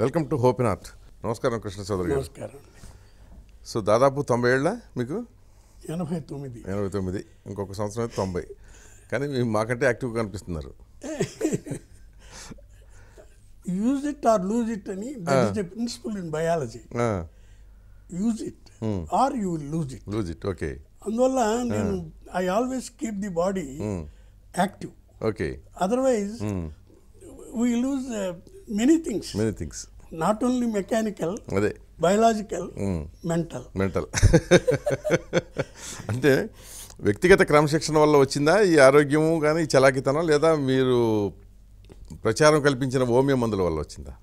Welcome to హోపినాథ్ నమస్కారం కృష్ణ చౌదరి గారు నమస్కారం సో దాదాపు తొంభై ఏళ్ళ మీకు ఎనభై తొమ్మిది ఎనభై తొమ్మిది ఇంకొక సంవత్సరం అయితే తొంభై కానీ మీరు మాకంటే యాక్టివ్గా కనిపిస్తున్నారు use it or lose it అని principle in biology use it or you lose it lose it okay అందువల్ల నేను I always keep the body active okay otherwise we lose many things many things not only mechanical అదే biological mental mental అంటే వ్యక్తిగత క్రమశిక్షణ వల్ల వచ్చిందా ఈ ఆరోగ్యము కానీ చలాకితనం లేదా మీరు ప్రచారం కల్పించిన హోమియో మందుల వల్ల వచ్చిందా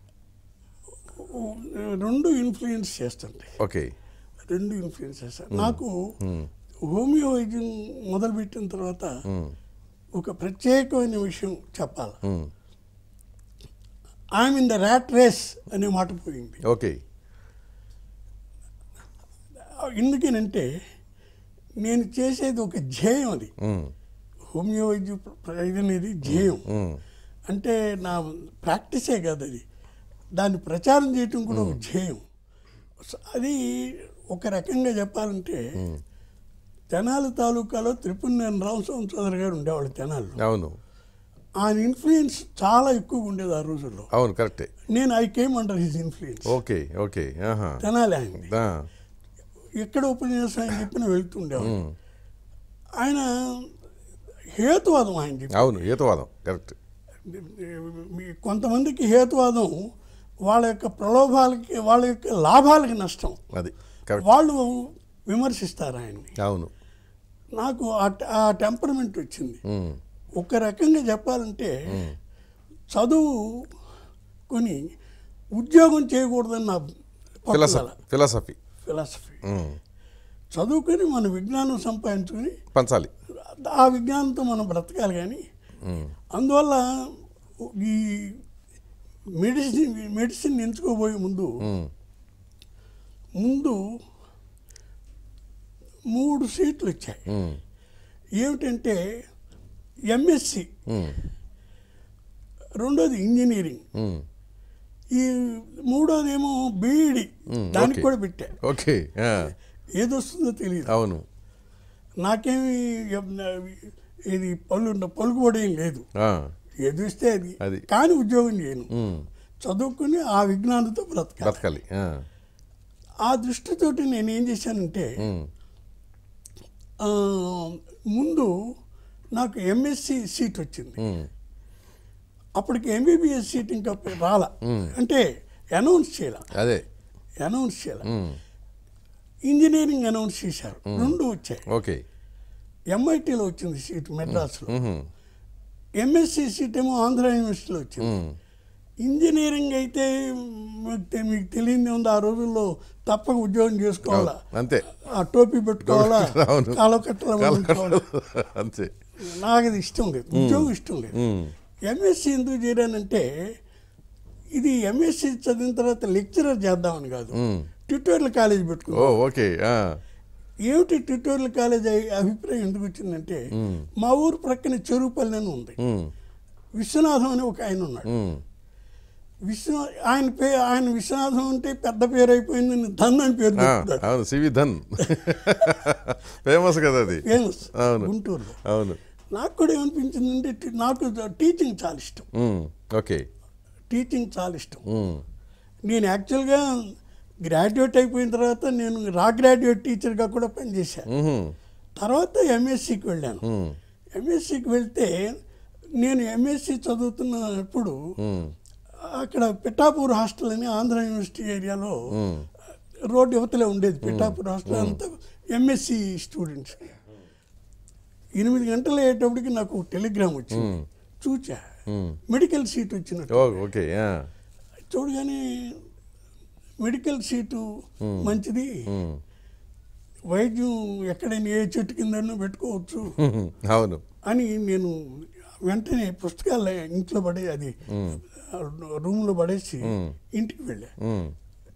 రెండు ఇన్ఫ్లుయెన్స్ చేస్తుంది ఓకే రెండు ఇన్ఫ్లుయెన్స్ చేస్తాను నాకు హోమియో వైద్యం మొదలుపెట్టిన తర్వాత ఒక ప్రత్యేకమైన విషయం చెప్పాలి I'm in the rat race అనే మాట పోయింది ఓకే ఎందుకేనంటే నేను చేసేది ఒక ధ్యేయం అది hmm. హోమియో వైద్య అనేది ధ్యేయం hmm. Hmm. అంటే నా ప్రాక్టీసే కాదు అది దాన్ని ప్రచారం చేయటం కూడా ఒక ధ్యేయం అది ఒక రకంగా చెప్పాలంటే తెనాలి తాలూకాలో త్రిపుణ్యం రామస్వామి చౌదరి గారు ఉండేవాళ్ళు తెనాలి అవును ఆయన ఇన్ఫ్లుయెన్స్ చాలా ఎక్కువగా ఉండేది ఆ రోజుల్లో అవును కరెక్ట్ నేను I came under his influence okay okay తినాలి ఆయన ఎక్కడ ఉపన్యాసం ఆయన చెప్పిన వెళ్తుండే ఆయన హేతువాదం ఆయన అవును హేతువాదం కరెక్ట్ కొంతమందికి హేతువాదం వాళ్ళ యొక్క ప్రలోభాలకి వాళ్ళ యొక్క లాభాలకి నష్టం అది వాళ్ళు విమర్శిస్తారు ఆయన్ని అవును నాకు ఆ టెంపర్మెంట్ వచ్చింది ఒక రకంగా చెప్పాలంటే చదువు కొని ఉద్యోగం చేయకూడదన్న ఫిలాసఫీ ఫిలాసఫీ చదువుకొని మన విజ్ఞానం సంపాదించుకొని పంచాలి ఆ విజ్ఞానంతో మనం బ్రతకాలి కానీ అందువల్ల ఈ మెడిసిన్ మెడిసిన్ ఎంచుకోబోయే ముందు ముందు మూడు సీట్లు వచ్చాయి ఏమిటంటే ఎంఎస్సి hmm. రెండోది ఇంజనీరింగ్ hmm. ఈ మూడోది ఏమో బీఈడి e hmm, దానికి కూడా పెట్టా ఓకే ఏది వస్తుందో తెలియదు అవును నాకేమి ఇది పళ్ళు పలుకుబడి ఏం లేదు ఏది ఇస్తే అది కానీ ఉద్యోగం చేయను చదువుకుని ఆ విజ్ఞానంతో బ్రతకాలి బ్రతకాలి ఆ దృష్టితోటి నేను ఏం చేశానంటే ముందు నాకు ఎంఎస్సి సీట్ వచ్చింది అప్పటికి ఎంబీబీఎస్ సీట్ ఇంకా రాల అంటే అనౌన్స్ చేయాలి అదే అనౌన్స్ చేయాలి ఇంజనీరింగ్ అనౌన్స్ చేశారు రెండు వచ్చాయి ఓకే ఎంఐటీలో వచ్చింది సీట్ మెడ్రాస్లో ఎంఎస్సి సీట్ ఏమో ఆంధ్ర యూనివర్సిటీలో వచ్చింది ఇంజనీరింగ్ అయితే మీకు తెలియదు ఉంది ఆ రోజుల్లో తప్పక ఉద్యోగం చేసుకోవాలా అంతే ఆ టోపీ పెట్టుకోవాలా కాలకట్టాలి అంతే నాకు అది ఇష్టం లేదు ఉద్యోగం ఇష్టం లేదు ఎంఎస్సీ ఎందుకు చేరానంటే ఇది ఎంఎస్సీ చదివిన తర్వాత లెక్చరర్ చేద్దామని కాదు ట్యూటోరియల్ కాలేజ్ పెట్టుకో ఓకే ఏమిటి ట్యూటోరియల్ కాలేజ్ అభిప్రాయం ఎందుకు వచ్చిందంటే మా ఊరు ప్రక్కన చెరువుపల్లి అని ఉంది విశ్వనాథం అని ఒక ఆయన ఉన్నాడు విశ్వనా ఆయన పే ఆయన విశ్వనాథం అంటే పెద్ద పేరు అయిపోయింది ధన్ అని పేరు సివి ధన్ ఫేమస్ కదా అది ఫేమస్ గుంటూరులో అవును నాకు కూడా ఏమనిపించిందంటే నాకు టీచింగ్ చాలా ఇష్టం ఓకే టీచింగ్ చాలా ఇష్టం నేను యాక్చువల్గా గ్రాడ్యుయేట్ అయిపోయిన తర్వాత నేను రా గ్రాడ్యుయేట్ టీచర్గా కూడా పనిచేశాను తర్వాత ఎంఎస్సికి వెళ్ళాను ఎంఎస్సికి వెళ్తే నేను ఎంఎస్సి చదువుతున్నప్పుడు అక్కడ పిఠాపూర్ హాస్టల్ అని ఆంధ్ర యూనివర్సిటీ ఏరియాలో రోడ్డు యువతలే ఉండేది పిఠాపూర్ హాస్టల్ అంతా ఎంఎస్సి స్టూడెంట్స్ ఎనిమిది గంటలు అయ్యేటప్పటికి నాకు టెలిగ్రామ్ వచ్చింది చూచా మెడికల్ సీట్ వచ్చిన ఓకే చూడగానే మెడికల్ సీటు మంచిది వైద్యం ఎక్కడైనా ఏ చెట్టు కిందనో పెట్టుకోవచ్చు అవును అని నేను వెంటనే పుస్తకాలు ఇంట్లో పడే అది రూమ్లో పడేసి ఇంటికి వెళ్ళా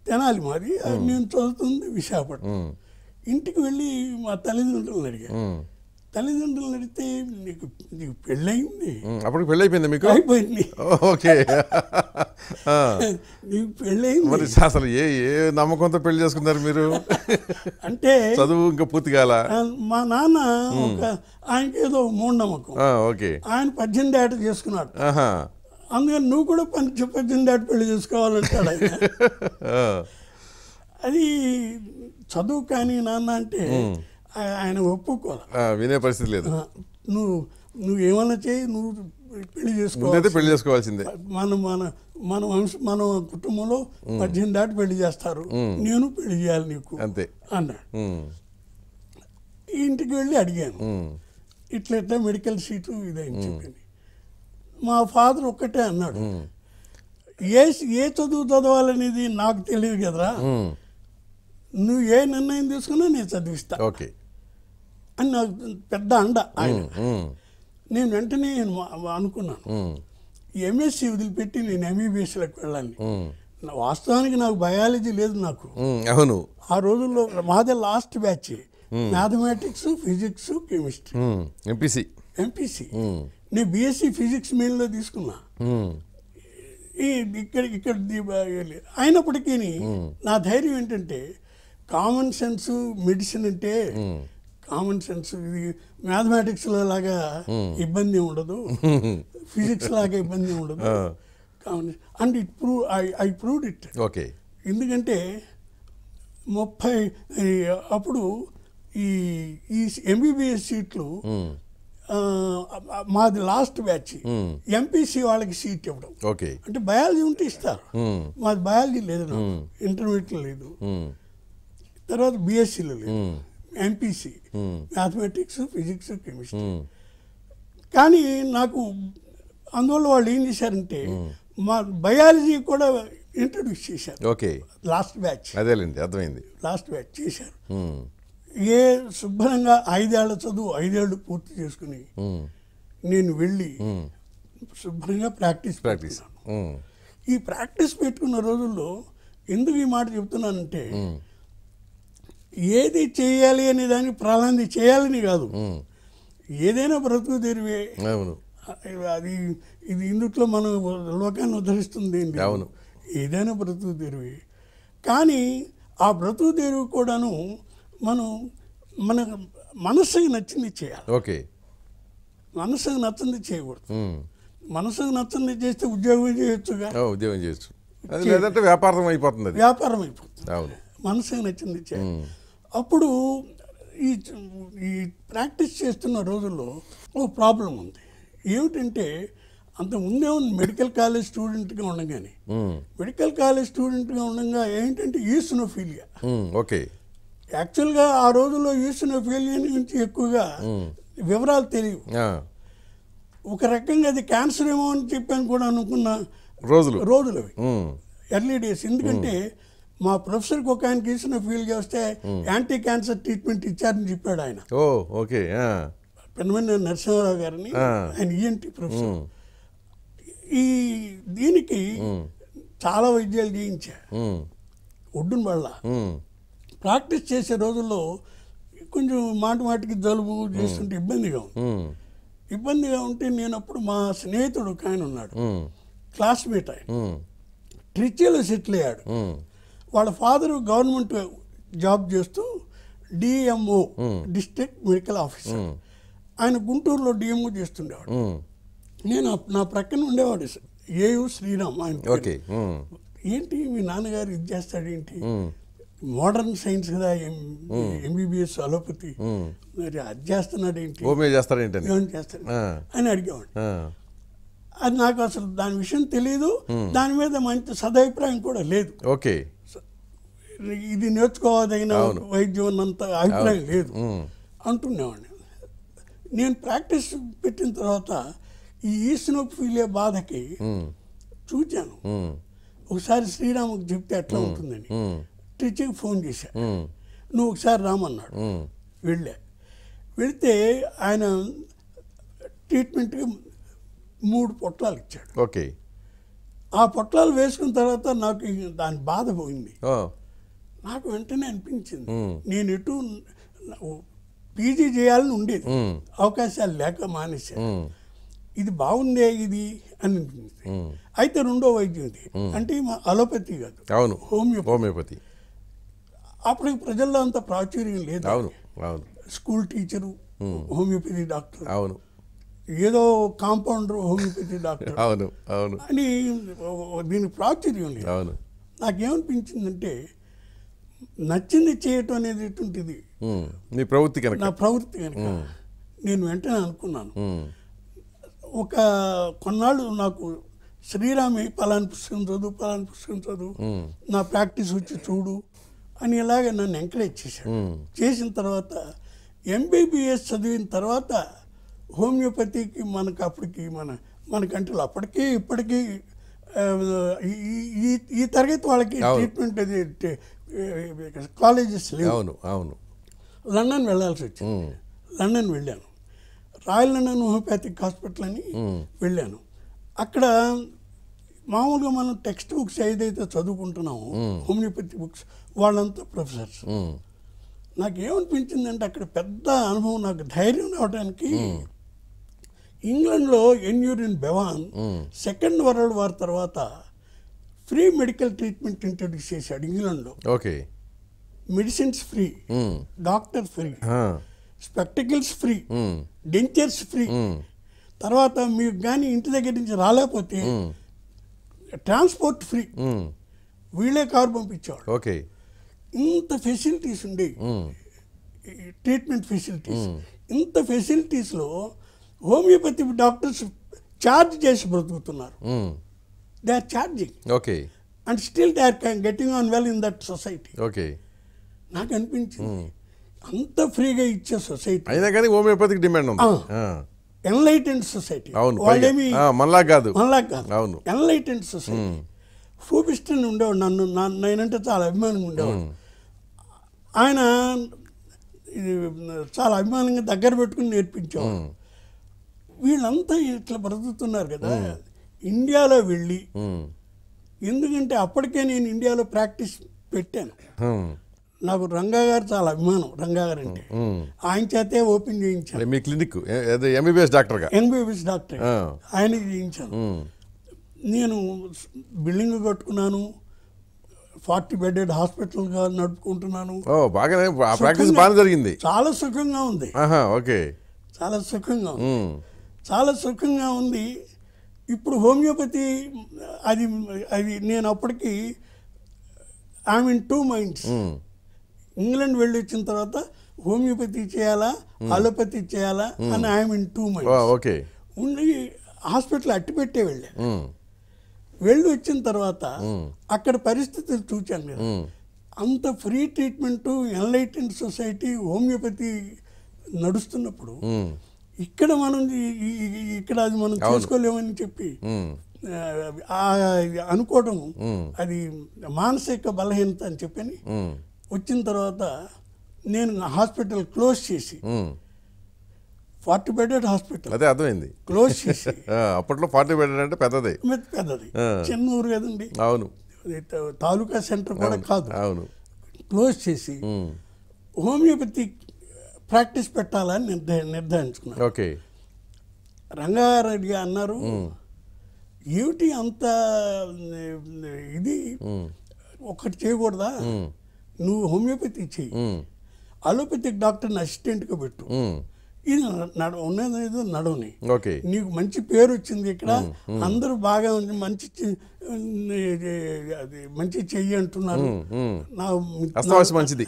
తెనాలి మాది నేను చదువుతుంది విశాఖపట్నం ఇంటికి వెళ్ళి మా తల్లిదండ్రులను అడిగా తల్లిదండ్రులు నడితే నీకు నీకు పెళ్ళయింది అప్పుడు పెళ్ళైపోయింది మీకు అయిపోయింది ఓకే నీకు పెళ్ళయింది మరి అసలు ఏ ఏ నమ్మకంతో పెళ్లి చేసుకున్నారు మీరు అంటే చదువు ఇంకా పూర్తి కాల మా నాన్న ఒక ఆయనకి ఏదో నమ్మకం ఓకే ఆయన పద్దెనిమిది ఏట చేసుకున్నాడు అందుకని నువ్వు కూడా పని పద్దెనిమిది ఏట పెళ్లి చేసుకోవాలంటాడు అది చదువు కానీ నాన్న అంటే ఆయన ఒప్పుకోవాలి వినే పరిస్థితి లేదు నువ్వు నువ్వు ఏమన్నా చేయి నువ్వు పెళ్లి చేసుకోవాలి పెళ్లి చేసుకోవాల్సిందే మనం మన మన వంశ మన కుటుంబంలో పద్దెనిమిది దాటి పెళ్లి చేస్తారు నేను పెళ్లి చేయాలి నీకు అంతే అన్నాడు ఇంటికి వెళ్ళి అడిగాను ఇట్లయితే మెడికల్ సీటు ఇదని చెప్పింది మా ఫాదర్ ఒక్కటే అన్నాడు ఏ ఏ చదువు చదవాలనేది నాకు తెలియదు కదరా నువ్వు ఏ నిర్ణయం తీసుకున్నా నేను చదివిస్తా ఓకే అని నాకు పెద్ద అండ ఆయన నేను వెంటనే అనుకున్నాను ఎంఎస్సి వదిలిపెట్టి నేను ఎంబీబీఎస్లోకి వెళ్ళాలి వాస్తవానికి నాకు బయాలజీ లేదు నాకు అవును ఆ రోజుల్లో మాదే last batch mathematics physics chemistry MPC MPC నేను బీఎస్సీ ఫిజిక్స్ మెయిన్లో తీసుకున్నా ఇక్కడ ఇక్కడ అయినప్పటికీ నా ధైర్యం ఏంటంటే కామన్ సెన్స్ మెడిసిన్ అంటే కామన్ సెన్స్ ఇది మ్యాథమెటిక్స్లో hmm. లాగా ఇబ్బంది ఉండదు ఫిజిక్స్ లాగా ఇబ్బంది ఉండదు common and it prove I I proved it okay ఎందుకంటే ముప్పై అప్పుడు ఈ ఈ ఎంబీబీఎస్ సీట్లు hmm. మాది లాస్ట్ బ్యాచ్ ఎంపీసీ వాళ్ళకి సీట్ ఇవ్వడం ఓకే అంటే బయాలజీ ఉంటే ఇస్తారు hmm. మాది బయాలజీ లేదు ఇంటర్మీడియట్ లేదు తర్వాత బీఎస్సీలో లేదు ఎంపీసీ మ్యాథమెటిక్స్ ఫిజిక్స్ కెమిస్ట్రీ కానీ నాకు అందువల్ల వాళ్ళు ఏం చేశారంటే hmm. మా బయాలజీ కూడా ఇంట్రడ్యూస్ చేశారు ఓకే లాస్ట్ బ్యాచ్ అదేలేండి అర్థమైంది లాస్ట్ బ్యాచ్ చేశారు hmm. ఏ శుభ్రంగా ఐదేళ్ల చదువు ఐదేళ్లు పూర్తి చేసుకుని hmm. నేను వెళ్ళి శుభ్రంగా ప్రాక్టీస్ ప్రాక్టీస్ ఈ ప్రాక్టీస్ పెట్టుకున్న రోజుల్లో ఎందుకు ఈ మాట చెప్తున్నానంటే ఏది చేయాలి అనే దాన్ని ప్రాధాన్యత చేయాలని కాదు ఏదైనా బ్రతుకు తెరివే అవును అది ఇది ఇందుట్లో మనం లోకాన్ని ఉద్ధరిస్తుంది అవును ఏదైనా బ్రతుకు తెరివి కానీ ఆ బ్రతుకు తెరువు కూడాను మనం మన మనస్సుకి నచ్చింది చేయాలి ఓకే మనసుకు నచ్చింది చేయకూడదు మనసుకు నచ్చింది చేస్తే ఉద్యోగం చేయొచ్చుగా ఉద్యోగం చేయొచ్చు వ్యాపారం అయిపోతుంది వ్యాపారం అయిపోతుంది అవును మనసుకు నచ్చింది చేయాలి అప్పుడు ఈ ఈ ప్రాక్టీస్ చేస్తున్న రోజుల్లో ఓ ప్రాబ్లం ఉంది ఏమిటంటే అంత ముందే ఉంది మెడికల్ కాలేజ్ స్టూడెంట్గా ఉండగానే మెడికల్ కాలేజ్ స్టూడెంట్గా ఉండగా ఏంటంటే ఈసునోఫీలియా ఓకే యాక్చువల్గా ఆ రోజుల్లో ఈసునోఫీలియా గురించి ఎక్కువగా వివరాలు తెలియవు ఒక రకంగా అది క్యాన్సర్ ఏమో అని చెప్పాను కూడా అనుకున్న రోజులు రోజులు ఎర్లీ డేస్ ఎందుకంటే మా ప్రొఫెసర్కి ఒక ఆయన ఇచ్చిన ఫీల్ చేస్తే యాంటీ క్యాన్సర్ ట్రీట్మెంట్ ఇచ్చారని చెప్పాడు ఆయన ఓ ఓకే నరసింహారావు గారిని ఆయన ఈఎన్టి e ప్రొఫెసర్ ఈ దీనికి చాలా వైద్యాలు చేయించా ఒడ్డున వల్ల ప్రాక్టీస్ చేసే రోజుల్లో కొంచెం మాట మాటికి జలుబు చేస్తుంటే ఇబ్బందిగా ఉంది ఇబ్బందిగా ఉంటే నేను అప్పుడు మా స్నేహితుడు ఒక ఆయన ఉన్నాడు క్లాస్మేట్ ఆయన ట్రిచ్చేలో సెటిల్ అయ్యాడు వాళ్ళ ఫాదరు గవర్నమెంట్ జాబ్ చేస్తూ డిఎంఓ డిస్ట్రిక్ట్ మెడికల్ ఆఫీసర్ ఆయన గుంటూరులో డిఎంఓ చేస్తుండేవాడు నేను నా ప్రక్కన ఉండేవాడు ఏయు శ్రీరామ్ ఆయన ఏంటి మీ నాన్నగారు ఇది చేస్తాడు ఏంటి మోడర్న్ సైన్స్ కదా ఎంబీబీఎస్ అలోపతి మరి అది చేస్తున్నాడు ఏంటి చేస్తాడు అని అడిగేవాడు అది నాకు అసలు దాని విషయం తెలియదు దాని మీద మంచి సదాభిప్రాయం కూడా లేదు ఓకే ఇది నేర్చుకోదగిన వైద్యం అన్నంత అభిప్రాయం లేదు అంటున్నామండి నేను ప్రాక్టీస్ పెట్టిన తర్వాత ఈ ఈస్నోఫీలియా బాధకి చూచాను ఒకసారి శ్రీరాముకి చెప్తే ఎట్లా ఉంటుందని టీచర్కి ఫోన్ చేశా నువ్వు ఒకసారి రామన్నాడు వెళ్ళా వెళితే ఆయన ట్రీట్మెంట్కి మూడు పొట్లాలు ఇచ్చాడు ఓకే ఆ పొట్లాలు వేసుకున్న తర్వాత నాకు దాని బాధ పోయింది నాకు వెంటనే అనిపించింది నేను ఇటు పీజీ చేయాలని ఉండేది అవకాశాలు లేక మానేశాను ఇది బాగుందే ఇది అని అయితే రెండో వైద్యం ఇది అంటే అలోపతి కాదు అవును హోమియోపతి హోమియోపతి అప్పుడు ప్రజల్లో అంత ప్రాచుర్యం లేదు అవును అవును స్కూల్ టీచరు హోమియోపతి డాక్టర్ అవును ఏదో కాంపౌండర్ హోమియోపతి డాక్టర్ అవును అవును అని దీనికి ప్రాచుర్యం లేదు అవును నాకేమనిపించిందంటే నచ్చింది చేయటం అనేటువంటిది మీ ప్రవృత్తి కనుక నా ప్రవృత్తి కనుక నేను వెంటనే అనుకున్నాను ఒక కొన్నాళ్ళు నాకు శ్రీరామి పలాని పుస్తకం చదువు పలాని పుస్తకం చదువు నా ప్రాక్టీస్ వచ్చి చూడు అని ఇలాగ నన్ను ఎంకరేజ్ చేశాను చేసిన తర్వాత ఎంబీబీఎస్ చదివిన తర్వాత హోమియోపతికి మనకు అప్పటికి మన మనకంటే అప్పటికీ ఇప్పటికీ ఈ ఈ తరగతి వాళ్ళకి ట్రీట్మెంట్ అది కాలేజెస్ అవును అవును లండన్ వెళ్ళాల్సి వచ్చింది లండన్ వెళ్ళాను రాయల్ లండన్ హోమియోపాథిక్ హాస్పిటల్ అని వెళ్ళాను అక్కడ మామూలుగా మనం టెక్స్ట్ బుక్స్ ఏదైతే చదువుకుంటున్నామో హోమియోపతి బుక్స్ వాళ్ళంతా ప్రొఫెసర్స్ నాకు ఏమనిపించిందంటే అక్కడ పెద్ద అనుభవం నాకు ధైర్యం రావడానికి ఇంగ్లండ్లో Aneurin Bevan second world war తర్వాత ఫ్రీ మెడికల్ ట్రీట్మెంట్ ఇంట్రడ్యూస్ చేశాడు ఇంగ్లాండ్లో okay medicines free doctor free spectacles free dentures free తర్వాత మీకు కానీ ఇంటి దగ్గర నుంచి రాలేకపోతే ట్రాన్స్పోర్ట్ ఫ్రీ వీళ్ళే కారు పంపించేవాడు ఓకే ఇంత ఫెసిలిటీస్ ఉండే ట్రీట్మెంట్ ఫెసిలిటీస్ ఇంత ఫెసిలిటీస్లో హోమియోపతి డాక్టర్స్ ఛార్జ్ చేసి బ్రతుకుతున్నారు they are charging okay and still they are getting on well in that society okay నాకు అనిపించింది hmm. అంత ఫ్రీగా ఇచ్చే సొసైటీ అయినా కానీ హోమియోపతికి డిమాండ్ ఉంది ఎన్లైటెండ్ సొసైటీ అవును వాళ్ళేమి మళ్ళా కాదు మళ్ళా కాదు అవును ఎన్లైటెండ్ సొసైటీ ఫూపిస్టన్ ఉండేవాడు నన్ను నేనంటే చాలా అభిమానంగా ఉండేవాడు hmm. ఆయన చాలా అభిమానంగా దగ్గర పెట్టుకుని నేర్పించాం hmm. వీళ్ళంతా ఇట్లా బ్రతుకుతున్నారు కదా ఇండియాలో వెళ్ళి ఎందుకంటే అప్పటికే నేను ఇండియాలో ప్రాక్టీస్ పెట్టాను నాకు రంగా గారు చాలా అభిమానం రంగా గారు అంటే ఆయన చేతే ఓపెన్ చేయించాను మీ క్లినిక్ ఎంబీబీఎస్ డాక్టర్గా ఎంబీబీఎస్ డాక్టర్ ఆయన చేయించాను నేను బిల్డింగ్ కట్టుకున్నాను ఫార్టీ బెడెడ్ హాస్పిటల్ గా నడుపుకుంటున్నాను బాగానే ప్రాక్టీస్ బాగా జరిగింది చాలా సుఖంగా ఉంది ఓకే చాలా సుఖంగా ఉంది చాలా సుఖంగా ఉంది ఇప్పుడు హోమియోపతి అది అది నేను అప్పటికి I in two minds England వెళ్ళి వచ్చిన తర్వాత హోమియోపతి చేయాలా అలోపతి చేయాలా అని ఐమ్ ఇన్ టూ మైండ్స్ ఉండి హాస్పిటల్ పెట్టే వెళ్ళా వెళ్ళి వచ్చిన తర్వాత అక్కడ పరిస్థితులు చూచాను నేను అంత free treatment enlighten society homeopathy నడుస్తున్నప్పుడు ఇక్కడ మనం ఇక్కడ అది మనం చేసుకోలేమని చెప్పి అనుకోవడం అది మానసిక బలహీనత అని చెప్పని వచ్చిన తర్వాత నేను హాస్పిటల్ క్లోజ్ చేసి ఫార్టీ బెడెడ్ హాస్పిటల్ అదే అర్థమైంది క్లోజ్ చేసి అప్పట్లో ఫార్టీ బెడెడ్ అంటే పెద్దది పెద్దది చిన్న ఊరు కదండి అవును తాలూకా సెంటర్ కూడా కాదు అవును క్లోజ్ చేసి హోమియోపతిక్ ప్రాక్టీస్ పెట్టాలని నిర్ధ నిర్ధారించుకున్నాను ఓకే రంగారెడ్డి గారు అన్నారు ఏమిటి అంత ఇది ఒకటి చేయకూడదా నువ్వు హోమియోపతి చెయ్యి అలోపతిక్ డాక్టర్ని అసిస్టెంట్గా పెట్టు ఇది నడ ఉన్నది నడవని ఓకే నీకు మంచి పేరు వచ్చింది ఇక్కడ అందరూ బాగా మంచి అది మంచి చెయ్యి అంటున్నారు అస్తవాసి మంచిది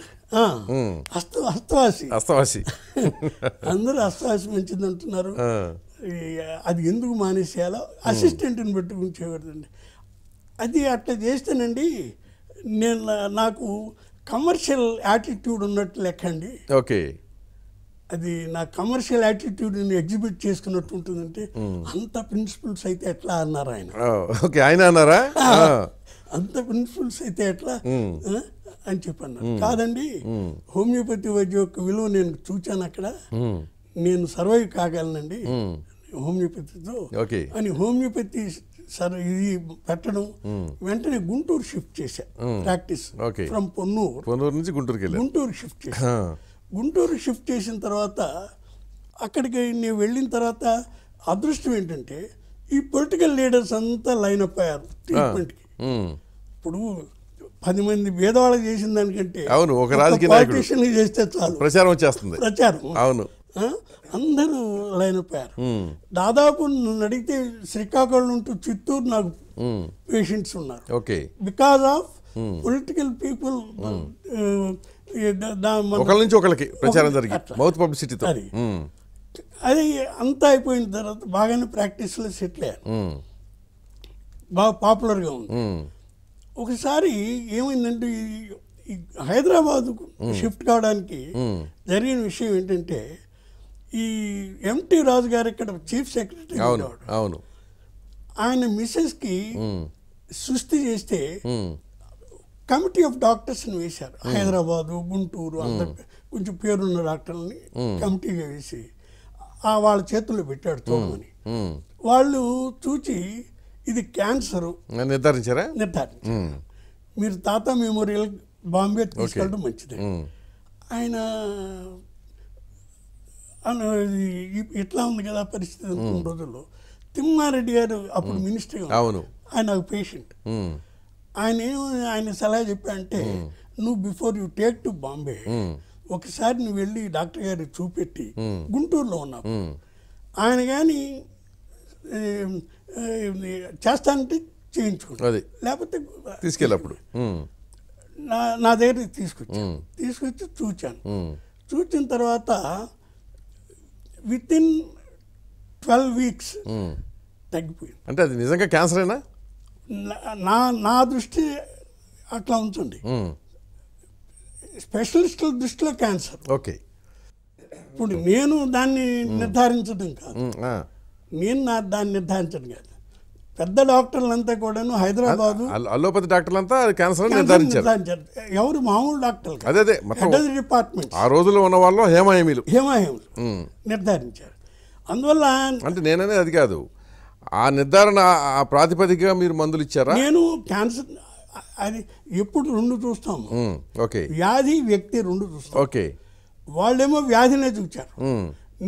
అస్త అస్తవాసి అస్తవాసి అందరూ అస్తవాసి మంచిది అంటున్నారు అది ఎందుకు మానేసేయాలో అసిస్టెంట్ని పెట్టుకుంచేవారండి అది అట్లా చేస్తేనండి నేను నాకు కమర్షియల్ యాటిట్యూడ్ ఉన్నట్టు లెక్కండి ఓకే అది నా కమర్షియల్ యాటిట్యూడ్ ఎగ్జిబిట్ చేసుకున్నట్టు ఉంటుందంటే hmm. అంత ప్రిన్సిపల్స్ అయితే ఎట్లా అన్నారు ఆయన ఓకే ఆయన అన్నారా అంత ప్రిన్సిపల్స్ అయితే ఎట్లా hmm. అని చెప్పాను hmm. కాదండి హోమియోపతి వైద్యం యొక్క విలువ నేను చూచాను అక్కడ నేను సర్వైవ్ కాగలనండి హోమియోపతితో అని హోమియోపతి సరే ఇది పెట్టడం వెంటనే గుంటూరు షిఫ్ట్ చేశా ప్రాక్టీస్ ఫ్రమ్ పొన్నూరు పొన్నూరు నుంచి గుంటూరుకి గుంటూరు షిఫ్ట్ చేశా గుంటూరు షిఫ్ట్ చేసిన తర్వాత అక్కడికి నేను వెళ్ళిన తర్వాత అదృష్టం ఏంటంటే ఈ పొలిటికల్ లీడర్స్ అంతా లైన్ అప్ అయ్యారు ట్రీట్మెంట్కి ఇప్పుడు పది మంది భేదవాళ్ళు చేసిన దానికంటే అవును ఒక రాజకీయ పాలిటీషియన్ చేస్తే చాలు ప్రచారం వచ్చేస్తుంది ప్రచారం అవును అందరూ లైన్ అప్ అయ్యారు దాదాపు నన్ను అడిగితే శ్రీకాకుళం ఉంటూ చిత్తూరు నాకు పేషెంట్స్ ఉన్నారు okay because of political people ఒకళ్ళ నుంచి ఒకళ్ళకి ప్రచారం జరిగింది మౌత్ పబ్లిసిటీతో అది అంతా అయిపోయిన తర్వాత బాగానే ప్రాక్టీస్లో సెటిల్ అయ్యారు బాగా పాపులర్గా ఉంది ఒకసారి ఏమైందంటే హైదరాబాద్ షిఫ్ట్ కావడానికి జరిగిన విషయం ఏంటంటే ఈ ఎంటీ రాజు గారు ఇక్కడ చీఫ్ సెక్రటరీ అవును ఆయన మిస్సెస్కి సుస్థి చేస్తే కమిటీ ఆఫ్ డాక్టర్స్ని వేశారు హైదరాబాదు గుంటూరు అందరి కొంచెం పేరున్న డాక్టర్ని కమిటీగా వేసి ఆ వాళ్ళ చేతుల్లో పెట్టాడు చూడమని వాళ్ళు చూచి ఇది క్యాన్సరు నిర్ధారించారా నిర్ధారించారు మీరు తాత మెమోరియల్ బాంబే తీసుకెళ్ళడం మంచిది ఆయన ఇట్లా ఉంది కదా పరిస్థితి రోజుల్లో తిమ్మారెడ్డి గారు అప్పుడు మినిస్టర్ అవును ఆయన ఒక పేషెంట్ ఆయన ఏమో ఆయన సలహా చెప్పా అంటే నువ్వు before you take to Bombay ఒకసారి నువ్వు వెళ్ళి డాక్టర్ గారికి చూపెట్టి గుంటూరులో ఉన్నావు ఆయన కానీ చేస్తానంటే చేయించు లేకపోతే తీసుకెళ్ళప్పుడు నా నా దగ్గర తీసుకొచ్చాను తీసుకొచ్చి చూచాను చూచిన తర్వాత విత్ ఇన్ ట్వెల్వ్ వీక్స్ తగ్గిపోయింది అంటే అది నిజంగా క్యాన్సర్ అయినా నా నా దృష్టి అట్లా ఉంచండి స్పెషలిస్టుల దృష్టిలో క్యాన్సర్ ఓకే ఇప్పుడు నేను దాన్ని నిర్ధారించడం కాదు నేను నా దాన్ని నిర్ధారించడం కాదు పెద్ద డాక్టర్లంతా కూడాను హైదరాబాద్ అలోపతి అంతా క్యాన్సర్ నిర్ధారించారు ఎవరు మామూలు డాక్టర్లు అదే అదే డిపార్ట్మెంట్ ఆ రోజుల్లో ఉన్న వాళ్ళు హేమాయమీలు హేమాయములు నిర్ధారించారు అందువల్ల అంటే నేననే అది కాదు ఆ నిర్ధారణ ఆ ప్రాతిపదికగా మీరు మందులు ఇచ్చారా నేను క్యాన్సర్ అది ఎప్పుడు రెండు చూస్తాము ఓకే వ్యాధి వ్యక్తి రెండు చూస్తాం ఓకే వాళ్ళేమో వ్యాధినే చూచారు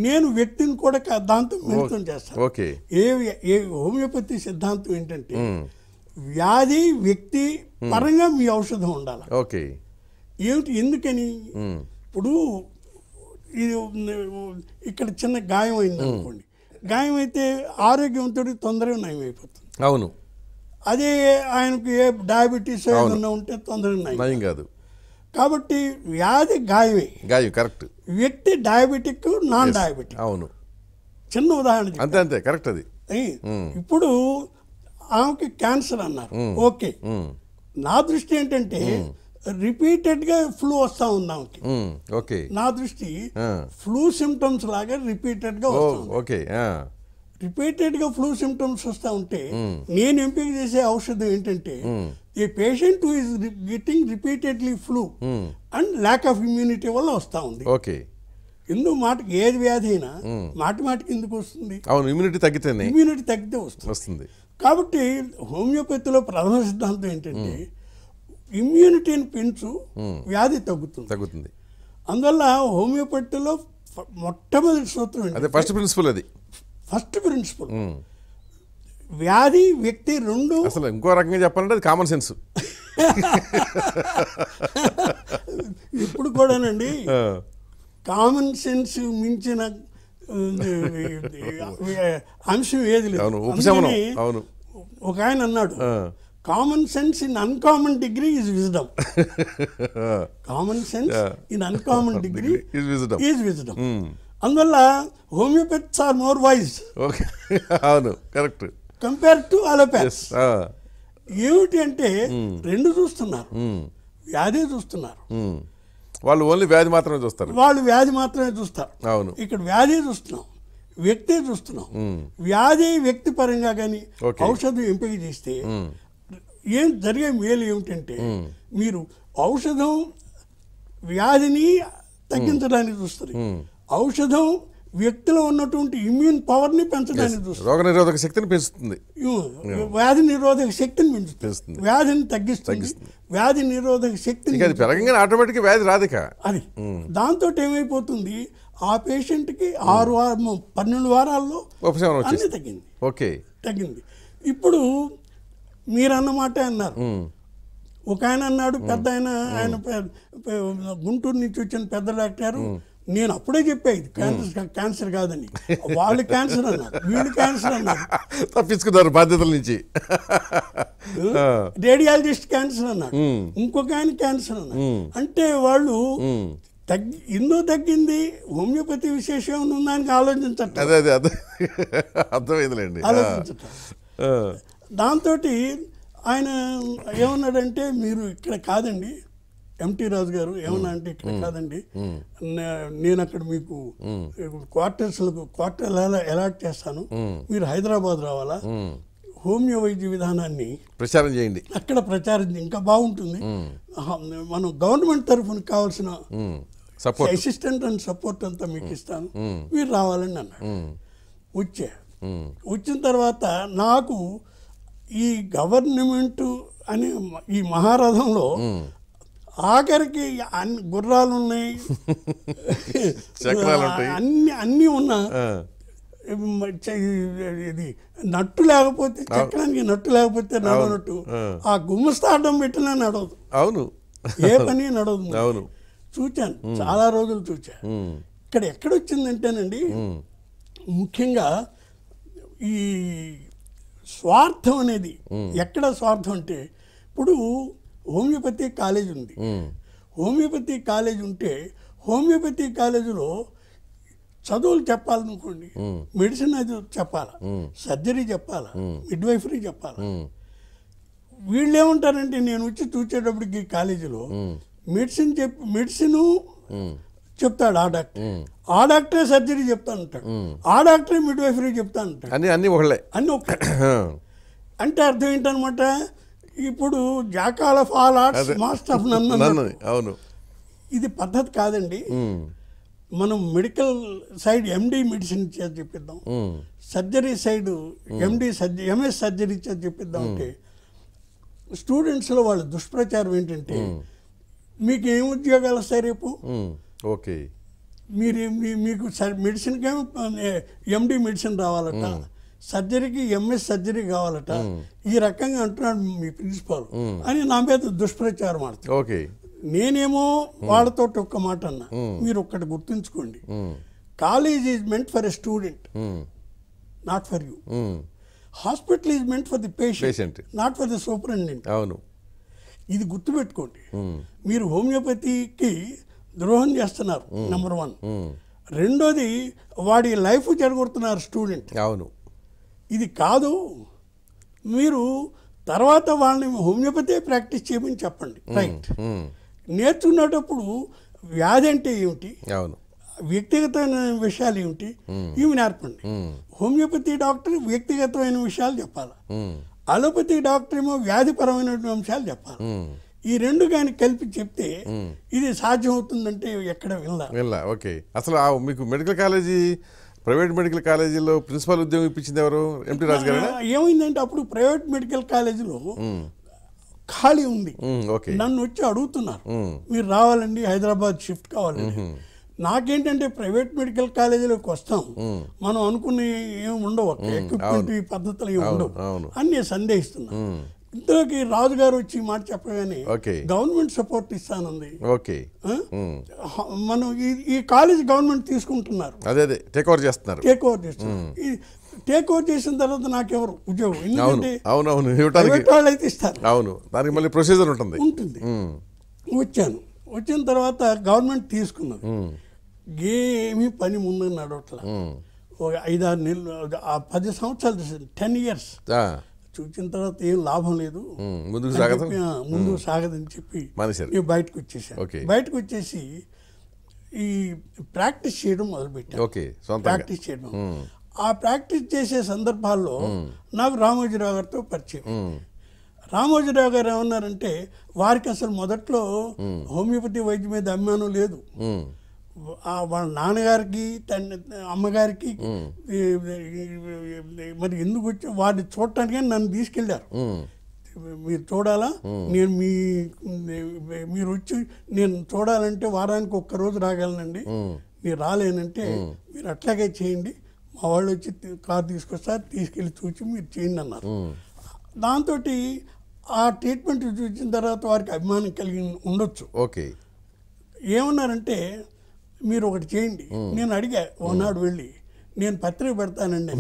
నేను వ్యక్తిని కూడా దాంతో మిళితం చేస్తాను ఓకే ఏ ఏ హోమియోపతి సిద్ధాంతం ఏంటంటే వ్యాధి వ్యక్తి పరంగా మీ ఔషధం ఉండాలి ఓకే ఏమిటి ఎందుకని ఇప్పుడు ఇది ఇక్కడ చిన్న గాయం అయింది అనుకోండి గాయమైతే ఆరోగ్యంతో తొందరగా నయం అయిపోతుంది అవును అదే ఆయనకు ఏ డయాబెటీస్ ఏమన్నా ఉంటే తొందరగా నయం కాదు కాబట్టి వ్యాధి గాయమే గాయం కరెక్ట్ వ్యక్తి డయాబెటిక్ నాన్ డయాబెటిక్ అవును చిన్న ఉదాహరణ అంతే అంతే కరెక్ట్ అది ఇప్పుడు ఆమెకి క్యాన్సర్ అన్నారు ఓకే నా దృష్టి ఏంటంటే రిపీటెడ్గా ఫ్లూ వస్తూ ఉంది ఆమెకి ఓకే నా దృష్టి ఫ్లూ సిమ్టమ్స్ లాగా రిపీటెడ్గా ఓకే రిపీటెడ్గా ఫ్లూ సిమ్టమ్స్ వస్తూ ఉంటే నేను ఎంపిక చేసే ఔషధం ఏంటంటే ఈ patient who is getting repeatedly flu and lack of immunity వల్ల వస్తూ ఉంది ఓకే ఎందుకు మాటకి ఏది వ్యాధి అయినా మాటి మాటికి ఎందుకు వస్తుంది అవును ఇమ్యూనిటీ తగ్గితే ఇమ్యూనిటీ తగ్గితే వస్తుంది వస్తుంది కాబట్టి హోమియోపతిలో ప్రధాన సిద్ధాంతం ఏంటంటే ఇమ్యూనిటీని పెంచు వ్యాధి తగ్గుతుంది తగ్గుతుంది అందువల్ల హోమియోపతిలో మొట్టమొదటి సూత్రం అదే ఫస్ట్ ప్రిన్సిపల్ అది ఫస్ట్ ప్రిన్సిపల్ వ్యాధి వ్యక్తి రెండు అసలు ఇంకో రకంగా చెప్పాలంటే అది కామన్ సెన్స్ ఇప్పుడు కూడానండి కామన్ సెన్స్ మించిన అంశం ఏది లేదు ఒక ఆయన అన్నాడు common sense in uncommon degree is wisdom common sense in uncommon degree is wisdom is అందువల్ల హోమియోపతిస్ ఆర్ మోర్ వైజ్ అవును కరెక్ట్ కంపేర్ టు అలోపతిస్ ఏమిటి అంటే hmm. రెండు చూస్తున్నారు hmm. వ్యాధి చూస్తున్నారు hmm. వాళ్ళు ఓన్లీ వ్యాధి మాత్రమే చూస్తారు వాళ్ళు వ్యాధి మాత్రమే చూస్తారు అవును ఇక్కడ వ్యాధి చూస్తున్నాం వ్యక్తి చూస్తున్నాం వ్యాధి వ్యక్తి పరంగా కానీ ఔషధం ఎంపిక చేస్తే ఏం జరిగే మేలు ఏమిటంటే మీరు ఔషధం వ్యాధిని తగ్గించడానికి చూస్తుంది ఔషధం వ్యక్తిలో ఉన్నటువంటి ఇమ్యూన్ పవర్ని పెంచడానికి చూస్తుంది రోగ నిరోధక శక్తిని పెంచుతుంది వ్యాధి నిరోధక శక్తిని పెంచుతుంది వ్యాధిని తగ్గిస్తుంది వ్యాధి నిరోధక శక్తిని అది పెరగంగానే ఆటోమేటిక్ వ్యాధి రాదిక అది దాంతో ఏమైపోతుంది ఆ పేషెంట్కి ఆరు వారం పన్నెండు వారాల్లో తగ్గింది ఓకే తగ్గింది ఇప్పుడు మాట అన్నారు ఒక ఆయన అన్నాడు పెద్ద ఆయన ఆయన గుంటూరు నుంచి వచ్చిన పెద్ద డాక్టర్ నేను అప్పుడే చెప్పేది క్యాన్సర్ క్యాన్సర్ కాదని వాళ్ళు క్యాన్సర్ అన్నారు వీళ్ళు క్యాన్సర్ అన్నారు తప్పించుకున్నారు బాధ్యతల నుంచి రేడియాలజిస్ట్ క్యాన్సర్ అన్నారు ఇంకొక ఆయన క్యాన్సర్ అన్నారు అంటే వాళ్ళు తగ్గి ఎన్నో తగ్గింది హోమియోపతి విశేషం ఉందని ఆలోచించట్లేదు అదే అదే అర్థమైందిలేండి ఆలోచించట్లేదు దాంతో ఆయన ఏమన్నాడంటే మీరు ఇక్కడ కాదండి ఎంటీ రాజు గారు ఏమన్నా అంటే ఇక్కడ కాదండి నేను అక్కడ మీకు క్వార్టర్స్ క్వార్టర్ ఎలాట్ చేస్తాను మీరు హైదరాబాద్ రావాలా హోమియో వైద్య విధానాన్ని ప్రచారం చేయండి అక్కడ ప్రచారం ఇంకా బాగుంటుంది మనం గవర్నమెంట్ తరఫున కావాల్సిన అసిస్టెంట్ అండ్ సపోర్ట్ అంతా మీకు ఇస్తాను మీరు రావాలని అన్నాడు వచ్చా వచ్చిన తర్వాత నాకు ఈ గవర్నమెంట్ అని ఈ మహారథంలో ఆఖరికి అన్ని గుర్రాలు ఉన్నాయి అన్ని అన్నీ ఉన్నా ఇది నట్టు లేకపోతే చక్రానికి నట్టు లేకపోతే నడవనట్టు ఆ గుమ్మస్తా పెట్టినా నడవదు అవును ఏ పని నడవదు అవును చూచాను చాలా రోజులు చూచాను ఇక్కడ ఎక్కడొచ్చిందంటేనండి ముఖ్యంగా ఈ స్వార్థం అనేది ఎక్కడ స్వార్థం అంటే ఇప్పుడు హోమియోపతి కాలేజ్ ఉంది హోమియోపతి కాలేజ్ ఉంటే హోమియోపతి కాలేజీలో చదువులు చెప్పాలనుకోండి మెడిసిన్ అది చెప్పాలా సర్జరీ చెప్పాలా మిడ్వైఫరీ చెప్పాలా వీళ్ళు ఏమంటారంటే నేను వచ్చి చూసేటప్పటికి కాలేజీలో మెడిసిన్ చెప్పి మెడిసిను చెప్తాడు ఆ డాక్టర్ ఆ డాక్టరే సర్జరీ చెప్తా అంటాడు ఆ డాక్టరే మిడ్ వైఫరీ చెప్తా అంటాడు అన్ని అన్ని ఒకళ్ళే అన్ని ఒక అంటే అర్థం ఏంటనమాట ఇప్పుడు జాకాల ఫాల్ ఆల్ ఆర్ట్స్ మాస్టర్ ఆఫ్ నన్ను అవును ఇది పద్ధతి కాదండి మనం మెడికల్ సైడ్ ఎండి మెడిసిన్ ఇచ్చేది చెప్పిద్దాం surgery side MD surgery MS surgery ఇచ్చేది చెప్పిద్దాం అంటే స్టూడెంట్స్లో వాళ్ళ దుష్ప్రచారం ఏంటంటే మీకు ఏం ఉద్యోగాలు వస్తాయి రేపు ఓకే మీరు మీకు మెడిసిన్ ఎండి మెడిసిన్ రావాలట సర్జరీకి ఎంఎస్ సర్జరీ కావాలట ఈ రకంగా అంటున్నాడు మీ ప్రిన్సిపాల్ అని నా మీద దుష్ప్రచారం ఆడుతుంది ఓకే నేనేమో వాళ్ళతో ఒక్క మాట అన్నా మీరు ఒక్కటి గుర్తుంచుకోండి college is meant for a student not for you hospital is meant for the patient not for the superintendent అవును ఇది గుర్తుపెట్టుకోండి మీరు హోమియోపతికి ద్రోహం చేస్తున్నారు నెంబర్ వన్ రెండోది వాడి లైఫ్ చెడగొడుతున్నారు స్టూడెంట్ అవును ఇది కాదు మీరు తర్వాత వాళ్ళని హోమియోపతి ప్రాక్టీస్ చేయమని చెప్పండి రైట్ నేర్చుకునేటప్పుడు వ్యాధి అంటే ఏమిటి వ్యక్తిగతమైన విషయాలు ఏమిటి ఇవి నేర్పండి హోమియోపతి డాక్టర్ వ్యక్తిగతమైన విషయాలు చెప్పాలి అలోపతి డాక్టర్ ఏమో వ్యాధిపరమైన అంశాలు చెప్పాలి ఈ రెండు కానీ కలిపి చెప్తే ఇది సాధ్యం అవుతుందంటే ఎక్కడ వెళ్ళా ఓకే అసలు మీకు మెడికల్ కాలేజీ ప్రైవేట్ మెడికల్ కాలేజీలో ప్రిన్సిపల్ ఉద్యోగం ఇప్పించింది ఎవరు ఎంపీ రాజు గారు ఏమైందంటే అప్పుడు ప్రైవేట్ మెడికల్ కాలేజీలో ఖాళీ ఉంది నన్ను వచ్చి అడుగుతున్నారు మీరు రావాలండి హైదరాబాద్ షిఫ్ట్ కావాలండి నాకేంటంటే ప్రైవేట్ మెడికల్ కాలేజీలోకి వస్తాం మనం అనుకునే ఏమి ఉండవు ఎక్విప్మెంట్ పద్ధతులు ఏమి ఉండవు అని నేను సందేహిస్తున్నాను ఇందులోకి రాజుగారు వచ్చి మాట చెప్పగానే గవర్నమెంట్ సపోర్ట్ ఇస్తానంది ఓకే మనం ఈ కాలేజ్ గవర్నమెంట్ తీసుకుంటున్నారు అదే అదే టేక్ ఓవర్ చేస్తున్నారు టేక్ ఓవర్ చేస్తున్నారు టేక్ ఓవర్ చేసిన తర్వాత నాకెవరు ఉద్యోగం ఎందుకంటే అవునవును వాళ్ళు అయితే ఇస్తారు అవును దానికి మళ్ళీ ప్రొసీజర్ ఉంటుంది ఉంటుంది వచ్చాను వచ్చిన తర్వాత గవర్నమెంట్ తీసుకున్నాను ఏమీ పని ముందు నడవట్లా ఒక ఐదారు నెలలు పది సంవత్సరాలు టెన్ ఇయర్స్ చూసిన తర్వాత ఏం లాభం లేదు ముందుకు ముందుకు సాగదని చెప్పి బయటకు వచ్చేసాను బయటకు వచ్చేసి ఈ ప్రాక్టీస్ చేయడం మొదలుపెట్టాను ప్రాక్టీస్ చేయడం ఆ ప్రాక్టీస్ చేసే సందర్భాల్లో నాకు రామోజీరావు గారితో పరిచయం రామోజీరావు గారు ఏమన్నారంటే వారికి అసలు మొదట్లో హోమియోపతి వైద్యం మీద అభిమానం లేదు వాళ్ళ నాన్నగారికి తండ్రి అమ్మగారికి మరి ఎందుకు వచ్చి వాడిని చూడటానికి నన్ను తీసుకెళ్లారు మీరు చూడాలా నేను మీ మీరు వచ్చి నేను చూడాలంటే వారానికి ఒక్క రోజు రాగలనండి మీరు రాలేనంటే మీరు అట్లాగే చేయండి మా వాళ్ళు వచ్చి కారు తీసుకొస్తారు తీసుకెళ్ళి చూసి మీరు చేయండి అన్నారు దాంతో ఆ ట్రీట్మెంట్ చూసిన తర్వాత వారికి అభిమానం కలిగి ఉండొచ్చు ఓకే ఏమన్నారంటే మీరు ఒకటి చేయండి నేను అడిగా ఒకనాడు వెళ్ళి నేను పత్రిక పెడతానండి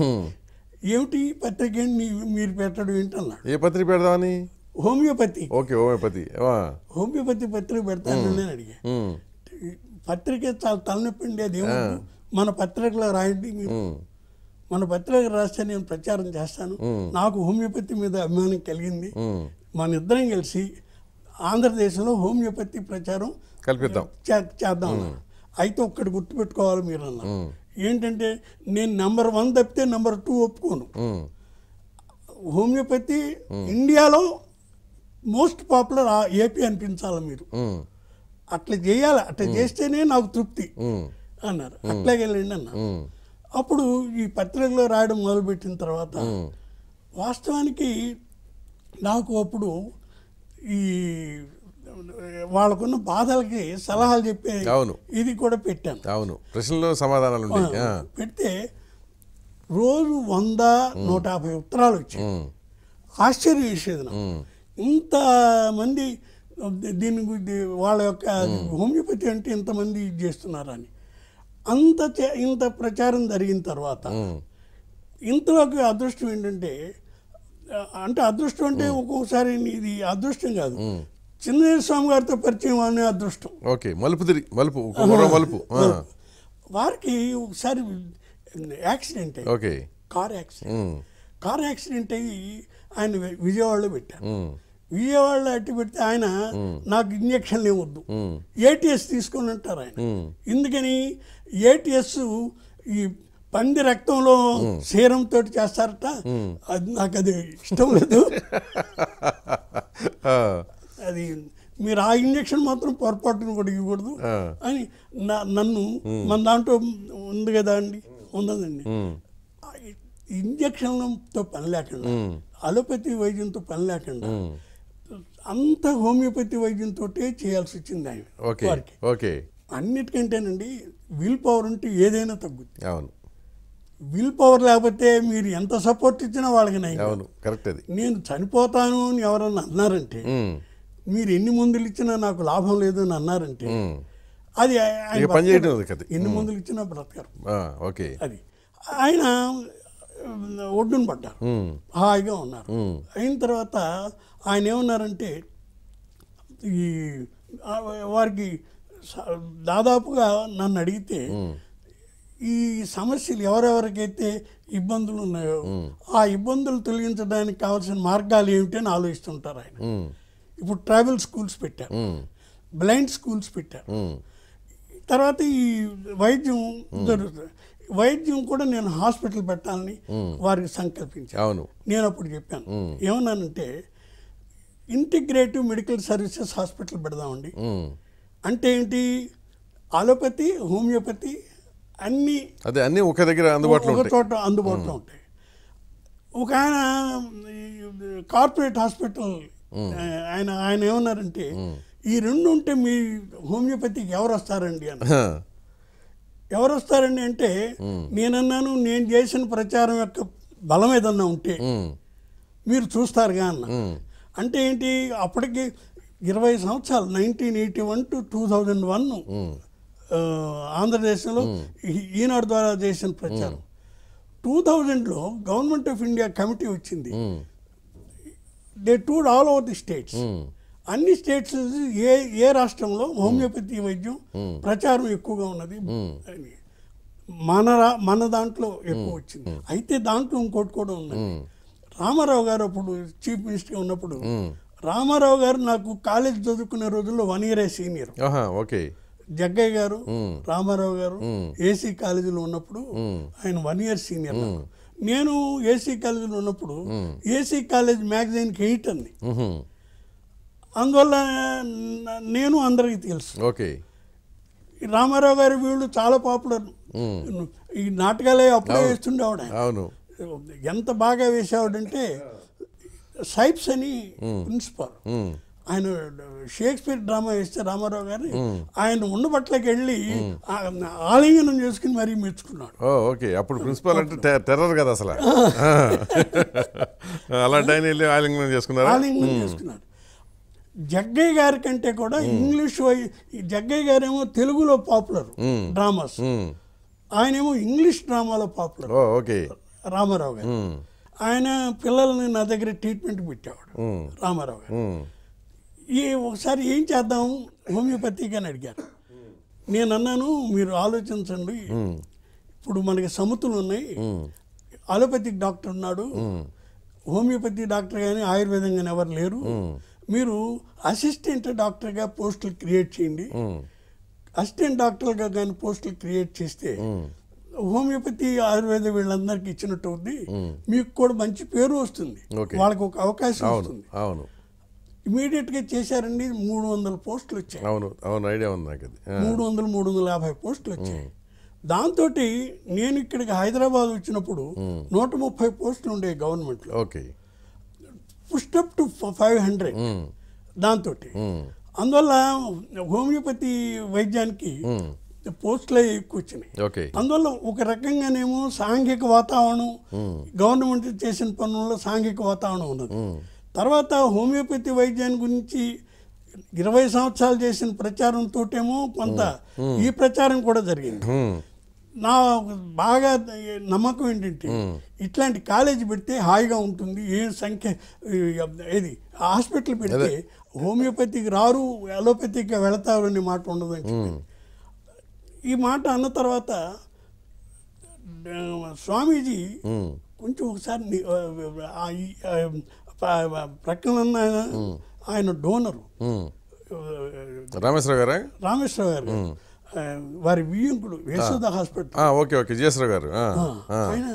ఏమిటి పత్రిక మీరు పెట్టడం ఏంటన్నా ఏ పత్రిక పెడదామని హోమియోపతి ఓకే హోమియోపతి హోమియోపతి పత్రిక పెడతానండి నేను అడిగా పత్రిక చాలా తలనొప్పి అండి అది మన పత్రికలో రాయండి మీరు మన పత్రిక రాస్తే నేను ప్రచారం చేస్తాను నాకు హోమియోపతి మీద అభిమానం కలిగింది మన ఇద్దరం కలిసి ఆంధ్రదేశంలో హోమియోపతి ప్రచారం కల్పిద్దాం చేద్దాం అయితే ఒక్కటి గుర్తుపెట్టుకోవాలి మీరు అన్న ఏంటంటే నేను నెంబర్ వన్ తప్పితే నెంబర్ టూ ఒప్పుకోను హోమియోపతి ఇండియాలో మోస్ట్ పాపులర్ ఏపీ అనిపించాలి మీరు అట్లా చేయాలి అట్లా చేస్తేనే నాకు తృప్తి అన్నారు అట్లాగేళ్ళండి అన్న అప్పుడు ఈ పత్రికలో రాయడం మొదలుపెట్టిన తర్వాత వాస్తవానికి నాకు అప్పుడు ఈ వాళ్ళకున్న బాధలకి సలహాలు చెప్పే అవును ఇది కూడా పెట్టాను అవును ప్రశ్నలు సమాధానాలు పెడితే రోజు వంద నూట యాభై ఉత్తరాలు వచ్చాయి ఆశ్చర్యం వేసేది ఇంత మంది దీని వాళ్ళ యొక్క హోమియోపతి అంటే ఇంతమంది ఇది చేస్తున్నారని అంత ఇంత ప్రచారం జరిగిన తర్వాత ఇంతలోకి అదృష్టం ఏంటంటే అంటే అదృష్టం అంటే ఒక్కొక్కసారి ఇది అదృష్టం కాదు చిన్నయ్య స్వామి గారితో పరిచయం అనే అదృష్టం ఓకే మలుపు తిరిగి మలుపు మలుపు వారికి ఒకసారి యాక్సిడెంట్ అయ్యి okay car accident car accident అయ్యి ఆయన విజయవాడలో పెట్టారు విజయవాడలో అట్టి పెడితే ఆయన నాకు ఇంజక్షన్లు ఏమొద్దు ఏటీఎస్ తీసుకొని అంటారు ఆయన ఎందుకని ఏటీఎస్ ఈ పంది రక్తంలో సీరం తోటి చేస్తారట అది నాకు అది ఇష్టం లేదు అది మీరు ఆ ఇంజక్షన్ మాత్రం పొరపాటును కూడా ఇవ్వకూడదు అని నన్ను మన దాంట్లో ఉంది కదా అండి ఉందండి ఇంజక్షన్లతో పని లేకుండా అలోపతి వైద్యంతో పని లేకుండా అంత హోమియోపతి వైద్యంతో చేయాల్సి వచ్చింది ఆయన ఓకే అన్నిటికంటేనండి విల్ పవర్ ఉంటే ఏదైనా తగ్గుద్ది అవును విల్ పవర్ లేకపోతే మీరు ఎంత సపోర్ట్ ఇచ్చినా వాళ్ళకి అవును కరెక్ట్ అది నేను చనిపోతాను అని ఎవరన్నా అన్నారంటే మీరు ఎన్ని మందులు ఇచ్చినా నాకు లాభం లేదు అని అన్నారంటే అది ఎన్ని మందులు ఇచ్చినా బ్రతకారు ఓకే అది ఆయన ఒడ్డున పడ్డారు హాయిగా ఉన్నారు అయిన తర్వాత ఆయన ఏమన్నారంటే ఈ వారికి దాదాపుగా నన్ను అడిగితే ఈ సమస్యలు ఎవరెవరికైతే ఇబ్బందులు ఉన్నాయో ఆ ఇబ్బందులు తొలగించడానికి కావాల్సిన మార్గాలు ఏమిటి అని ఆలోచిస్తుంటారు ఆయన ఇప్పుడు ట్రావెల్ స్కూల్స్ పెట్టారు బ్లైండ్ స్కూల్స్ పెట్టారు తర్వాత ఈ వైద్యం జరుగుతుంది వైద్యం కూడా నేను హాస్పిటల్ పెట్టాలని వారికి సంకల్పించాను నేను అప్పుడు చెప్పాను ఏమన్నానంటే ఇంటిగ్రేటివ్ మెడికల్ సర్వీసెస్ హాస్పిటల్ పెడదామండి అంటే ఏంటి అలోపతి హోమియోపతి అన్ని అదే అన్ని ఒక దగ్గర అందుబాటులో చోట అందుబాటులో ఉంటాయి ఒక ఆయన కార్పొరేట్ హాస్పిటల్ ఆయన ఆయన ఏమన్నారంటే ఈ రెండు ఉంటే మీ హోమియోపతికి ఎవరు వస్తారండి అని ఎవరు వస్తారండి అంటే నేనన్నాను నేను చేసిన ప్రచారం యొక్క బలం ఏదన్నా ఉంటే మీరు చూస్తారుగా అన్న అంటే ఏంటి అప్పటికి ఇరవై సంవత్సరాలు nineteen eighty one to two thousand one ఆంధ్రదేశంలో ఈనాడు ద్వారా చేసిన ప్రచారం టూ థౌజండ్లో గవర్నమెంట్ ఆఫ్ ఇండియా కమిటీ వచ్చింది they tour all over the states అన్ని స్టేట్స్ ఏ ఏ రాష్ట్రంలో హోమియోపతి వైద్యం ప్రచారం ఎక్కువగా ఉన్నది మన మన దాంట్లో ఎక్కువ వచ్చింది అయితే దాంట్లో ఇంకోటి కూడా ఉన్నది రామారావు గారు అప్పుడు చీఫ్ మినిస్టర్ ఉన్నప్పుడు రామారావు గారు నాకు కాలేజ్ చదువుకునే రోజుల్లో one year senior okay Jaggaiah garu Ramarao గారు ఏసీ కాలేజీలో ఉన్నప్పుడు ఆయన వన్ ఇయర్ సీనియర్ నాకు నేను ఏసీ కాలేజీ ఉన్నప్పుడు ఏసీ కాలేజ్ మ్యాగజైన్కి అండి అందువల్ల నేను అందరికి తెలుసు ఓకే రామారావు గారి వీళ్ళు చాలా పాపులర్ ఈ నాటకాలే అప్పుడే వేస్తుండేవాడు అవును ఎంత బాగా వేసేవాడంటే సైప్స్ అని ప్రిన్సిపాల్ ఆయన షేక్స్పియర్ డ్రామా వేస్తే రామారావు గారి ఆయన ఉన్న బట్టలకి వెళ్ళి ఆలింగనం చేసుకుని మరీ మెచ్చుకున్నాడు ఓకే అప్పుడు ప్రిన్సిపాల్ అంటే టెర్రర్ కదా అసలు అలాంటి ఆయన వెళ్ళి ఆలింగనం చేసుకున్నారు ఆలింగనం చేసుకున్నాడు జగ్గయ్య గారి కంటే కూడా ఇంగ్లీష్ జగ్గయ్య గారేమో తెలుగులో పాపులర్ డ్రామాస్ ఆయనేమో ఇంగ్లీష్ డ్రామాలో పాపులర్ ఓకే రామారావు గారు ఆయన పిల్లల్ని నా దగ్గర ట్రీట్మెంట్ పెట్టేవాడు రామారావు గారు ఈ ఒకసారి ఏం చేద్దాం హోమియోపతిగా అని అడిగారు నేను అన్నాను మీరు ఆలోచించండి ఇప్పుడు మనకి సముతులు ఉన్నాయి అలోపతిక్ డాక్టర్ ఉన్నాడు హోమియోపతి డాక్టర్ కానీ ఆయుర్వేదం కానీ ఎవరు లేరు మీరు అసిస్టెంట్ డాక్టర్గా పోస్టులు క్రియేట్ చేయండి అసిస్టెంట్ డాక్టర్గా కానీ పోస్టులు క్రియేట్ చేస్తే హోమియోపతి ఆయుర్వేద వీళ్ళందరికీ ఇచ్చినట్టు అవుద్ది మీకు కూడా మంచి పేరు వస్తుంది వాళ్ళకి ఒక అవకాశం వస్తుంది ఇమీడియట్గా చేశారండి మూడు వందల పోస్టులు వచ్చాయి అవును అవును ఐడియా ఉంది నాకు అది మూడు వందలు మూడు వందల యాభై పోస్టులు వచ్చాయి దాంతో నేను ఇక్కడికి హైదరాబాద్ వచ్చినప్పుడు నూట ముప్పై పోస్టులు ఉండే గవర్నమెంట్లో okay pushed up to five hundred దాంతో అందువల్ల హోమియోపతి వైద్యానికి పోస్టులే ఎక్కువ వచ్చినాయి అందువల్ల ఒక రకంగానేమో సాంఘిక వాతావరణం గవర్నమెంట్ చేసిన పనుల్లో సాంఘిక వాతావరణం ఉన్నది తర్వాత హోమియోపతి వైద్యాన్ని గురించి ఇరవై సంవత్సరాలు చేసిన ప్రచారంతో ఏమో కొంత ఈ ప్రచారం కూడా జరిగింది నా బాగా నమ్మకం ఏంటంటే ఇట్లాంటి కాలేజీ పెడితే హాయిగా ఉంటుంది ఏ సంఖ్య ఇది హాస్పిటల్ పెడితే హోమియోపతికి రారు అలోపతికి వెళతారు అనే మాట ఉండదని చెప్పి ఈ మాట అన్న తర్వాత స్వామీజీ కొంచెం ఒకసారి ప్రక్కన ఆయన డోనరు రామేశ్వర గారు రామేశ్వర గారు వారి వియ్యంకుడు వేసుద hospital okay okay Jayeshwara garu ఆయన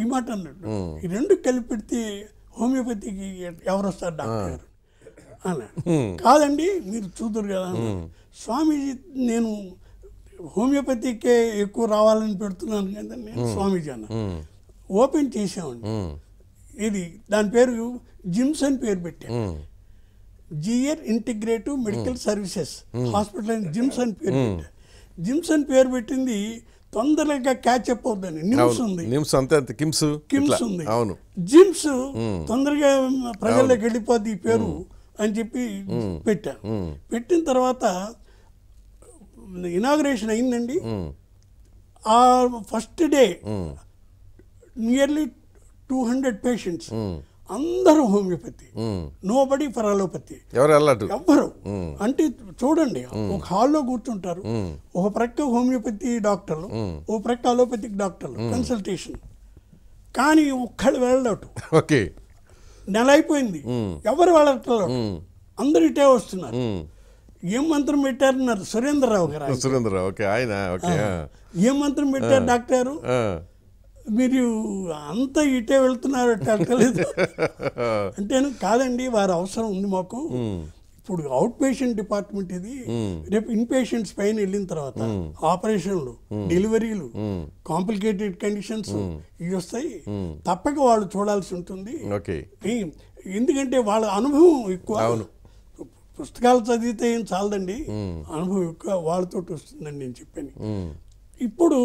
ఈ మాట అన్నట్టు ఈ రెండు కలిపిడితే హోమియోపతికి ఎవరు వస్తారు డాక్టర్ గారు కాదండి మీరు చూద్దరు కదా స్వామీజీ నేను హోమియోపతికే ఎక్కువ రావాలని పెడుతున్నాను కదా నేను స్వామీజీ అన్న ఓపెన్ చేసామండి ఇది దాని పేరు జిమ్స్ అని పేరు పెట్టాను జిఎర్ ఇంటిగ్రేటివ్ మెడికల్ సర్వీసెస్ హాస్పిటల్ అని జిమ్స్ అని పేరు పెట్టాను జిమ్స్ అని పేరు పెట్టింది తొందరగా క్యాచ్ అప్ అవుతుంది నిమ్స్ ఉంది నిమ్స్ అంత కిమ్స్ కిమ్స్ ఉంది అవును జిమ్స్ తొందరగా ప్రజల్లోకి వెళ్ళిపోద్ది ఈ పేరు అని చెప్పి పెట్టాను పెట్టిన తర్వాత ఇనాగ్రేషన్ అయిందండి ఆ first day nearly two hundred patients అందరూ homeopathy nobody for allopathy ఎవ్వరు అంటే చూడండి ఒక హాల్లో కూర్చుంటారు ఒక ప్రక్క హోమియోపతి డాక్టర్లు ఒక ప్రక్క అలోపతిక్ డాక్టర్లు కన్సల్టేషన్ కానీ ఒక్కళ్ళు వెళ్ళటం ఓకే నెల అయిపోయింది ఎవరు వెళ్ళట్లేదు అందరు ఇటే వస్తున్నారు ఏం మంత్రం పెట్టారన్నారు సురేంద్రరావు గారు సురేంద్రరావు ఓకే ఏం మంత్రం పెట్టారు డాక్టర్ మీరు అంత ఇటే వెళ్తున్నారట అనలేదు అంటే కాదండి వారి అవసరం ఉంది మాకు ఇప్పుడు అవుట్ పేషెంట్ డిపార్ట్మెంట్ ఇది రేపు ఇన్ పేషెంట్స్ పైన వెళ్ళిన తర్వాత ఆపరేషన్లు డెలివరీలు కాంప్లికేటెడ్ కండిషన్స్ ఇవి వస్తాయి తప్పక వాళ్ళు చూడాల్సి ఉంటుంది ఎందుకంటే వాళ్ళ అనుభవం ఎక్కువ పుస్తకాలు చదివితే ఏం చాలదండి అనుభవం ఎక్కువ వాళ్ళతోటి వస్తుందండి నేను చెప్పాను ఇప్పుడు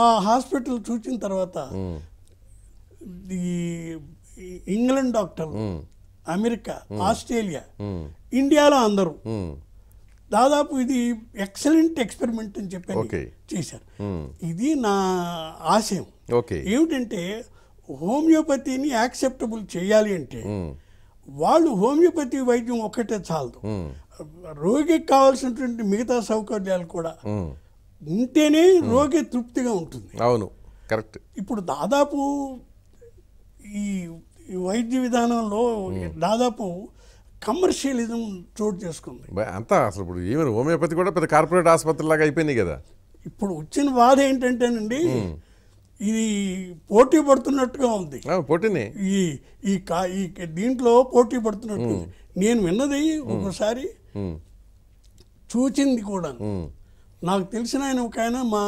ఆ హాస్పిటల్ చూసిన తర్వాత ఈ ఇంగ్లాండ్ డాక్టర్ అమెరికా ఆస్ట్రేలియా ఇండియాలో అందరూ దాదాపు ఇది ఎక్సలెంట్ ఎక్స్పెరిమెంట్ అని చెప్పి చేశారు ఇది నా ఆశయం ఏమిటంటే హోమియోపతిని యాక్సెప్టబుల్ చేయాలి అంటే వాళ్ళు హోమియోపతి వైద్యం ఒక్కటే చాలదు రోగికి కావాల్సినటువంటి మిగతా సౌకర్యాలు కూడా ఉంటేనే రోగి తృప్తిగా ఉంటుంది అవును కరెక్ట్ ఇప్పుడు దాదాపు ఈ వైద్య విధానంలో దాదాపు కమర్షియలిజం చోటు చేసుకుంది అంతా అసలు ఇప్పుడు ఈవెన్ హోమియోపతి కూడా పెద్ద కార్పొరేట్ ఆసుపత్రి లాగా అయిపోయింది కదా ఇప్పుడు వచ్చిన బాధ ఏంటంటేనండి ఇది పోటీ పడుతున్నట్టుగా ఉంది పోటీనే ఈ ఈ కా ఈ దీంట్లో పోటీ పడుతున్నట్టు నేను విన్నది ఒకసారి చూచింది కూడా నాకు తెలిసిన ఆయన ఒక ఆయన మా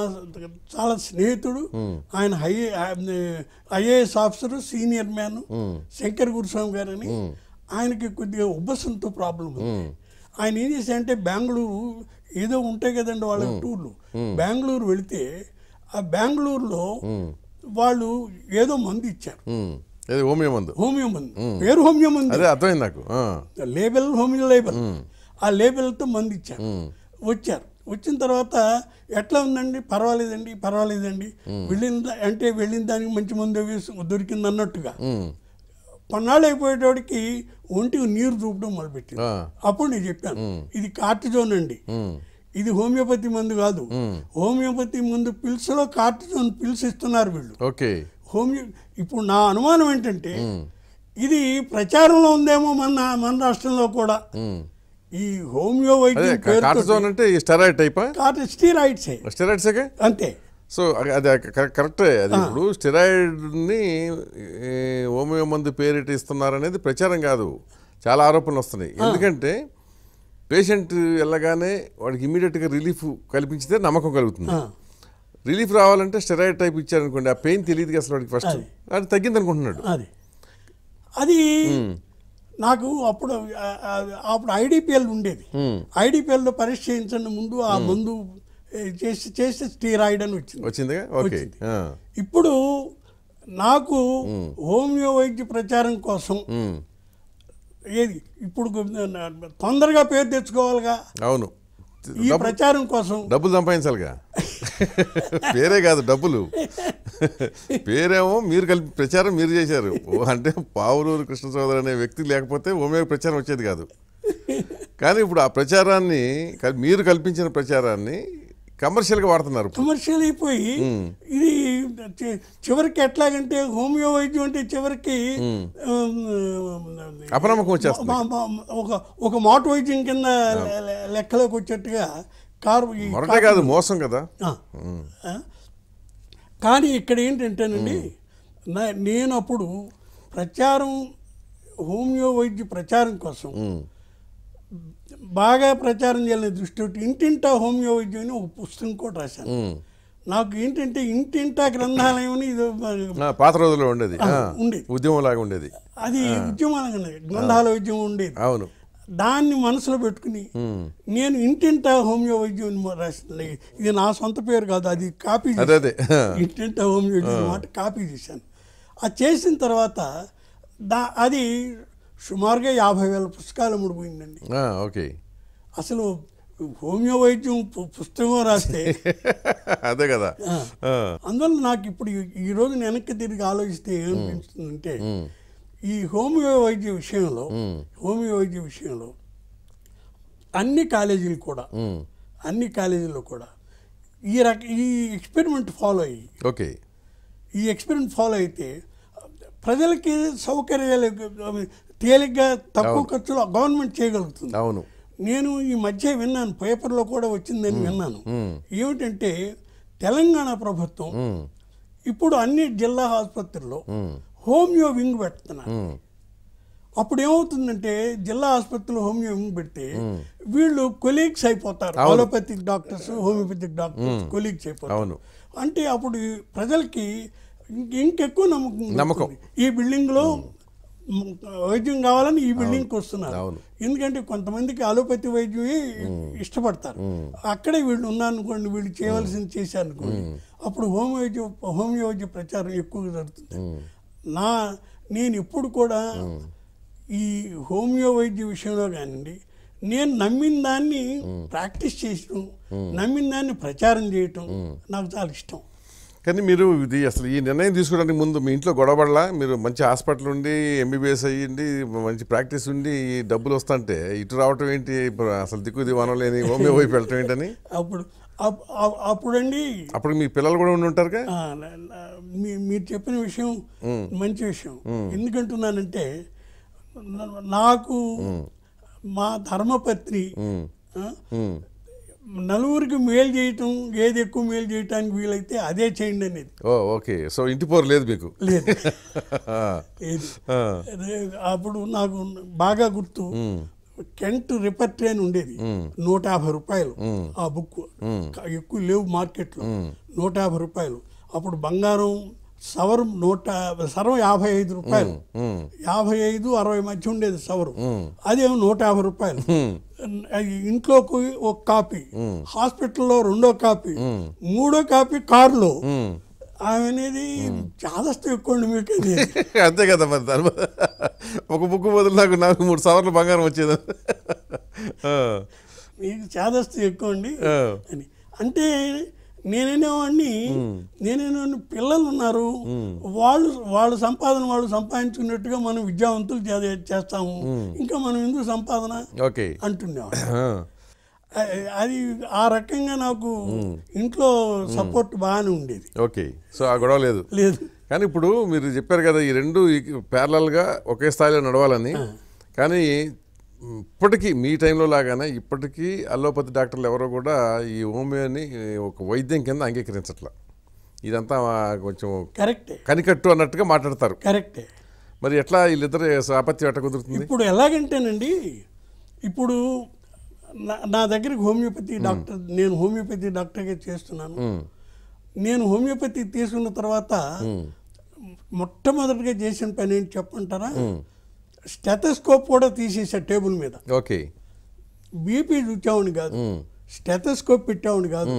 చాలా స్నేహితుడు ఆయన high IAS officer senior man Shankar Guruswamy garu అని ఆయనకి కొద్దిగా ఉబ్బసంతో ప్రాబ్లం ఆయన ఏం అంటే బెంగళూరు ఏదో ఉంటాయి కదండి వాళ్ళ టూర్లు బెంగళూరు వెళితే ఆ బెంగళూరులో వాళ్ళు ఏదో మందు ఇచ్చారు హోమియో మందు హోమియో మందు పేరు హోమియో మందు అర్థమైంది నాకు లేబెల్ హోమియో లేబెల్ ఆ లేబెల్తో మందు ఇచ్చారు వచ్చారు వచ్చిన తర్వాత ఎట్లా ఉందండి పర్వాలేదండి పర్వాలేదండి వెళ్ళిన అంటే వెళ్ళిన దానికి మంచి ముందు దొరికింది అన్నట్టుగా కొన్నాళ్ళు అయిపోయేటోడికి ఒంటికి నీరు చూపడం మొదలుపెట్టింది అప్పుడు నేను చెప్పాను ఇది కార్టిజోన్ అండి ఇది హోమియోపతి మందు కాదు హోమియోపతి మందు పిల్స్లో కార్టిజోన్ పిల్స్ ఇస్తున్నారు వీళ్ళు ఓకే హోమియో ఇప్పుడు నా అనుమానం ఏంటంటే ఇది ప్రచారంలో ఉందేమో మన మన రాష్ట్రంలో కూడా ఈ హోమియో వైద్యం అంటే ఈ స్టెరాయిడ్ టైప్ స్టీరాయిడ్స్ స్టెరాయిడ్స్ అంతే సో అది కరెక్ట్ అది ఇప్పుడు స్టెరాయిడ్ని హోమియో మందు పేరిట ఇస్తున్నారనేది ప్రచారం కాదు చాలా ఆరోపణలు వస్తున్నాయి ఎందుకంటే పేషెంట్ వెళ్ళగానే వాడికి ఇమీడియట్గా రిలీఫ్ కల్పించితే నమ్మకం కలుగుతుంది రిలీఫ్ రావాలంటే స్టెరాయిడ్ టైప్ ఇచ్చారనుకోండి ఆ పెయిన్ తెలియదు అసలు వాడికి ఫస్ట్ అది తగ్గింది అనుకుంటున్నాడు అది నాకు అప్పుడు అప్పుడు ఐడిపిఎల్ ఉండేది ఐడిపిఎల్లో పరీక్ష చేయించండి ముందు ఆ మందు చేసి చేసి స్టీరాయిడ్ అని వచ్చింది వచ్చింది వచ్చింది ఇప్పుడు నాకు హోమియో వైద్య ప్రచారం కోసం ఏది ఇప్పుడు తొందరగా పేరు తెచ్చుకోవాలిగా అవును ఈ ప్రచారం కోసం డబ్బులు సంపాదించాలిగా పేరే కాదు డబ్బులు పేరేమో మీరు కలిపి ప్రచారం మీరు చేశారు అంటే పావులూరు కృష్ణ సోదరు అనే వ్యక్తి లేకపోతే ఓమే ప్రచారం వచ్చేది కాదు కానీ ఇప్పుడు ఆ ప్రచారాన్ని మీరు కల్పించిన ప్రచారాన్ని కమర్షియల్గా వాడుతున్నారు కమర్షియల్ అయిపోయి ఇది చివరికి ఎట్లాగంటే హోమియో వైద్యం అంటే చివరికి అపనమ్మకం వచ్చేస్తుంది ఒక ఒక మాట వైద్యం కింద లెక్కలోకి వచ్చేట్టుగా కారు కాదు మోసం కదా కానీ ఇక్కడ ఏంటంటేనండి నేను అప్పుడు ప్రచారం హోమియో వైద్య ప్రచారం కోసం బాగా ప్రచారం చేయలేని దృష్టి ఇంటింటా హోమియో వైద్యం అని ఒక పుస్తకం కూడా రాశాను నాకు ఏంటంటే ఇంటింటా గ్రంథాలయం ఇది పాత రోజుల్లో ఉండేది ఉండేది ఉద్యమం లాగా ఉండేది అది ఉద్యమం గ్రంథాల ఉద్యమం ఉండేది అవును దాన్ని మనసులో పెట్టుకుని నేను ఇంటింట హోమియో వైద్యం రాసిన ఇది నా సొంత పేరు కాదు అది కాపీ ఇంటింట హోమియో మాట కాపీ చేశాను అది చేసిన తర్వాత దా అది సుమారుగా యాభై వేల పుస్తకాలు ముడిపోయిందండి ఓకే అసలు హోమియో వైద్యం పుస్తకం రాస్తే అదే కదా అందువల్ల నాకు ఇప్పుడు ఈరోజు వెనక్కి తిరిగి ఆలోచిస్తే ఏమనిపిస్తుందంటే ఈ హోమియో వైద్య విషయంలో హోమియో వైద్య విషయంలో అన్ని కాలేజీలు కూడా అన్ని కాలేజీల్లో కూడా ఈ రక ఈ ఎక్స్పెరిమెంట్ ఫాలో అయ్యి ఓకే ఈ ఎక్స్పెరిమెంట్ ఫాలో అయితే ప్రజలకి సౌకర్యాలు తేలిగ్గా తక్కువ ఖర్చులో గవర్నమెంట్ చేయగలుగుతుంది అవును నేను ఈ మధ్య విన్నాను పేపర్లో కూడా వచ్చిందని విన్నాను ఏమిటంటే తెలంగాణ ప్రభుత్వం ఇప్పుడు అన్ని జిల్లా ఆసుపత్రుల్లో హోమియో వింగ్ పెడుతున్నారు అప్పుడు ఏమవుతుందంటే జిల్లా ఆసుపత్రిలో హోమియో వింగ్ పెడితే వీళ్ళు కొలీగ్స్ అయిపోతారు allopathic doctors homeopathic doctors colleagues అయిపోతారు అంటే అప్పుడు ప్రజలకి ఇంకెక్కువ నమ్మకం నమ్మకం ఈ బిల్డింగ్లో వైద్యం కావాలని ఈ బిల్డింగ్కి వస్తున్నారు ఎందుకంటే కొంతమందికి అలోపతి వైద్యమే ఇష్టపడతారు అక్కడే వీళ్ళు ఉన్నారనుకోండి వీళ్ళు చేయవలసింది చేశారనుకోండి అప్పుడు హోమియో వైద్య ప్రచారం ఎక్కువగా జరుగుతుంది నా నేను ఇప్పుడు కూడా ఈ హోమియో వైద్య విషయంలో కానివ్వండి నేను నమ్మిన దాన్ని ప్రాక్టీస్ చేయటం నమ్మిన దాన్ని ప్రచారం చేయటం నాకు చాలా ఇష్టం కానీ మీరు ఇది అసలు ఈ నిర్ణయం తీసుకోవడానికి ముందు మీ ఇంట్లో గొడవడలా మీరు మంచి హాస్పిటల్ ఉండి ఎంబీబీఎస్ అయ్యింది మంచి ప్రాక్టీస్ ఉండి ఈ డబ్బులు వస్తుంటే ఇటు రావటం ఏంటి అసలు దిక్కు దివానం లేని హోమియో వైపు వెళ్ళటం ఏంటని అప్పుడు అప్పుడండి అప్పుడు మీ పిల్లలు కూడా ఉండి ఉంటారు మీరు చెప్పిన విషయం మంచి విషయం ఎందుకంటున్నానంటే నాకు మా ధర్మపత్ని నలుగురికి మేలు చేయటం ఏది ఎక్కువ మేలు చేయటానికి వీలైతే అదే చేయండి అనేది ఓకే సో ఇంటి పోరు లేదు మీకు లేదు అప్పుడు నాకు బాగా గుర్తు కెంట్ రిపర్టరీ అని ఉండేది నూట యాభై రూపాయలు ఆ బుక్ ఎక్కువ లేవు మార్కెట్లో నూట యాభై రూపాయలు అప్పుడు బంగారం సవరం నూట సర్వం యాభై ఐదు రూపాయలు యాభై ఐదు అరవై మధ్య ఉండేది సవరు అదేమో నూట యాభై రూపాయలు ఇంట్లోకి ఒక కాపీ హాస్పిటల్లో రెండో కాపీ మూడో కాపీ కారులో ఆమె అనేది ఆదస్తం ఎక్కువ మీకు అంతే కదా మరి దాని ఒక బుక్ బదులు నాకు నాకు మూడు సవర్లు బంగారం వచ్చేది మీకు చాదస్తం ఎక్కువ అండి అని అంటే నేనేనేవాడిని నేనేనే పిల్లలు ఉన్నారు వాళ్ళు వాళ్ళు సంపాదన వాళ్ళు సంపాదించుకున్నట్టుగా మనం విద్యావంతులు చేస్తాము ఇంకా మనం ఎందుకు సంపాదన అంటుండేవాడు అది ఆ రకంగా నాకు ఇంట్లో సపోర్ట్ బాగానే ఉండేది ఓకే సో ఆ గొడవ లేదు లేదు కానీ ఇప్పుడు మీరు చెప్పారు కదా ఈ రెండు ప్యారలల్గా ఒకే స్థాయిలో నడవాలని కానీ ఇప్పటికీ మీ టైంలో లాగానే ఇప్పటికీ అల్లోపతి డాక్టర్లు ఎవరో కూడా ఈ హోమియోని ఒక వైద్యం కింద అంగీకరించట్లా ఇదంతా కొంచెం కరెక్ట్ కనికట్టు అన్నట్టుగా మాట్లాడతారు కరెక్టే మరి ఎట్లా వీళ్ళిద్దరు ఆపత్తి ఎట్లా కుదురుతుంది ఇప్పుడు ఎలాగంటేనండి ఇప్పుడు నా దగ్గరికి హోమియోపతి డాక్టర్ నేను హోమియోపతి డాక్టర్గా చేస్తున్నాను నేను హోమియోపతి తీసుకున్న తర్వాత మొట్టమొదటిగా చేసిన పని ఏంటి చెప్పంటారా స్టెథస్కోప్ కూడా తీసేసా టేబుల్ మీద ఓకే బీపీ చూచామని కాదు స్టెథస్కోప్ పెట్టామని కాదు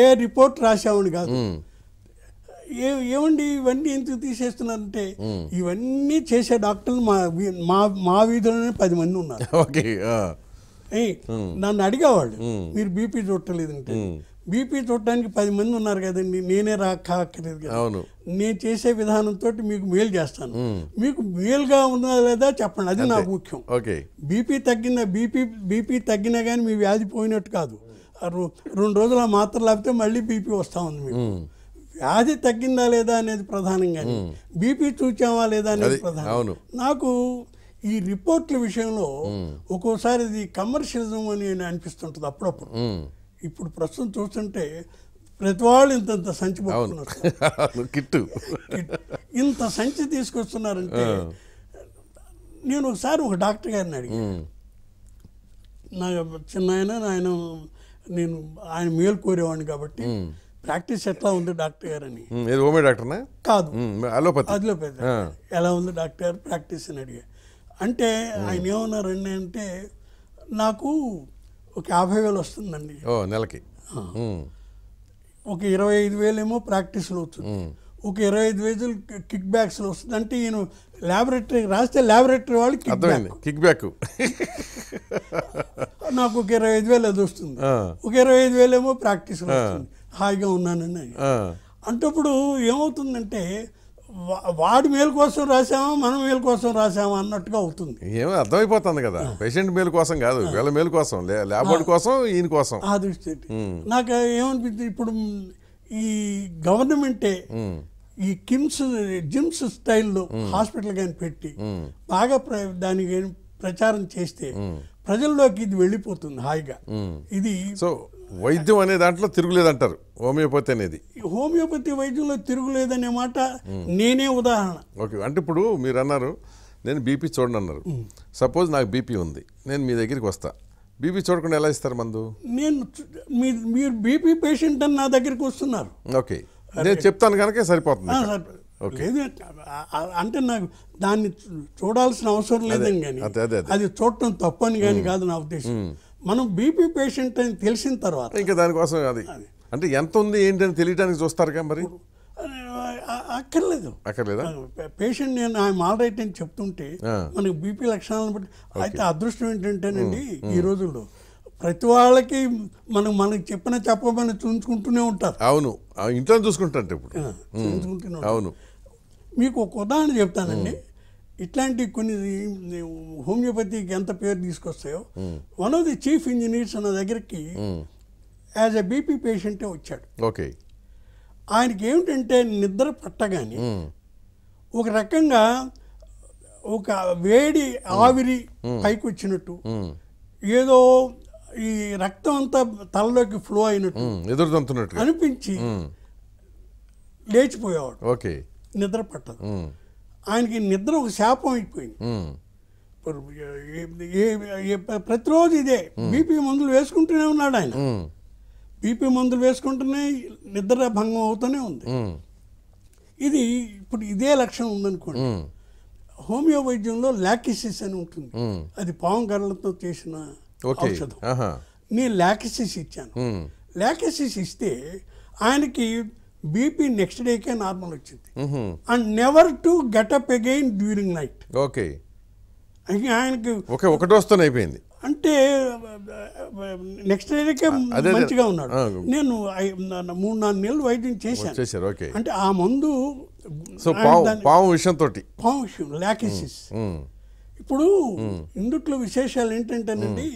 ఏ రిపోర్ట్ రాసామని కాదు ఏ ఏమండి ఇవన్నీ ఎందుకు తీసేస్తున్నారంటే ఇవన్నీ చేసే డాక్టర్లు మా మా మా వీధిలోనే పది మంది ఉన్నారు ఓకే నన్ను అడిగేవాళ్ళు మీరు బీపీ అంటే బీపీ చూడటానికి పది మంది ఉన్నారు కదండి నేనే రాక్కర్లేదు కదా నేను చేసే విధానంతో మీకు మేలు చేస్తాను మీకు మేలుగా ఉందా లేదా చెప్పండి అది నాకు ముఖ్యం బీపీ తగ్గిన బీపీ బీపీ తగ్గినా కానీ మీ వ్యాధి పోయినట్టు కాదు రెండు రోజుల మాత్రం లేకపోతే మళ్ళీ బీపీ వస్తూ ఉంది మీకు వ్యాధి తగ్గిందా లేదా అనేది ప్రధానంగా బీపీ చూచామా లేదా అనేది ప్రధానం నాకు ఈ రిపోర్ట్ల విషయంలో ఒక్కోసారి ఇది కమర్షియలిజం అని అనిపిస్తుంటుంది అప్పుడప్పుడు ఇప్పుడు ప్రస్తుతం చూస్తుంటే ప్రతి వాళ్ళు ఇంతంత సంచి పట్టుకున్నారు ఇంత సంచి తీసుకొస్తున్నారంటే నేను ఒకసారి ఒక డాక్టర్ గారిని అడిగాను నా చిన్న ఆయన ఆయన నేను ఆయన మేలు కోరేవాడిని కాబట్టి ప్రాక్టీస్ ఎట్లా ఉంది డాక్టర్ గారు అని కాదు అలోపతి అలోపతి ఎలా ఉంది డాక్టర్ గారు ప్రాక్టీస్ అని అడిగాను అంటే ఆయన ఏమన్నారండి అంటే నాకు ఒక యాభై వేలు వస్తుందండి ఓ నెలకి ఒక ఇరవై ఐదు వేలేమో ప్రాక్టీస్లు వస్తుంది ఒక ఇరవై ఐదు వేలు కిక్ బ్యాక్స్లో వస్తుంది అంటే ఈయన ల్యాబొరేటరీ రాస్తే ల్యాబొరేటరీ వాళ్ళు కిక్ బ్యాక్ నాకు ఒక ఇరవై ఐదు వేలు అది వస్తుంది ఒక ఇరవై ఐదు వేలేమో ప్రాక్టీస్ వస్తుంది హాయిగా ఉన్నానని అంటప్పుడు ఏమవుతుందంటే వాడి మేలు కోసం రాసామా మనం మేలు కోసం రాసామా అన్నట్టుగా అవుతుంది ఏమో అర్థమైపోతుంది కదా పేషెంట్ మేలు కోసం కాదు వీళ్ళ మేలు కోసం లేబర్ కోసం ఈయన కోసం ఆ దృష్టి నాకు ఏమనిపించింది ఇప్పుడు ఈ గవర్నమెంటే ఈ కిమ్స్ జిమ్స్ స్టైల్లో హాస్పిటల్ కానీ పెట్టి బాగా దానికి ప్రచారం చేస్తే ప్రజల్లోకి ఇది వెళ్ళిపోతుంది హాయిగా ఇది సో వైద్యం అనే దాంట్లో తిరుగులేదంటారు హోమియోపతి అనేది హోమియోపతి వైద్యంలో తిరుగులేదనే మాట నేనే ఉదాహరణ ఓకే అంటే ఇప్పుడు మీరు అన్నారు నేను బీపీ చూడండి అన్నారు సపోజ్ నాకు బీపీ ఉంది నేను మీ దగ్గరికి వస్తా బీపీ చూడకుండా ఎలా ఇస్తారు మందు నేను మీరు బీపీ పేషెంట్ అని నా దగ్గరికి వస్తున్నారు ఓకే నేను చెప్తాను కనుక సరిపోతుంది అంటే నాకు దాన్ని చూడాల్సిన అవసరం లేదని కానీ అది చూడటం తప్పని కానీ కాదు నా ఉద్దేశం మనం బీపీ పేషెంట్ అని తెలిసిన తర్వాత ఇంకా దానికోసం అది అంటే ఎంత ఉంది ఏంటని తెలియడానికి చూస్తారు మరి అక్కర్లేదు అక్కర్లేదా పేషెంట్ నేను ఆయన ఆల్రైట్ అని చెప్తుంటే మనకి బీపీ లక్షణాలను బట్టి అయితే అదృష్టం ఏంటంటేనండి ఈ రోజుల్లో ప్రతి వాళ్ళకి మనం మనకి చెప్పిన చెప్పమని చూసుకుంటూనే ఉంటారు అవును ఇంట్లో అంటే ఇప్పుడు అవును మీకు ఒక ఉదాహరణ చెప్తానండి ఇట్లాంటి కొన్ని హోమియోపతికి ఎంత పేరు తీసుకొస్తాయో one of the chief engineers నా దగ్గరికి యాజ్ ఎ బీపీ పేషెంటే వచ్చాడు ఓకే ఆయనకి ఏమిటంటే నిద్ర పట్టగాని hmm. ఒక రకంగా ఒక వేడి ఆవిరి hmm. hmm. పైకి వచ్చినట్టు ఏదో ఈ రక్తం అంతా తలలోకి ఫ్లో అయినట్టు అనిపించి లేచిపోయేవాడు ఓకే నిద్ర పట్టదు ఆయనకి నిద్ర ఒక శాపం అయిపోయింది ప్రతిరోజు ఇదే బీపీ మందులు వేసుకుంటూనే ఉన్నాడు ఆయన బీపీ మందులు వేసుకుంటూనే నిద్ర భంగం అవుతూనే ఉంది ఇది ఇప్పుడు ఇదే లక్షణం ఉందనుకోండి హోమియో వైద్యంలో లాకిసిస్ అని ఉంటుంది అది పాము గరలతో చేసిన ఔషధం నేను లాకిసిస్ ఇచ్చాను లాకిసిస్ ఇస్తే ఆయనకి బీపీ నెక్స్ట్ డేకే నార్మల్ వచ్చింది and never to get up again during night okay ఆయనకి ఓకే ఒకటో డోస్తో అయిపోయింది అంటే నెక్స్ట్ డేకే మంచిగా ఉన్నాడు నేను మూడు నాలుగు నెలలు వైద్యం చేశాను చేశారు ఓకే అంటే ఆ మందు సో పాము విషయంతో పాము విషయం లాకెసిస్ ఇప్పుడు ఇందుట్లో విశేషాలు ఏంటంటేనండి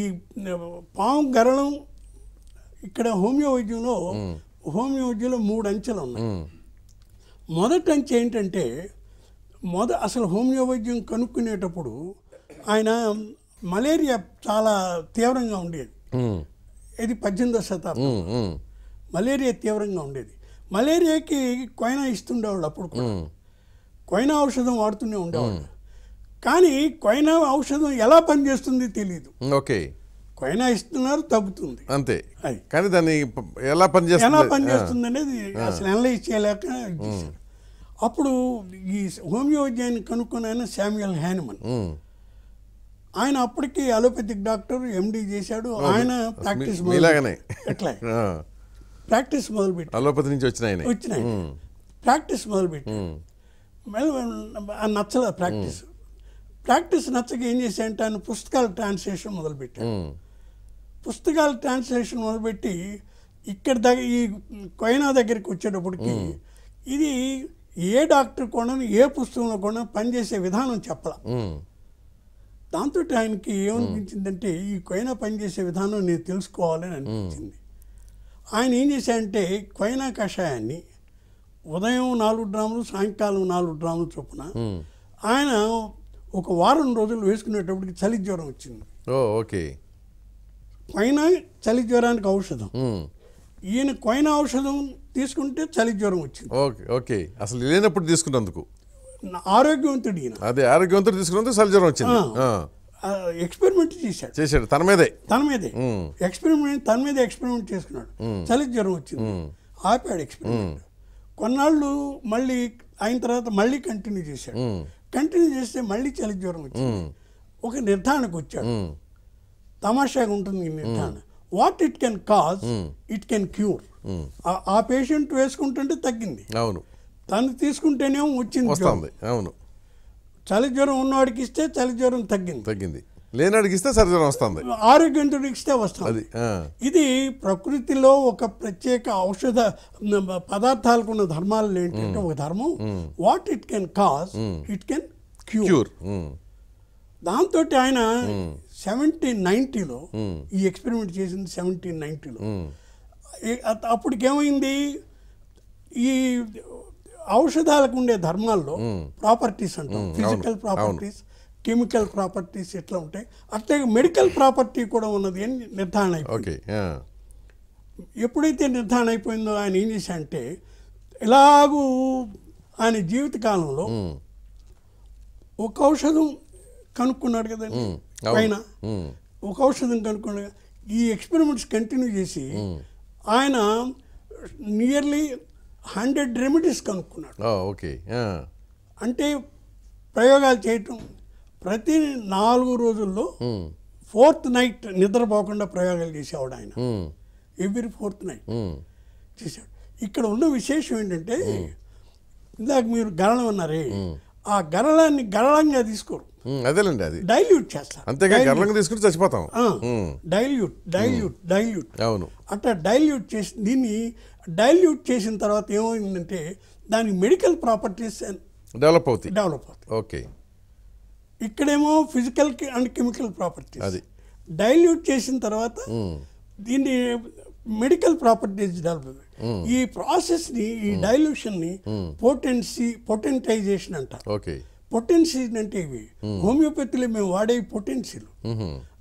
ఈ పాము గరళం ఇక్కడ హోమియో వైద్యంలో హోమియాలజీలో మూడు అంచెలు ఉన్నాయి మొదటి అంచె ఏంటంటే మొద అసలు హోమియోవైద్యం కనుక్కునేటప్పుడు ఆయన మలేరియా చాలా తీవ్రంగా ఉండేది ఇది పద్దెనిమిదో శతాబ్దం మలేరియా తీవ్రంగా ఉండేది మలేరియాకి కొయినా ఇస్తుండేవాళ్ళు అప్పుడు కూడా కొయినా ఔషధం వాడుతూనే ఉండేవాళ్ళు కానీ కొయినా ఔషధం ఎలా పనిచేస్తుంది తెలియదు ఓకే ఇస్తున్నారు తగ్గుతుంది అంతే కానీ దాన్ని ఎలా పనిచేస్తుంది ఎలా పనిచేస్తుంది అనేది అసలు అనలైజ్ చేయలేక అప్పుడు ఈ హోమియోజాన్ని కనుక్కొని ఆయన శామ్యుయల్ హ్యానిమన్ ఆయన అప్పటికి అలోపతిక్ డాక్టర్ ఎండి చేశాడు ఆయన ప్రాక్టీస్ ఎట్లా ప్రాక్టీస్ మొదలుపెట్టి అలోపతి నుంచి వచ్చినాయి వచ్చినాయి ప్రాక్టీస్ మొదలుపెట్టి నచ్చలేదు ప్రాక్టీస్ ప్రాక్టీస్ నచ్చక ఏం చేశాయంటే ఆయన పుస్తకాలు ట్రాన్స్లేషన్ మొదలుపెట్టాడు పుస్తకాల ట్రాన్స్లేషన్ మొదలుపెట్టి ఇక్కడ దగ్గర ఈ కొయినా దగ్గరికి వచ్చేటప్పటికి ఇది ఏ డాక్టర్ కొనను ఏ పుస్తకంలో కొనను పనిచేసే విధానం చెప్పాల దాంతో ఆయనకి ఏమనిపించిందంటే ఈ కొయినా పనిచేసే విధానం నేను తెలుసుకోవాలని అనిపించింది ఆయన ఏం చేశాడంటే కొయినా కషాయాన్ని ఉదయం నాలుగు డ్రాములు సాయంకాలం నాలుగు డ్రాములు చొప్పున ఆయన ఒక వారం రోజులు వేసుకునేటప్పటికి చలి జ్వరం వచ్చింది ఓకే పైన చలి జ్వరానికి ఔషధం ఈయన కొయిన ఔషధం తీసుకుంటే చలి జ్వరం వచ్చింది ఓకే ఓకే అసలు లేనప్పుడు తీసుకున్నందుకు ఆరోగ్యవంతుడు ఈయన అదే ఆరోగ్యవంతుడు తీసుకున్నందుకు చలి జ్వరం వచ్చింది ఎక్స్పెరిమెంట్ చేశాడు చేశాడు తన మీదే తన మీదే ఎక్స్పెరిమెంట్ తన మీద ఎక్స్పెరిమెంట్ చేసుకున్నాడు చలి జ్వరం వచ్చింది ఆపాడు ఎక్స్పెరిమెంట్ కొన్నాళ్ళు మళ్ళీ అయిన తర్వాత మళ్ళీ కంటిన్యూ చేశాడు కంటిన్యూ చేస్తే మళ్ళీ చలి జ్వరం వచ్చింది ఒక నిర్ధారణకు వచ్చాడు తమాషాగా ఉంటుంది నిర్ధారణ what it can cause it can cure ఆ పేషెంట్ వేసుకుంటుంటే తగ్గింది అవును తను తీసుకుంటేనేమో వచ్చింది వస్తుంది అవును చలి జ్వరం ఉన్నవాడికి ఇస్తే చలి జ్వరం తగ్గింది తగ్గింది లేనాడికి ఇస్తే జ్వరం వస్తుంది ఆరోగ్యవంతుడికి ఇస్తే వస్తుంది ఇది ప్రకృతిలో ఒక ప్రత్యేక ఔషధ పదార్థాలకు ఉన్న ధర్మాలు ఏంటంటే ఒక ధర్మం what it can cause it can cure దాంతో ఆయన సెవెంటీన్ నైన్టీలో ఈ ఎక్స్పెరిమెంట్ చేసింది సెవెంటీన్ నైన్టీలో అప్పటికేమైంది ఈ ఔషధాలకు ఉండే ధర్మాల్లో ప్రాపర్టీస్ అంటాం ఫిజికల్ ప్రాపర్టీస్ కెమికల్ ప్రాపర్టీస్ ఎట్లా ఉంటాయి అట్లే మెడికల్ ప్రాపర్టీ కూడా ఉన్నది అని నిర్ధారణ అయిపోయింది ఎప్పుడైతే నిర్ధారణ అయిపోయిందో ఆయన ఏం అంటే ఇలాగూ ఆయన జీవితకాలంలో ఒక ఔషధం కనుక్కున్నాడు కదండి ఆయన ఒక ఔషధం కనుక్కోండి ఈ ఎక్స్పెరిమెంట్స్ కంటిన్యూ చేసి ఆయన నియర్లీ హండ్రెడ్ రెమెడీస్ కనుక్కున్నాడు ఓకే అంటే ప్రయోగాలు చేయటం ప్రతి నాలుగు రోజుల్లో ఫోర్త్ నైట్ నిద్రపోకుండా ప్రయోగాలు చేసేవాడు ఆయన ఎవ్రీ ఫోర్త్ నైట్ చేశాడు ఇక్కడ ఉన్న విశేషం ఏంటంటే ఇందాక మీరు గరళం అన్నారే ఆ గరళాన్ని గరళంగా తీసుకోరు అదేలేండి అది డైల్యూట్ చేస్తాం అంతేగా గర్లంగా తీసుకుని చచ్చిపోతాం డైల్యూట్ డైల్యూట్ డైల్యూట్ అవును అట్లా డైల్యూట్ చేసి దీన్ని డైల్యూట్ చేసిన తర్వాత ఏమైందంటే దానికి మెడికల్ ప్రాపర్టీస్ డెవలప్ అవుతాయి డెవలప్ అవుతాయి ఓకే ఇక్కడేమో ఫిజికల్ అండ్ కెమికల్ ప్రాపర్టీస్ అది డైల్యూట్ చేసిన తర్వాత దీన్ని మెడికల్ ప్రాపర్టీస్ డెవలప్ ఈ ప్రాసెస్ని ఈ డైల్యూషన్ని పోటెన్సీ పొటెంటైజేషన్ అంటారు ఓకే పొటెన్షియల్ అంటే ఇవి హోమియోపతిలో మేము వాడే పొటెన్షియల్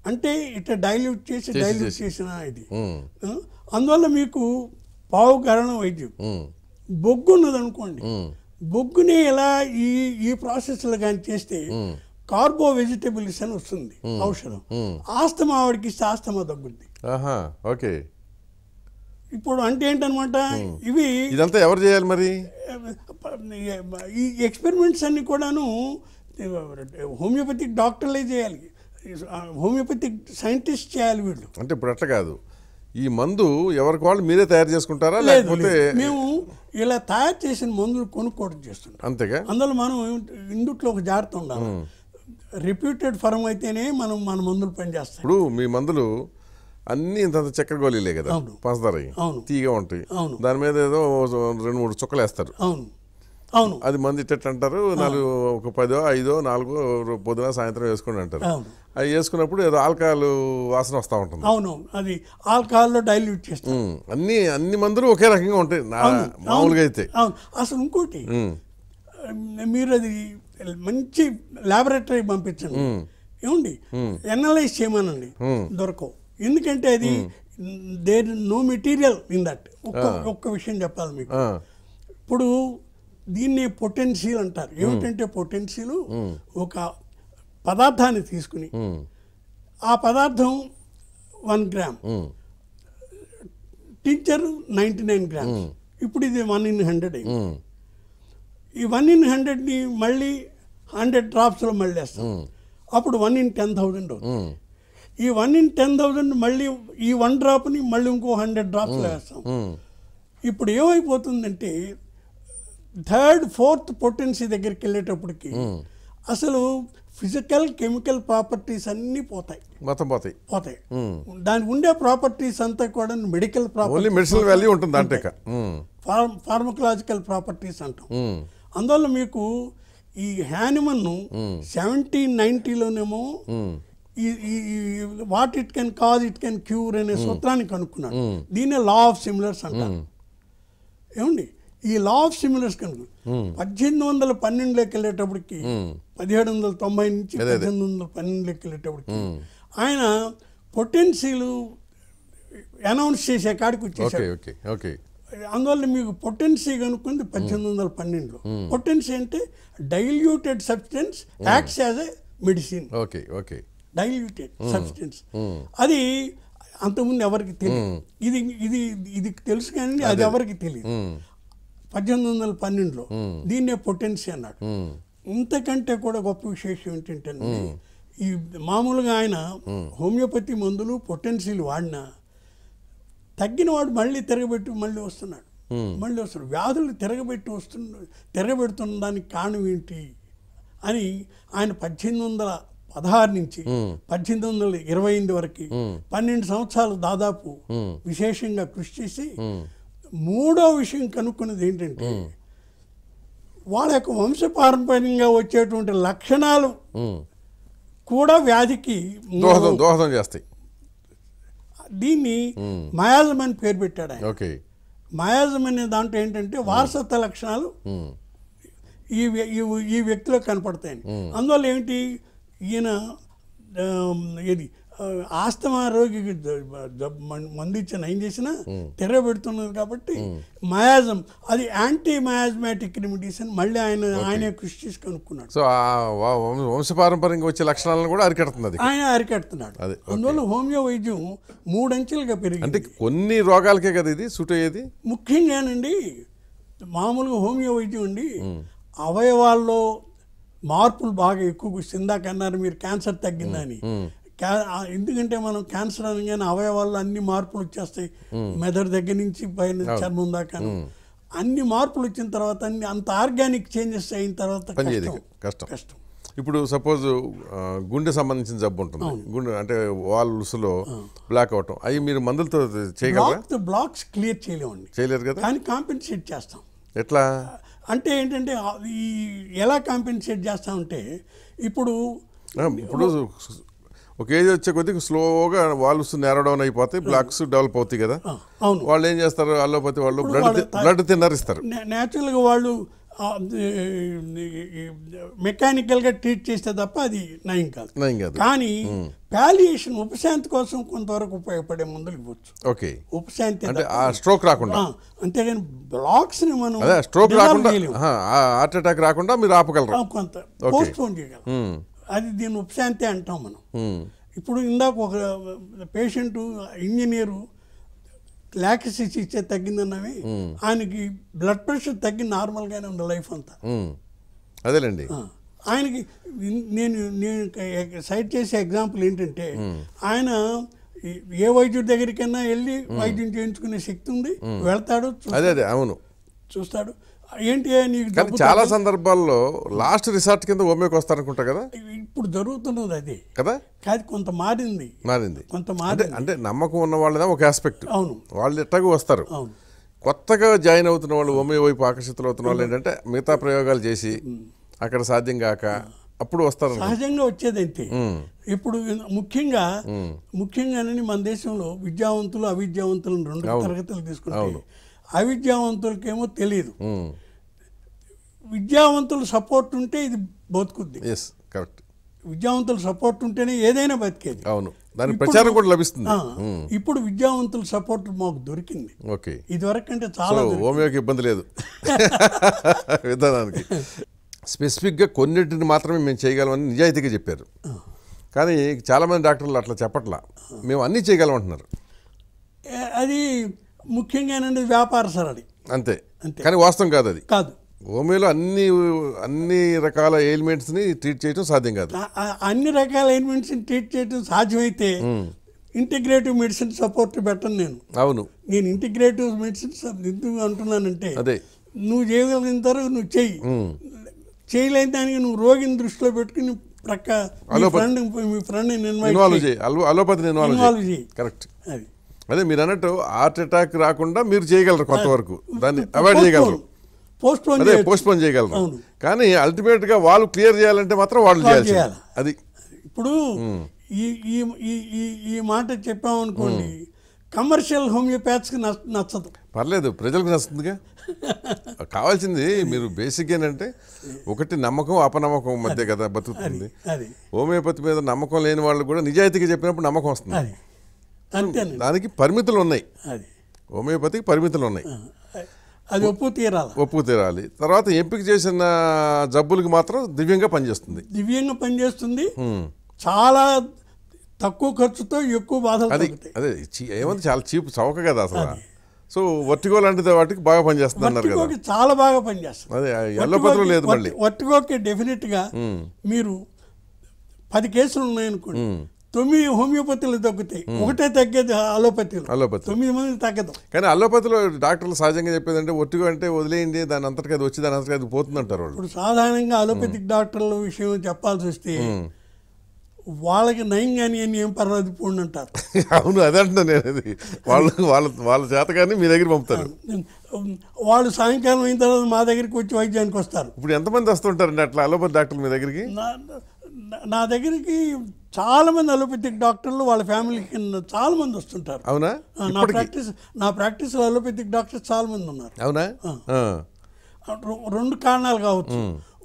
అంటే ఇట్ట డైల్యూట్ చేసి డైల్యూట్ చేసిన ఇది అందువల్ల మీకు పావు కారణం వైద్యం బొగ్గు ఉన్నదనుకోండి బొగ్గుని ఎలా ఈ ఈ ప్రాసెస్లో కానీ చేస్తే కార్బో వెజిటబుల్స్ అని వస్తుంది ఔషధం ఆస్తమా ఆవిడకి ఇస్తే ఆస్తమా తగ్గుద్ది ఓకే ఇప్పుడు అంటే ఏంటనమాట ఇవి ఇదంతా ఎవరు చేయాలి మరి ఈ ఎక్స్పెరిమెంట్స్ అన్ని కూడాను హోమియోపతిక్ డాక్టర్లే చేయాలి హోమియోపతిక్ సైంటిస్ట్ చేయాలి వీళ్ళు అంటే ఇప్పుడు అట్లా కాదు ఈ మందు ఎవరికి వాళ్ళు మీరే తయారు చేసుకుంటారా లేకపోతే మేము ఇలా తయారు చేసిన మందులు కొనుక్కోవడం చేస్తుంటాం అంతేగా అందులో మనం ఇందుట్లో ఒక జాగ్రత్త ఉండాలి రిప్యూటెడ్ ఫరం అయితేనే మనం మన మందులు పనిచేస్తాం ఇప్పుడు మీ మందులు అన్ని ఇంత చక్కెర గోళీలే కదా పంచదార తీగా ఉంటాయి దాని మీద ఏదో రెండు మూడు చుక్కలు వేస్తారు అవును అది మంది ఇట్టట్టు అంటారు నాలుగు ఒక పదో ఐదో నాలుగో పొద్దున సాయంత్రం వేసుకోండి అంటారు అది వేసుకున్నప్పుడు ఏదో ఆల్కహాల్ వాసన వస్తూ ఉంటుంది అవును అది ఆల్కహాల్లో డైల్యూట్ చేస్తాం అన్ని అన్ని మందులు ఒకే రకంగా ఉంటాయి మామూలుగా అయితే అవును అసలు ఇంకోటి మీరు అది మంచి ల్యాబొరేటరీ పంపించండి ఏమండి ఎనలైజ్ చేయమనండి దొరకవు ఎందుకంటే అది there no material in that ఒక్క ah. ఒక్క విషయం చెప్పాలి మీకు ah. ఇప్పుడు దీన్ని పొటెన్షియల్ అంటారు hmm. ఏమిటంటే పొటెన్షియల్ hmm. ఒక పదార్థాన్ని తీసుకుని hmm. ఆ పదార్థం వన్ గ్రామ్ టీచర్ నైంటీ నైన్ గ్రామ్స్ ఇప్పుడు ఇది వన్ ఇన్ హండ్రెడ్ అయింది ఈ వన్ ఇన్ హండ్రెడ్ని మళ్ళీ హండ్రెడ్ డ్రాప్స్లో మళ్ళీ వేస్తాం అప్పుడు వన్ ఇన్ టెన్ థౌజండ్ ఈ వన్ ఇన్ టెన్ థౌజండ్ మళ్ళీ ఈ వన్ డ్రాప్ని మళ్ళీ ఇంకో హండ్రెడ్ డ్రాప్స్ వేస్తాం ఇప్పుడు ఏమైపోతుందంటే థర్డ్ ఫోర్త్ పొటెన్సీ దగ్గరికి వెళ్ళేటప్పటికి అసలు ఫిజికల్ కెమికల్ ప్రాపర్టీస్ అన్నీ పోతాయి మొత్తం పోతాయి పోతాయి దానికి ఉండే ప్రాపర్టీస్ అంతా కూడా మెడికల్ ప్రాపర్టీ మెడిసిన్ వాల్యూ ఉంటుంది అంటే ఫార్మకలాజికల్ ప్రాపర్టీస్ అంటాం అందువల్ల మీకు ఈ హ్యానిమన్ సెవెంటీ నైన్టీలోనేమో what it can cause it can cure అనే సూత్రాన్ని కనుక్కున్నాడు దీన్నే లా ఆఫ్ సిమిలర్స్ అంటారు ఏమండి ఈ లా ఆఫ్ సిమిలర్స్ కనుక పద్దెనిమిది వందల పన్నెండులోకి వెళ్ళేటప్పటికి పదిహేడు వందల తొంభై నుంచి పద్దెనిమిది వందల పన్నెండులోకి వెళ్ళేటప్పటికి ఆయన పొటెన్షియల్ అనౌన్స్ చేసే కాడికి వచ్చేసాడు అందువల్ల మీకు పొటెన్సీ కనుక్కుంది పద్దెనిమిది వందల పన్నెండులో పొటెన్సీ అంటే diluted substance acts as a medicine okay okay diluted substance అది అంతకుముందు ఎవరికి తెలియదు ఇది ఇది ఇది తెలుసు కానీ అది ఎవరికి తెలియదు పద్దెనిమిది వందల పన్నెండులో దీన్నే పొటెన్సీ అన్నాడు ఇంతకంటే కూడా గొప్ప విశేషం ఏంటంటే ఈ మామూలుగా ఆయన హోమియోపతి మందులు పొటెన్సీలు వాడినా తగ్గిన వాడు మళ్ళీ తిరగబెట్టి మళ్ళీ వస్తున్నాడు మళ్ళీ వస్తున్నాడు వ్యాధులు తిరగబెట్టి వస్తున్న తిరగబెడుతున్న దానికి కారణం ఏంటి అని ఆయన పద్దెనిమిది వందల పదహారు నుంచి పద్దెనిమిది వందల ఇరవై ఎనిమిది వరకు పన్నెండు సంవత్సరాలు దాదాపు విశేషంగా కృషి చేసి మూడో విషయం కనుక్కున్నది ఏంటంటే వాళ్ళ యొక్క వంశ పారంపర్యంగా వచ్చేటువంటి లక్షణాలు కూడా వ్యాధికి దోహదం చేస్తాయి దీన్ని మయాజం అని పేరు పెట్టాడు ఆయన మయాజం అనే దాంట్లో ఏంటంటే వారసత్వ లక్షణాలు ఈ ఈ వ్యక్తిలో కనపడతాయి అందువల్ల ఏంటి ఈయన ఇది ఆస్తమా రోగికి మందు ఇచ్చిన ఏం చేసినా తెర పెడుతున్నారు కాబట్టి మయాజం అది యాంటీ మయాజమాటిక్ రెమిడీస్ అని మళ్ళీ ఆయన ఆయనే కృషి చేసి కనుక్కున్నాడు సో వంశపారంపర్యంగా వచ్చే లక్షణాలను కూడా అరికెడుతున్నది ఆయన అరికెడుతున్నాడు అందువల్ల హోమియో వైద్యం మూడంచెలుగా పెరిగింది అంటే కొన్ని రోగాలకే కదా ఇది సూట్ అయ్యేది ముఖ్యంగానండి మామూలుగా హోమియో వైద్యం అండి అవయవాల్లో మార్పులు బాగా ఎక్కువ ఇందాక అన్నారు మీరు క్యాన్సర్ తగ్గిందని ఎందుకంటే మనం క్యాన్సర్ అనగానే అవయవాల్లో అన్ని మార్పులు వచ్చేస్తాయి మెదడు దగ్గర నుంచి పైన చర్మం దాకా అన్ని మార్పులు వచ్చిన తర్వాత అన్ని అంత ఆర్గానిక్ చేంజెస్ అయిన తర్వాత కష్టం కష్టం ఇప్పుడు సపోజ్ గుండె సంబంధించిన జబ్బు ఉంటుంది గుండె అంటే ఉసులో బ్లాక్ అవటం అవి మీరు మందులతో చేయగల బ్లాక్స్ క్లియర్ చేయలేమండి చేయలేదు కదా కానీ కాంపెన్సేట్ చేస్తాం ఎట్లా అంటే ఏంటంటే ఈ ఎలా కాంపెన్సేట్ చేస్తామంటే ఇప్పుడు ఇప్పుడు ఒక ఏజ్ వచ్చే కొద్దిగా స్లోగా వాల్వ్స్ డౌన్ అయిపోతాయి బ్లాక్స్ డెవలప్ అవుతాయి కదా అవును వాళ్ళు ఏం చేస్తారు అల్లోపతి వాళ్ళు బ్లడ్ బ్లడ్ తిన్నరిస్తారు నేచురల్గా వాళ్ళు మెకానికల్గా ట్రీట్ చేస్తే తప్ప అది నయం కాదు నయం కాదు కానీ పాలియేషన్ ఉపశాంతి కోసం కొంతవరకు ఉపయోగపడే మందులు ఇవ్వచ్చు ఓకే ఉపశాంతి అంటే ఆ స్ట్రోక్ రాకుండా అంతేగాని బ్లాక్స్ ని మనం స్ట్రోక్ రాకుండా హార్ట్ అటాక్ రాకుండా మీరు ఆపగలరు కొంత పోన్ చేయగలం అది దీన్ని ఉపశాంతి అంటాం మనం ఇప్పుడు ఇందాక ఒక పేషెంట్ ఇంజనీరు లాక్సిస్ ఇచ్చే తగ్గిందన్నవి ఆయనకి బ్లడ్ ప్రెషర్ తగ్గి నార్మల్గానే ఉంది లైఫ్ అంతా అదేలేండి ఆయనకి నేను నేను సైట్ చేసే ఎగ్జాంపుల్ ఏంటంటే ఆయన ఏ వైద్యుడి దగ్గరికైనా వెళ్ళి వైద్యం చేయించుకునే శక్తి ఉంది వెళ్తాడు అదే అదే అవును చూస్తాడు ఏంటి నీకు చాలా సందర్భాల్లో లాస్ట్ రిసార్ట్ కింద ఓమేకి వస్తారనుకుంటా కదా ఇప్పుడు జరుగుతున్నది అది కదా కాదు కొంత మారింది మారింది కొంత మారింది అంటే నమ్మకం ఉన్న వాళ్ళదే ఒక ఆస్పెక్ట్ అవును వాళ్ళు ఎట్టగా వస్తారు అవును కొత్తగా జాయిన్ అవుతున్న వాళ్ళు ఓమే వైపు ఆకర్షితులు అవుతున్న వాళ్ళు ఏంటంటే మిగతా ప్రయోగాలు చేసి అక్కడ సాధ్యం కాక అప్పుడు వస్తారు సహజంగా వచ్చేది అంతే ఇప్పుడు ముఖ్యంగా ముఖ్యంగానని మన దేశంలో విద్యావంతులు అవిద్యావంతులు రెండు తరగతులు తీసుకుంటారు అవిద్యావంతులకేమో తెలియదు విద్యావంతుల సపోర్ట్ ఉంటే ఇది బతుకుద్ది కరెక్ట్ విద్యావంతుల సపోర్ట్ ఉంటేనే ఏదైనా బతికేది అవును దాని ప్రచారం కూడా లభిస్తుంది ఇప్పుడు విద్యావంతుల సపోర్ట్ మాకు దొరికింది ఓకే ఇదివరకు అంటే చాలా హోమియోకి ఇబ్బంది లేదు విధానానికి స్పెసిఫిక్గా కొన్నింటిని మాత్రమే మేము చేయగలమని నిజాయితీగా చెప్పారు కానీ చాలామంది డాక్టర్లు అట్లా చెప్పట్లా మేము అన్నీ చేయగలమంటున్నారు అది ముఖ్యంగా ఏంటంటే వ్యాపార సరళి అంతే అంతే కానీ వాస్తవం కాదు అది కాదు హోమియోలో అన్ని అన్ని రకాల ఎయిల్మెంట్స్ని ట్రీట్ చేయడం సాధ్యం కాదు అన్ని రకాల ఎయిల్మెంట్స్ని ట్రీట్ చేయడం సాధ్యమైతే ఇంటిగ్రేటివ్ మెడిసిన్ సపోర్ట్ పెట్టను నేను అవును నేను ఇంటిగ్రేటివ్ మెడిసిన్ ఎందుకు అంటున్నానంటే అదే నువ్వు చేయగలిగిన నువ్వు చెయ్యి చేయలేని దానికి నువ్వు రోగిని దృష్టిలో పెట్టుకుని ప్రక్క మీ ఫ్రెండ్ మీ ఫ్రెండ్ అలోపతి చేయి కరెక్ట్ అది అదే మీరు అన్నట్టు హార్ట్ అటాక్ రాకుండా మీరు చేయగలరు కొంతవరకు దాన్ని అవాయిడ్ చేయగలరు అదే పోస్ట్ పోన్ చేయగలరు కానీ గా వాళ్ళు క్లియర్ చేయాలంటే మాత్రం వాళ్ళు చేయాలి అది ఇప్పుడు ఈ మాట చెప్పామనుకోండి కమర్షియల్ హోమియోపాత్స్కి నచ్చదు పర్లేదు ప్రజలకు నచ్చుతుందిగా కావాల్సింది మీరు బేసిక్ ఏంటంటే ఒకటి నమ్మకం అపనమ్మకం మధ్య కదా బతుకుతుంది హోమియోపతి మీద నమ్మకం లేని వాళ్ళు కూడా నిజాయితీగా చెప్పినప్పుడు నమ్మకం వస్తుంది అంతే దానికి పరిమితులు ఉన్నాయి అది హోమియోపతికి పరిమితులు ఉన్నాయి అది ఒప్పు తీరాలి ఒప్పు తీరాలి తర్వాత ఎంపిక చేసిన జబ్బులకు మాత్రం దివ్యంగా పనిచేస్తుంది దివ్యంగా పనిచేస్తుంది చాలా తక్కువ ఖర్చుతో ఎక్కువ బాధలు అదే ఏమంటే చాలా చీప్ చౌక కదా అసలు సో వర్టిగో లాంటిది వాటికి బాగా పనిచేస్తుంది అన్నారు కదా చాలా బాగా పనిచేస్తుంది అదే ఎల్లపత్రం లేదు మళ్ళీ వర్టిగోకి డెఫినెట్గా మీరు పది కేసులు ఉన్నాయనుకోండి తొమ్మిది హోమియోపతిలో తగ్గుతాయి ఒకటే తగ్గేది అలోపతిలో అలోపతి తొమ్మిది మంది తగ్గదు కానీ అలోపతిలో డాక్టర్లు సహజంగా చెప్పేది అంటే ఒట్టుగా అంటే వదిలేయండి దాని అంతటికది వచ్చి దాని అంతటికి అది పోతుంది అంటారు ఇప్పుడు సాధారణంగా అలోపతిక్ డాక్టర్ల విషయం చెప్పాల్సి వస్తే వాళ్ళకి నయం కానీ అని ఏం పర్వాలేదు పోండి అంటారు అవును అదే అంటున్నాను నేను అది వాళ్ళు వాళ్ళ వాళ్ళ చేత కానీ మీ దగ్గర పంపుతారు వాళ్ళు సాయంకాలం అయిన తర్వాత మా దగ్గరికి వచ్చి వైద్యానికి వస్తారు ఇప్పుడు ఎంతమంది వస్తుంటారండి అట్లా అలోపతి డాక్టర్ మీ దగ్గరికి నా దగ్గరికి చాలామంది అలోపతిక్ డాక్టర్లు వాళ్ళ ఫ్యామిలీ కింద మంది వస్తుంటారు అవునా నా ప్రాక్టీస్ నా ప్రాక్టీస్ అలోపతిక్ డాక్టర్స్ చాలామంది ఉన్నారు అవునా రెండు కారణాలు కావచ్చు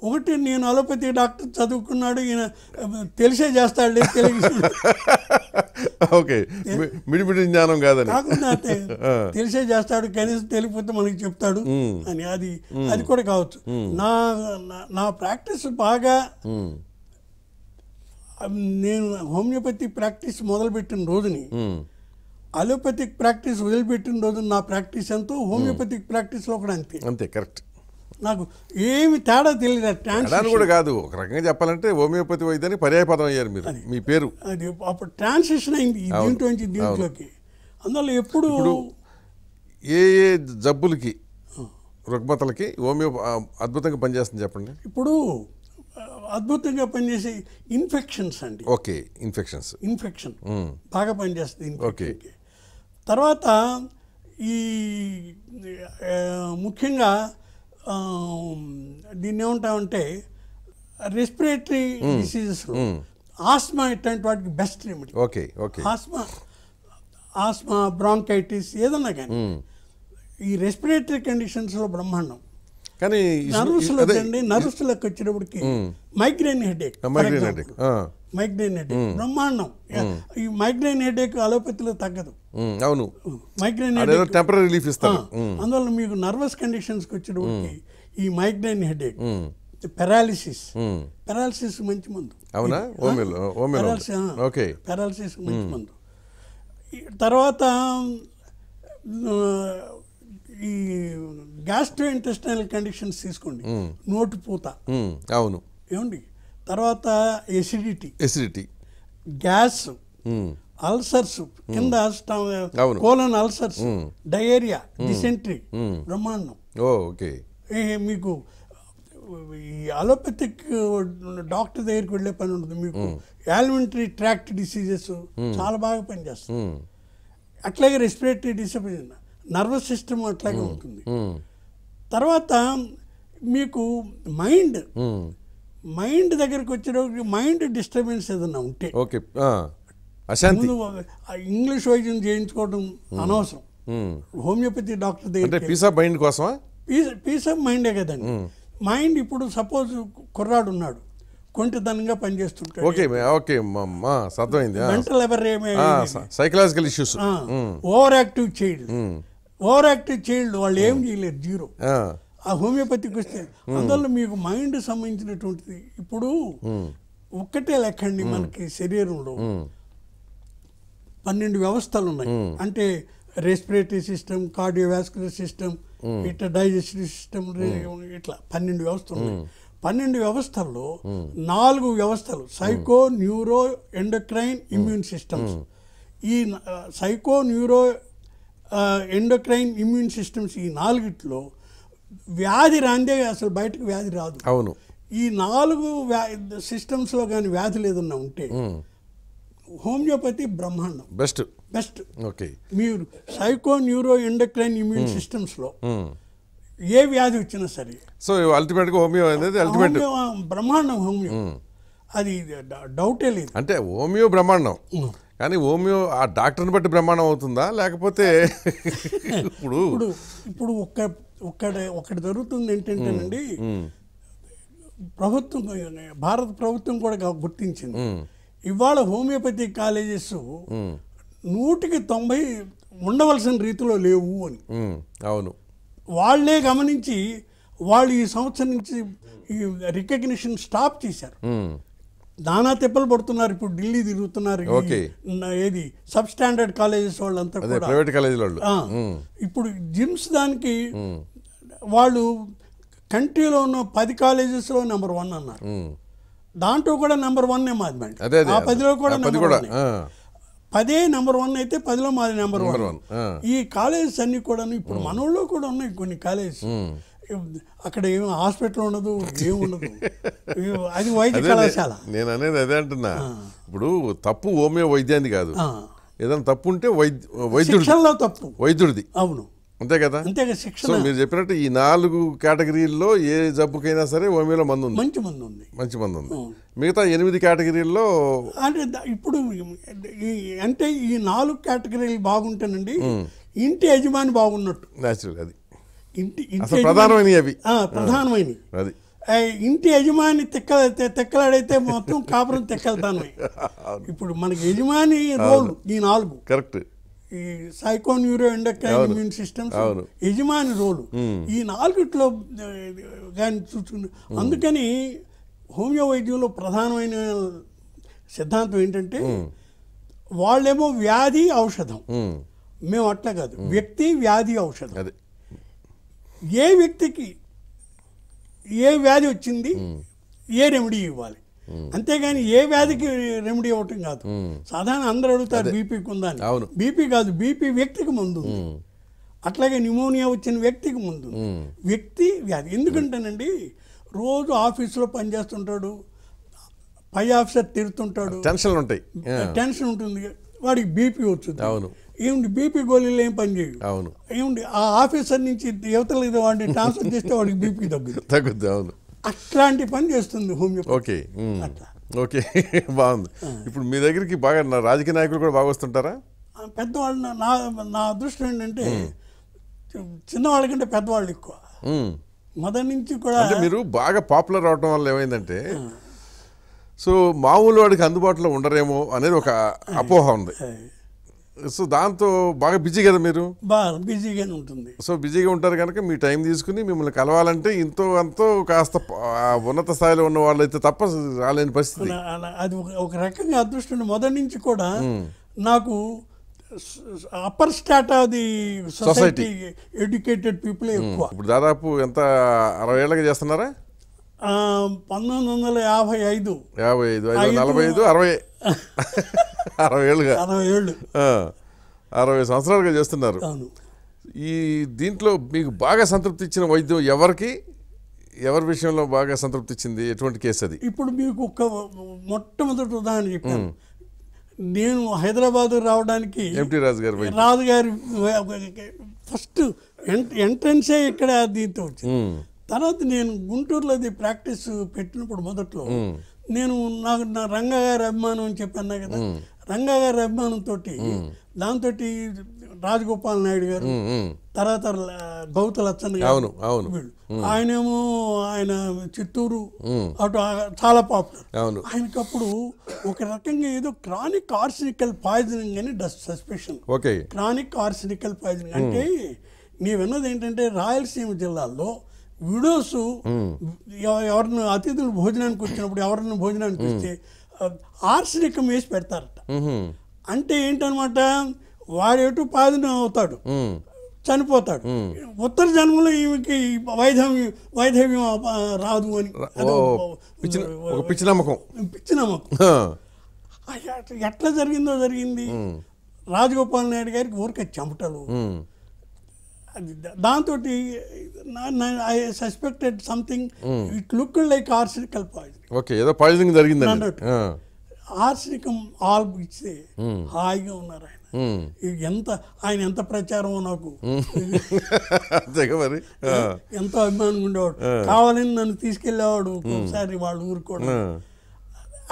ఒకటి నేను అలోపతి డాక్టర్ చదువుకున్నాడు ఈయన తెలిసే చేస్తాడు ఓకే మిడిమిడి జ్ఞానం కాదని తెలిసే చేస్తాడు కనీసం తెలియకపోతే మనకి చెప్తాడు అని అది అది కూడా కావచ్చు నా నా ప్రాక్టీస్ బాగా నేను హోమియోపతి ప్రాక్టీస్ మొదలుపెట్టిన రోజుని అలోపతిక్ ప్రాక్టీస్ వదిలిపెట్టిన రోజు నా ప్రాక్టీస్ ఎంతో హోమియోపతిక్ ప్రాక్టీస్లో కూడా అంతే అంతే కరెక్ట్ నాకు ఏమి తేడా తెలియదు కూడా కాదు ఒక రకంగా చెప్పాలంటే హోమియోపతి వైద్యానికి పర్యాయపదం అయ్యారు మీరు మీ పేరు అది అప్పుడు ట్రాన్స్లేషన్ అయింది దీంట్లో నుంచి దీంట్లోకి అందువల్ల ఎప్పుడు ఏ ఏ జబ్బులకి రుగ్మతలకి హోమియో అద్భుతంగా పనిచేస్తుంది చెప్పండి ఇప్పుడు అద్భుతంగా పనిచేసే ఇన్ఫెక్షన్స్ అండి ఓకే ఇన్ఫెక్షన్స్ ఇన్ఫెక్షన్ బాగా పనిచేస్తుంది ఓకే తర్వాత ఈ ముఖ్యంగా దీన్ని ఏమంటామంటే రెస్పిరేటరీ డిసీజెస్ ఆస్మా ఇట్లాంటి వాటికి best remedy okay okay asthma asthma bronchitis ఏదన్నా కానీ ఈ రెస్పిరేటరీ కండిషన్స్లో బ్రహ్మాండం కానీ నర్వస్లోకండి నర్వస్లోకి వచ్చినప్పటికి migraine headache migraine headache migraine headache బ్రహ్మాండం ఈ మైగ్రైన్ హెడేక్ అలోపతిలో తగ్గదు అవును మైగ్రైన్ హెడేక్ టెంపరీ రిలీఫ్ ఇస్తారు అందువల్ల మీకు నర్వస్ కండిషన్స్ వచ్చినప్పటికి ఈ మైగ్రైన్ హెడేక్ పెరాలిసిస్ పెరాలిసిస్ మంచి మందు అవునా ఓకే పెరాలిసిస్ మంచి మందు తర్వాత ఈ గ్యాస్ట్రో ఇంటెస్టైనల్ కండిషన్స్ తీసుకోండి నోటు పూత అవును ఏమండి తర్వాత ఎసిడిటీ ఎసిడిటీ గ్యాస్ అల్సర్స్ కింద కోలన్ అల్సర్స్ డయేరియా డిసెంట్రీ బ్రహ్మాండం ఓకే మీకు ఈ అలోపతిక్ డాక్టర్ దగ్గరికి వెళ్ళే పని ఉండదు మీకు యాలిమెంటరీ ట్రాక్ట్ డిసీజెస్ చాలా బాగా పనిచేస్తుంది అట్లాగే రెస్పిరేటరీ డిసీజన్ నర్వస్ సిస్టమ్ అట్లాగే ఉంటుంది తర్వాత మీకు మైండ్ మైండ్ దగ్గరికి వచ్చేటప్పుడు మైండ్ డిస్టర్బెన్స్ ఏదైనా ఉంటే ఓకే ఇంగ్లీష్ వైద్యం చేయించుకోవడం అనవసరం హోమియోపతి డాక్టర్ దగ్గర పీస్ ఆఫ్ మైండ్ కోసమా పీస్ ఆఫ్ మైండే కదండి మైండ్ ఇప్పుడు సపోజ్ కుర్రాడు ఉన్నాడు కొంటిదనంగా పనిచేస్తుంటాడు okay okay psychological issues over active చేయడం ఓవర్ యాక్టివ్ చైల్డ్ వాళ్ళు ఏం hmm. చేయలేరు జీరో ఆ హోమియోపతికి వస్తే hmm. అందువల్ల మీకు మైండ్ సంబంధించినటువంటిది ఇప్పుడు hmm. ఒక్కటే లెక్కండి మనకి శరీరంలో పన్నెండు వ్యవస్థలు ఉన్నాయి అంటే రెస్పిరేటరీ సిస్టమ్ కార్డియోవాస్కులర్ సిస్టమ్ ఇట్లా డైజెస్టివ్ సిస్టమ్ ఇట్లా పన్నెండు వ్యవస్థలు ఉన్నాయి పన్నెండు వ్యవస్థల్లో నాలుగు వ్యవస్థలు psycho neuro endocrine immune systems ఈ psycho neuro endocrine immune systems ఈ నాలుగిట్లో వ్యాధి రాందే అసలు బయటకు వ్యాధి రాదు అవును ఈ నాలుగు సిస్టమ్స్లో కానీ వ్యాధి లేదన్నా ఉంటే హోమియోపతి బ్రహ్మాండం బెస్ట్ బెస్ట్ ఓకే మీరు సైకో న్యూరో ఎండోక్రైన్ ఇమ్యూన్ సిస్టమ్స్లో ఏ వ్యాధి వచ్చినా సరే సో అల్టిమేట్గా హోమియో అనేది అల్టిమేట్ బ్రహ్మాండం హోమియో అది డౌటే లేదు అంటే హోమియో బ్రహ్మాండం కానీ హోమియో ఆ డాక్టర్ని బట్టి బ్రహ్మాండం అవుతుందా లేకపోతే ఇప్పుడు ఇప్పుడు ఒక్క ఒక్కడే ఒకటి జరుగుతుంది ఏంటంటేనండి ప్రభుత్వం భారత ప్రభుత్వం కూడా గుర్తించింది ఇవాళ హోమియోపతి కాలేజెస్ నూటికి తొంభై ఉండవలసిన రీతిలో లేవు అని అవును వాళ్ళే గమనించి వాళ్ళు ఈ సంవత్సరం నుంచి ఈ రికగ్నిషన్ స్టాప్ చేశారు దానా తిప్పలు పడుతున్నారు ఇప్పుడు ఢిల్లీ తిరుగుతున్నారు ఏది సబ్ స్టాండర్డ్ కాలేజెస్ వాళ్ళంతా ప్రైవేట్ ఇప్పుడు జిమ్స్ దానికి వాళ్ళు కంట్రీలో ఉన్న పది కాలేజెస్లో నెంబర్ వన్ అన్నారు దాంట్లో కూడా నెంబర్ వన్ మాది ఆ పదిలో కూడా నెంబర్ వన్ పదే నెంబర్ వన్ అయితే పదిలో మాది నెంబర్ వన్ ఈ కాలేజెస్ అన్ని కూడా ఇప్పుడు మనోళ్ళు కూడా ఉన్నాయి కొన్ని కాలేజెస్ అక్కడ ఏమి హాస్పిటల్ ఉండదు ఏమి ఉండదు అది వైద్య కళాశాల నేను అనేది అదే అంటున్నా ఇప్పుడు తప్పు హోమియో వైద్యాన్ని కాదు ఏదైనా తప్పు ఉంటే వైద్య వైద్యుడు తప్పు వైద్యుడిది అవును అంతే కదా అంతే శిక్షణ మీరు చెప్పినట్టు ఈ నాలుగు కేటగిరీల్లో ఏ జబ్బుకైనా సరే ఓమేలో మందు ఉంది మంచి మందు ఉంది మంచి మందు ఉంది మిగతా ఎనిమిది కేటగిరీల్లో అంటే ఇప్పుడు అంటే ఈ నాలుగు కేటగిరీలు బాగుంటేనండి ఇంటి యజమాని బాగున్నట్టు నేచురల్ అది ఇంటి ప్రధానమైనవి ప్రధానమైనవి ఇంటి యజమాని తెక్క తెక్కలాడైతే మొత్తం కాపురం తెక్కలతాను ఇప్పుడు మనకి యజమాని రోల్ ఈ నాలుగు కరెక్ట్ ఈ సైకోన్ యూరో ఎండోక్రైన్ ఇమ్యూన్ సిస్టమ్స్ యజమాని రోలు ఈ నాలుగుట్లో కానీ చూసుకుంది అందుకని హోమియో వైద్యంలో ప్రధానమైన సిద్ధాంతం ఏంటంటే వాళ్ళేమో వ్యాధి ఔషధం మేము అట్లా కాదు వ్యక్తి వ్యాధి ఔషధం ఏ వ్యక్తికి ఏ వ్యాధి వచ్చింది ఏ రెమెడీ ఇవ్వాలి అంతేగాని ఏ వ్యాధికి రెమెడీ ఇవ్వటం కాదు సాధారణ అందరూ అడుగుతారు బీపీకి ఉందని బీపీ కాదు బీపీ వ్యక్తికి ముందు అట్లాగే న్యూమోనియా వచ్చిన వ్యక్తికి ముందు వ్యక్తి వ్యాధి ఎందుకంటేనండి రోజు ఆఫీసులో పనిచేస్తుంటాడు పై ఆఫీసర్ తిరుగుతుంటాడు టెన్షన్ ఉంటాయి టెన్షన్ ఉంటుంది వాడికి బీపీ వచ్చింది అవును ఏమిటి బీపీ గోళీలు ఏం పనిచేయవు అవును ఏమిటి ఆ ఆఫీసర్ నుంచి యువతలు వాడిని ట్రాన్స్ఫర్ చేస్తే వాడికి బీపీ తగ్గుతుంది తగ్గుద్ది అవును అట్లాంటి పని చేస్తుంది హోమియోపతి ఓకే అట్లా ఓకే బాగుంది ఇప్పుడు మీ దగ్గరికి బాగా నా రాజకీయ నాయకులు కూడా బాగా వస్తుంటారా పెద్దవాళ్ళు నా నా అదృష్టం ఏంటంటే చిన్నవాళ్ళకంటే పెద్దవాళ్ళు ఎక్కువ మొదటి నుంచి కూడా మీరు బాగా పాపులర్ అవడం వల్ల ఏమైందంటే సో మామూలు వాడికి అందుబాటులో ఉండరేమో అనేది ఒక అపోహ ఉంది సో దాంతో బాగా బిజీ కదా మీరు బాగా బిజీగానే ఉంటుంది సో బిజీగా ఉంటారు కనుక మీ టైం తీసుకుని మిమ్మల్ని కలవాలంటే ఇంతో అంతో కాస్త ఉన్నత స్థాయిలో ఉన్న వాళ్ళు అయితే తప్ప రాలేని పరిస్థితి అది ఒక రకంగా అదృష్టం మొదటి నుంచి కూడా నాకు అప్పర్ స్టాట్ అది సొసైటీ ఎడ్యుకేటెడ్ పీపుల్ ఎక్కువ ఇప్పుడు దాదాపు ఎంత అరవై ఏళ్ళగా చేస్తున్నారా పంతొమ్మిది వందల యాభై ఐదు యాభై ఐదు నలభై ఐదు అరవై అరవై ఏళ్ళుగా అరవై ఏళ్ళు అరవై సంవత్సరాలుగా చేస్తున్నారు ఈ దీంట్లో మీకు బాగా సంతృప్తి ఇచ్చిన వైద్యం ఎవరికి ఎవరి విషయంలో బాగా సంతృప్తి ఇచ్చింది ఎటువంటి కేసు అది ఇప్పుడు మీకు ఒక మొట్టమొదటి ఉదాహరణ చెప్పాను నేను హైదరాబాద్ రావడానికి ఎంటీ రాజు గారు రాజు గారి ఫస్ట్ ఎంట్రన్సే ఇక్కడ దీంతో వచ్చింది తర్వాత నేను గుంటూరులో అది ప్రాక్టీస్ పెట్టినప్పుడు మొదట్లో నేను నాకు నా రంగగారి అభిమానం అని చెప్పాను కదా రంగగారి అభిమానంతో దాంతో రాజగోపాల్ నాయుడు గారు తర్వాత గౌత లచ్చన్ గారు వీళ్ళు ఆయనేమో ఆయన చిత్తూరు అటు చాలా పాపులర్ ఆయనకప్పుడు అప్పుడు ఒక రకంగా ఏదో క్రానిక్ ఆర్సినికల్ పాయిజనింగ్ అని సస్పెషన్ క్రానిక్ ఆర్సినికల్ పాయిజనింగ్ అంటే నీ విన్నది ఏంటంటే రాయలసీమ జిల్లాల్లో విడోస్ ఎవరిని అతిథులు భోజనానికి వచ్చినప్పుడు ఎవరిని భోజనానికి వస్తే ఆర్సనికం వేసి పెడతారట అంటే ఏంటనమాట వాడేటు పాదిన అవుతాడు చనిపోతాడు ఉత్తర జన్మలో ఈమెకి వైధవ్యం వైధవ్యం రాదు అని పిచ్చి నమ్మకం పిచ్చి నమ్మకం ఎట్లా జరిగిందో జరిగింది రాజగోపాల్ నాయుడు గారికి ఊరికే చెమటలు దాంతో suspected something it look like arsenical poison okay ఏదో పాయిజనింగ్ జరిగింది ఆర్సినికం ఆల్బ్ ఇస్తే hmm. హాయిగా ఉన్నారు ఆయన hmm. ఎంత ఆయన ఎంత ప్రచారమో నాకు hmm. మరి ఎంతో అభిమానంగా ఉండేవాడు కావాలని నన్ను తీసుకెళ్ళేవాడు ఒకసారి వాళ్ళ కూడా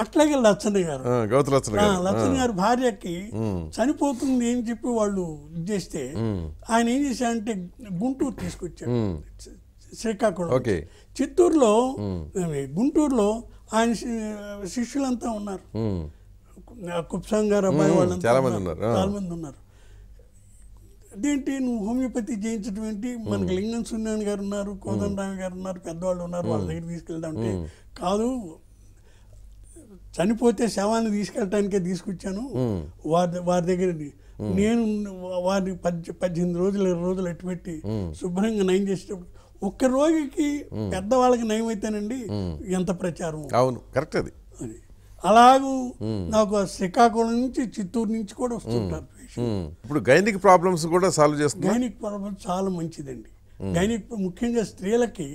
అట్లాగే లచ్చన్న గారు లచ్చన్న గారు భార్యకి చనిపోతుంది అని చెప్పి వాళ్ళు చేస్తే ఆయన ఏం చేశారంటే గుంటూరు తీసుకొచ్చారు శ్రీకాకుళం చిత్తూరులో గుంటూరులో ఆయన శిష్యులంతా ఉన్నారు కుప్సాంగ్ గారు అబ్బాయి చాలా మంది ఉన్నారు అదేంటి నువ్వు హోమియోపతి చేయించడం ఏంటి మనకి లింగం సున్నాని గారు ఉన్నారు కోదండరామి గారు ఉన్నారు పెద్దవాళ్ళు ఉన్నారు వాళ్ళ దగ్గర తీసుకెళ్దాం అంటే కాదు చనిపోతే శవాన్ని తీసుకెళ్ళటానికే తీసుకొచ్చాను వారి వారి దగ్గర నేను వారిని పద్దె పద్దెనిమిది రోజులు ఇరవై రోజులు పెట్టి శుభ్రంగా నయం చేసేటప్పుడు ఒక్క రోగికి పెద్దవాళ్ళకి నయం అయితేనండి ఎంత ప్రచారం అవును కరెక్ట్ అది అలాగూ నాకు శ్రీకాకుళం నుంచి చిత్తూరు నుంచి కూడా వస్తుంటారు ఇప్పుడు గైనిక్ ప్రాబ్లమ్స్ కూడా సాల్వ్ చేస్తాను గైనిక్ ప్రాబ్లమ్స్ చాలా మంచిదండి గైనిక్ ముఖ్యంగా స్త్రీలకి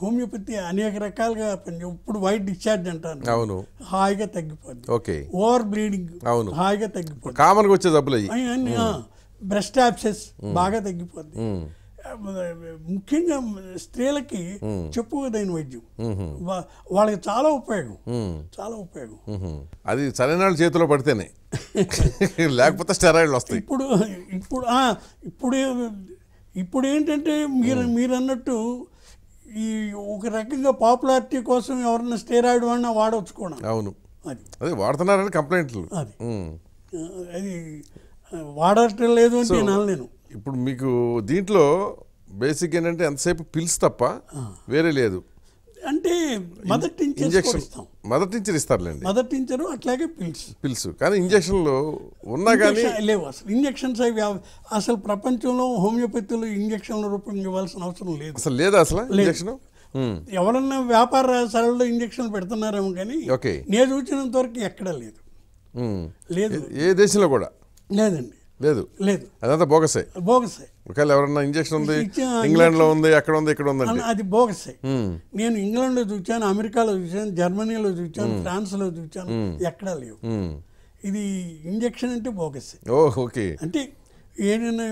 హోమియోపతి అనేక రకాలుగా ఇప్పుడు వైట్ డిశ్చార్జ్ అంటాను అవును హాయిగా తగ్గిపోద్ది ఓకే ఓవర్ బ్లీడింగ్ అవును హాయిగా తగ్గిపోద్ది గా వచ్చే జబ్బులు అన్ని బ్రెస్ట్ యాప్సెస్ బాగా తగ్గిపోద్ది ముఖ్యంగా స్త్రీలకి చెప్పుకోదైన వైద్యం వాళ్ళకి చాలా ఉపయోగం చాలా ఉపయోగం అది సరైన చేతిలో పడితేనే లేకపోతే స్టెరాయిడ్లు వస్తాయి ఇప్పుడు ఇప్పుడు ఇప్పుడు ఇప్పుడు ఏంటంటే మీరు మీరు అన్నట్టు ఈ ఒక రకంగా పాపులారిటీ కోసం ఎవరన్నా స్టేరాయిడ్ వాడినా వాడవచ్చు కూడా అవును అది అదే వాడుతున్నారని కంప్లైంట్లు అది అది వాడటం లేదు అని నేను ఇప్పుడు మీకు దీంట్లో బేసిక్ ఏంటంటే ఎంతసేపు పిల్స్ తప్ప వేరే లేదు అంటే mother tincture injection mother tincture ఇస్తారులేండి మదర్ టించరు అట్లాగే పిల్స్ పిల్స్ కానీ ఇంజెక్షన్లు ఉన్నా కానీ లేవు అసలు ఇంజక్షన్స్ అవి అసలు ప్రపంచంలో హోమియోపతిలో ఇంజక్షన్ల రూపంగా ఇవ్వాల్సిన అవసరం లేదు అసలు లేదా అసలు ఇంజక్షన్ ఎవరన్నా వ్యాపార సరళలో ఇంజెక్షన్లు పెడుతున్నారేమో కానీ ఓకే నేను చూసినంత వరకు ఎక్కడా లేదు లేదు ఏ దేశంలో కూడా లేదండి లేదు లేదు అదంతా బోగసే బోగసే ఒకవేళ ఎవరన్నా ఇంజక్షన్ ఉంది ఇంగ్లాండ్లో ఉంది ఎక్కడ ఉంది ఇక్కడ ఉంది అది బోగస్ నేను ఇంగ్లాండ్లో చూచాను అమెరికాలో చూచాను జర్మనీలో చూచాను ఫ్రాన్స్లో చూచాను ఎక్కడా లేవు ఇది ఇంజక్షన్ అంటే బోగస్ ఓకే అంటే ఏదైనా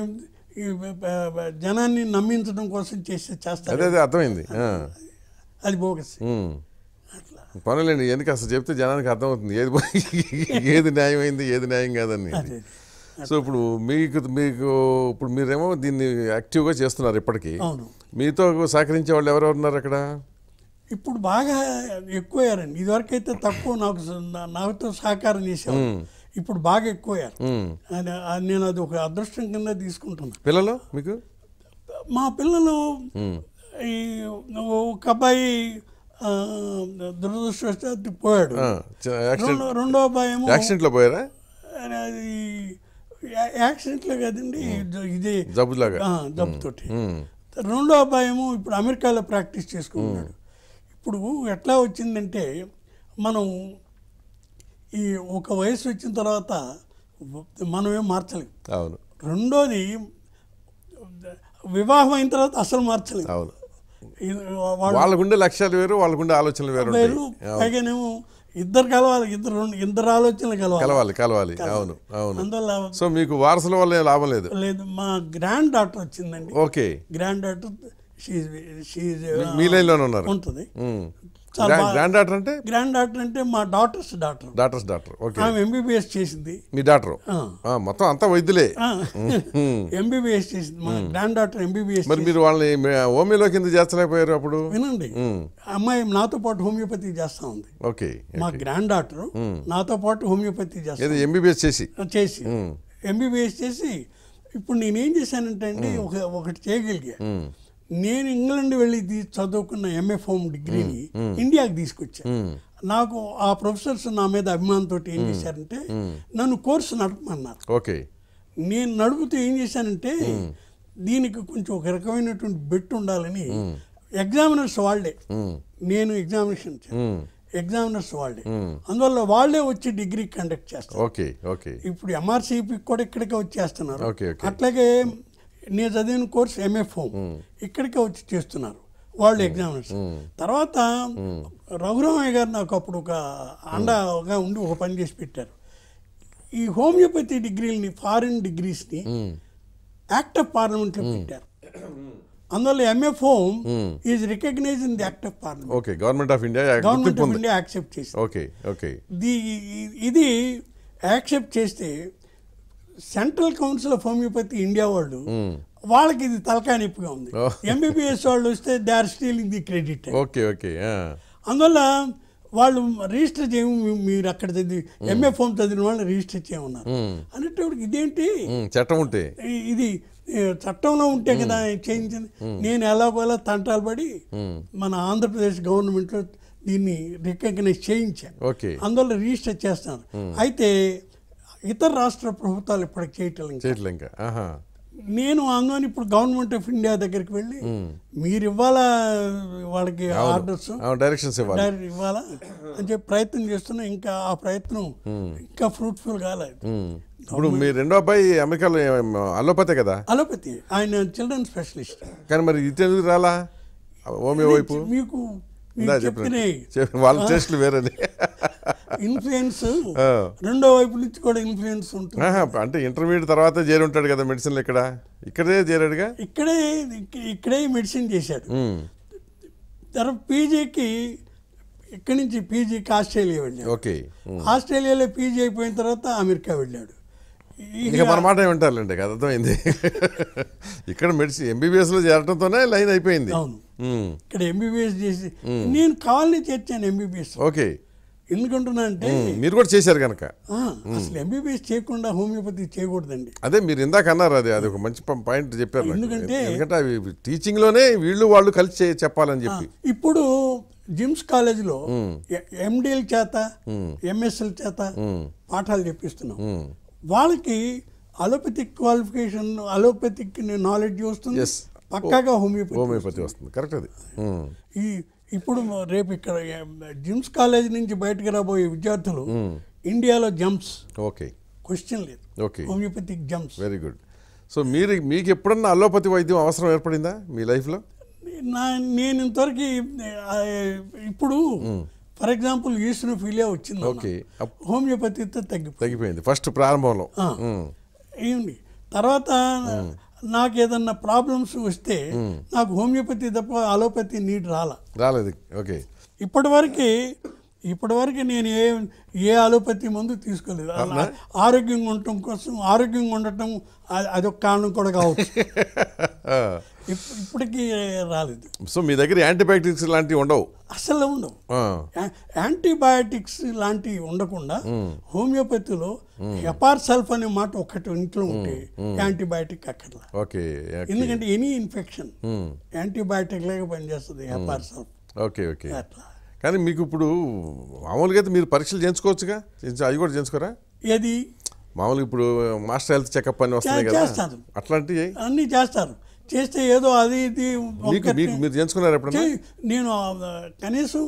జనాన్ని నమ్మించడం కోసం చేస్తే చేస్తారు అదే అర్థమైంది అది బోగస్ అట్లా పనులేండి ఎందుకు అసలు చెప్తే జనానికి అర్థమవుతుంది ఏది ఏది న్యాయమైంది ఏది న్యాయం కాదని సో ఇప్పుడు మీకు మీకు ఇప్పుడు మీరేమో దీన్ని యాక్టివ్గా చేస్తున్నారు ఇప్పటికీ అవును మీతో సహకరించే వాళ్ళు ఎవరెవరు ఉన్నారు అక్కడ ఇప్పుడు బాగా ఎక్కువయ్యారండి ఇదివరకు అయితే తక్కువ నాకు నాతో సహకారం చేశాను ఇప్పుడు బాగా ఎక్కువయ్యారు నేను అది ఒక అదృష్టం కింద తీసుకుంటున్నాను పిల్లలు మీకు మా పిల్లలు ఈ ఒక అబ్బాయి దురదృష్టవశాత్తు పోయాడు రెండో అబ్బాయి యాక్సిడెంట్లో పోయారా అది యాక్సిడెంట్లో కదండి ఇది జబ్బులాగా జబ్బుతోటి రెండో భయము ఇప్పుడు అమెరికాలో ప్రాక్టీస్ చేసుకుంటున్నాడు ఇప్పుడు ఎట్లా వచ్చిందంటే మనం ఈ ఒక వయసు వచ్చిన తర్వాత మనమే మార్చలేము రెండోది వివాహం అయిన తర్వాత అసలు మార్చలేదు వాళ్ళకుండే లక్ష్యాలు వేరు వాళ్ళకుండే ఆలోచనలు వేరు పైగానేమో ఇద్దరు కలవాలి ఇద్దరు ఇద్దరు ఆలోచనలు కలవాలి కలవాలి కలవాలి అవును అవును అందువల్ల సో మీకు వారసుల వల్ల లాభం లేదు లేదు మా గ్రాండ్ డాటర్ వచ్చిందండి ఓకే గ్రాండ్ డాటర్ మీ ఉన్నారు ఉంటుంది గ్రాండ్ డాక్టర్ అంటే గ్రాండ్ డాక్టర్ అంటే మా daughters doctor daughters doctor okay ఆమె ఎంబీబీఎస్ చేసింది మీ డాక్టర్ మొత్తం అంతా వైద్యులే ఎంబీబీఎస్ చేసింది మా గ్రాండ్ డాక్టర్ ఎంబీబీఎస్ మరి మీరు వాళ్ళని హోమియోలో కింద చేస్తలేకపోయారు అప్పుడు వినండి అమ్మాయి నాతో పాటు హోమియోపతి చేస్తా ఉంది ఓకే మా గ్రాండ్ డాక్టర్ నాతో పాటు హోమియోపతి చేస్తా ఎంబీబీఎస్ చేసి చేసి ఎంబీబీఎస్ చేసి ఇప్పుడు నేనేం చేశానంటే అండి ఒక ఒకటి చేయగలిగా నేను ఇంగ్లాండ్ వెళ్ళి చదువుకున్న ఎంఏ ఫోమ్ డిగ్రీని ఇండియాకి తీసుకొచ్చాను నాకు ఆ ప్రొఫెసర్స్ నా మీద అభిమానంతో ఏం చేశారంటే నన్ను కోర్సు నడపమన్నారు ఓకే నేను నడుపుతూ ఏం చేశానంటే దీనికి కొంచెం ఒక రకమైనటువంటి బెట్ ఉండాలని ఎగ్జామినర్స్ వాళ్ళే నేను ఎగ్జామినేషన్ ఎగ్జామినర్స్ వాళ్ళే అందువల్ల వాళ్ళే వచ్చి డిగ్రీ కండక్ట్ చేస్తారు ఇప్పుడు ఎంఆర్సీపీ కూడా ఇక్కడికే వచ్చేస్తున్నారు అట్లాగే నేను చదివిన కోర్స్ ఎంఏ ఫోమ్ ఇక్కడికే వచ్చి చేస్తున్నారు వాళ్ళు ఎగ్జామినర్స్ తర్వాత రఘురామయ్య గారు నాకు అప్పుడు ఒక అండగా ఉండి ఒక పని చేసి పెట్టారు ఈ హోమియోపతి డిగ్రీలని ఫారిన్ డిగ్రీస్ని యాక్ట్ ఆఫ్ పార్లమెంట్లో పెట్టారు అందువల్ల MF home is recognize in the act of parliament okay government of India government of India accept చేసి ఓకే ఓకే ది ఇది యాక్సెప్ట్ చేస్తే central council of homeopathy India వాళ్ళు వాళ్ళకి ఇది తలకాయ నొప్పిగా ఉంది ఎంబీబీఎస్ వాళ్ళు వస్తే they are stealing the credit okay okay అందువల్ల వాళ్ళు రిజిస్టర్ చేయము మీరు అక్కడ చదివి ఎంఏ ఫామ్ చదివిన వాళ్ళు రిజిస్టర్ చేయమన్నారు అన్నట్టు ఇదేంటి చట్టం ఉంటే ఇది చట్టంలో ఉంటే కదా చేయించింది నేను ఎలాగోలా తంటాలు పడి మన ఆంధ్రప్రదేశ్ గవర్నమెంట్లో దీన్ని రికగ్నైజ్ చేయించాను అందువల్ల రిజిస్టర్ చేస్తాను అయితే ఇతర రాష్ట్ర ప్రభుత్వాలు ఇప్పటికి చేయటం చేయట్లేదు ఇంకా నేను ఆందోళన ఇప్పుడు గవర్నమెంట్ ఆఫ్ ఇండియా దగ్గరికి వెళ్ళి మీరు ఇవ్వాలా వాళ్ళకి ఆర్డర్స్ డైరెక్షన్స్ ఇవ్వాలా అని చెప్పి ప్రయత్నం చేస్తున్నా ఇంకా ఆ ప్రయత్నం ఇంకా ఫ్రూట్ఫుల్ కాలేదు ఇప్పుడు మీ రెండో అబ్బాయి అమెరికాలో అలోపతి కదా అలోపతి ఆయన చిల్డ్రన్ స్పెషలిస్ట్ కానీ మరి ఇది రాలా హోమియో వైపు మీకు వాళ్ళ టేస్ట్లు వేరే ఇన్ఫ్లుయెన్స్ రెండో వైపు నుంచి కూడా ఇన్ఫ్లుయెన్స్ ఉంటుంది అంటే ఇంటర్మీడియట్ తర్వాత చేరి ఉంటాడు కదా మెడిసిన్లు ఇక్కడ ఇక్కడే చేరాడుగా ఇక్కడే ఇక్కడే మెడిసిన్ చేశాడు తర్వాత పీజీకి ఇక్కడి నుంచి పీజీకి ఆస్ట్రేలియా వెళ్ళాడు ఓకే ఆస్ట్రేలియాలో పీజీ అయిపోయిన తర్వాత అమెరికా వెళ్ళాడు ఇక మన మాట ఏమంటారులేండి అర్థమైంది ఇక్కడ మెడిసిన్ ఎంబీబీఎస్లో చేరడంతోనే లైన్ అయిపోయింది అవును ఇక్కడ ఎంబీబీఎస్ చేసి నేను కావాలని చేర్చాను ఎంబీబీఎస్ ఓకే ఎందుకంటున్నా అంటే మీరు కూడా చేశారు కనుక అసలు ఎంబీబీఎస్ చేయకుండా హోమియోపతి చేయకూడదండి అదే మీరు ఇందాక అన్నారు అది అది ఒక మంచి పాయింట్ చెప్పారు ఎందుకంటే ఎందుకంటే టీచింగ్ లోనే వీళ్ళు వాళ్ళు కలిసి చెప్పాలని చెప్పి ఇప్పుడు జిమ్స్ లో ఎండిఎల్ చేత ఎంఎస్ఎల్ చేత పాఠాలు చెప్పిస్తున్నాం వాళ్ళకి అలోపతిక్ క్వాలిఫికేషన్ అలోపతిక్ నాలెడ్జ్ వస్తుంది పక్కాగా హోమియోపతి హోమియోపతి వస్తుంది కరెక్ట్ అది hmm. Hmm. ఈ ఇప్పుడు రేపు ఇక్కడ జిమ్స్ కాలేజ్ నుంచి బయటకు రాబోయే విద్యార్థులు hmm. ఇండియాలో జంప్స్ ఓకే క్వశ్చన్ లేదు okay homeopathic GIMS very good so మీరు మీకు ఎప్పుడన్నా అలోపతి వైద్యం అవసరం ఏర్పడిందా మీ లైఫ్లో నా నేను ఇంతవరకు ఇప్పుడు ఫర్ ఎగ్జాంపుల్ ఫీలియా వచ్చింది ఓకే హోమియోపతితో తగ్గిపోయింది తగ్గిపోయింది ఫస్ట్ ప్రారంభంలో ఏమి తర్వాత నాకు ఏదన్నా ప్రాబ్లమ్స్ వస్తే నాకు హోమియోపతి తప్ప అలోపతి నీట్ రాలేదు ఓకే ఇప్పటి వరకు ఇప్పటివరకు నేను ఏ ఏ అలోపతి మందు తీసుకోలేదు ఆరోగ్యంగా ఉండటం కోసం ఆరోగ్యంగా ఉండటం అదొక కారణం కూడా కావచ్చు ఇప్పటికీ రాలేదు సో మీ దగ్గర యాంటీబయాటిక్స్ లాంటివి ఉండవు అసలు ఉండవు యాంటీబయాటిక్స్ లాంటివి ఉండకుండా హోమియోపతిలో హెపార్ సల్ఫ్ అనే మాట ఒకటి ఇంట్లో ఉంటే యాంటీబయాటిక్ అక్కర్లా ఓకే ఎందుకంటే ఎనీ ఇన్ఫెక్షన్ యాంటీబయాటిక్ లాగా పనిచేస్తుంది హెపార్ సల్ఫ్ ఓకే ఓకే అట్లా కానీ మీకు ఇప్పుడు మామూలుగా అయితే మీరు పరీక్షలు చేయించుకోవచ్చుగా అవి కూడా చేయించుకోరా ఏది మామూలుగా ఇప్పుడు మాస్టర్ హెల్త్ చెకప్ అని వస్తాయి చేస్తారు అట్లాంటివి అన్నీ చేస్తారు చేస్తే ఏదో అది ఇది మీరు చేయించుకున్నారు ఎప్పుడన్నా నేను కనీసం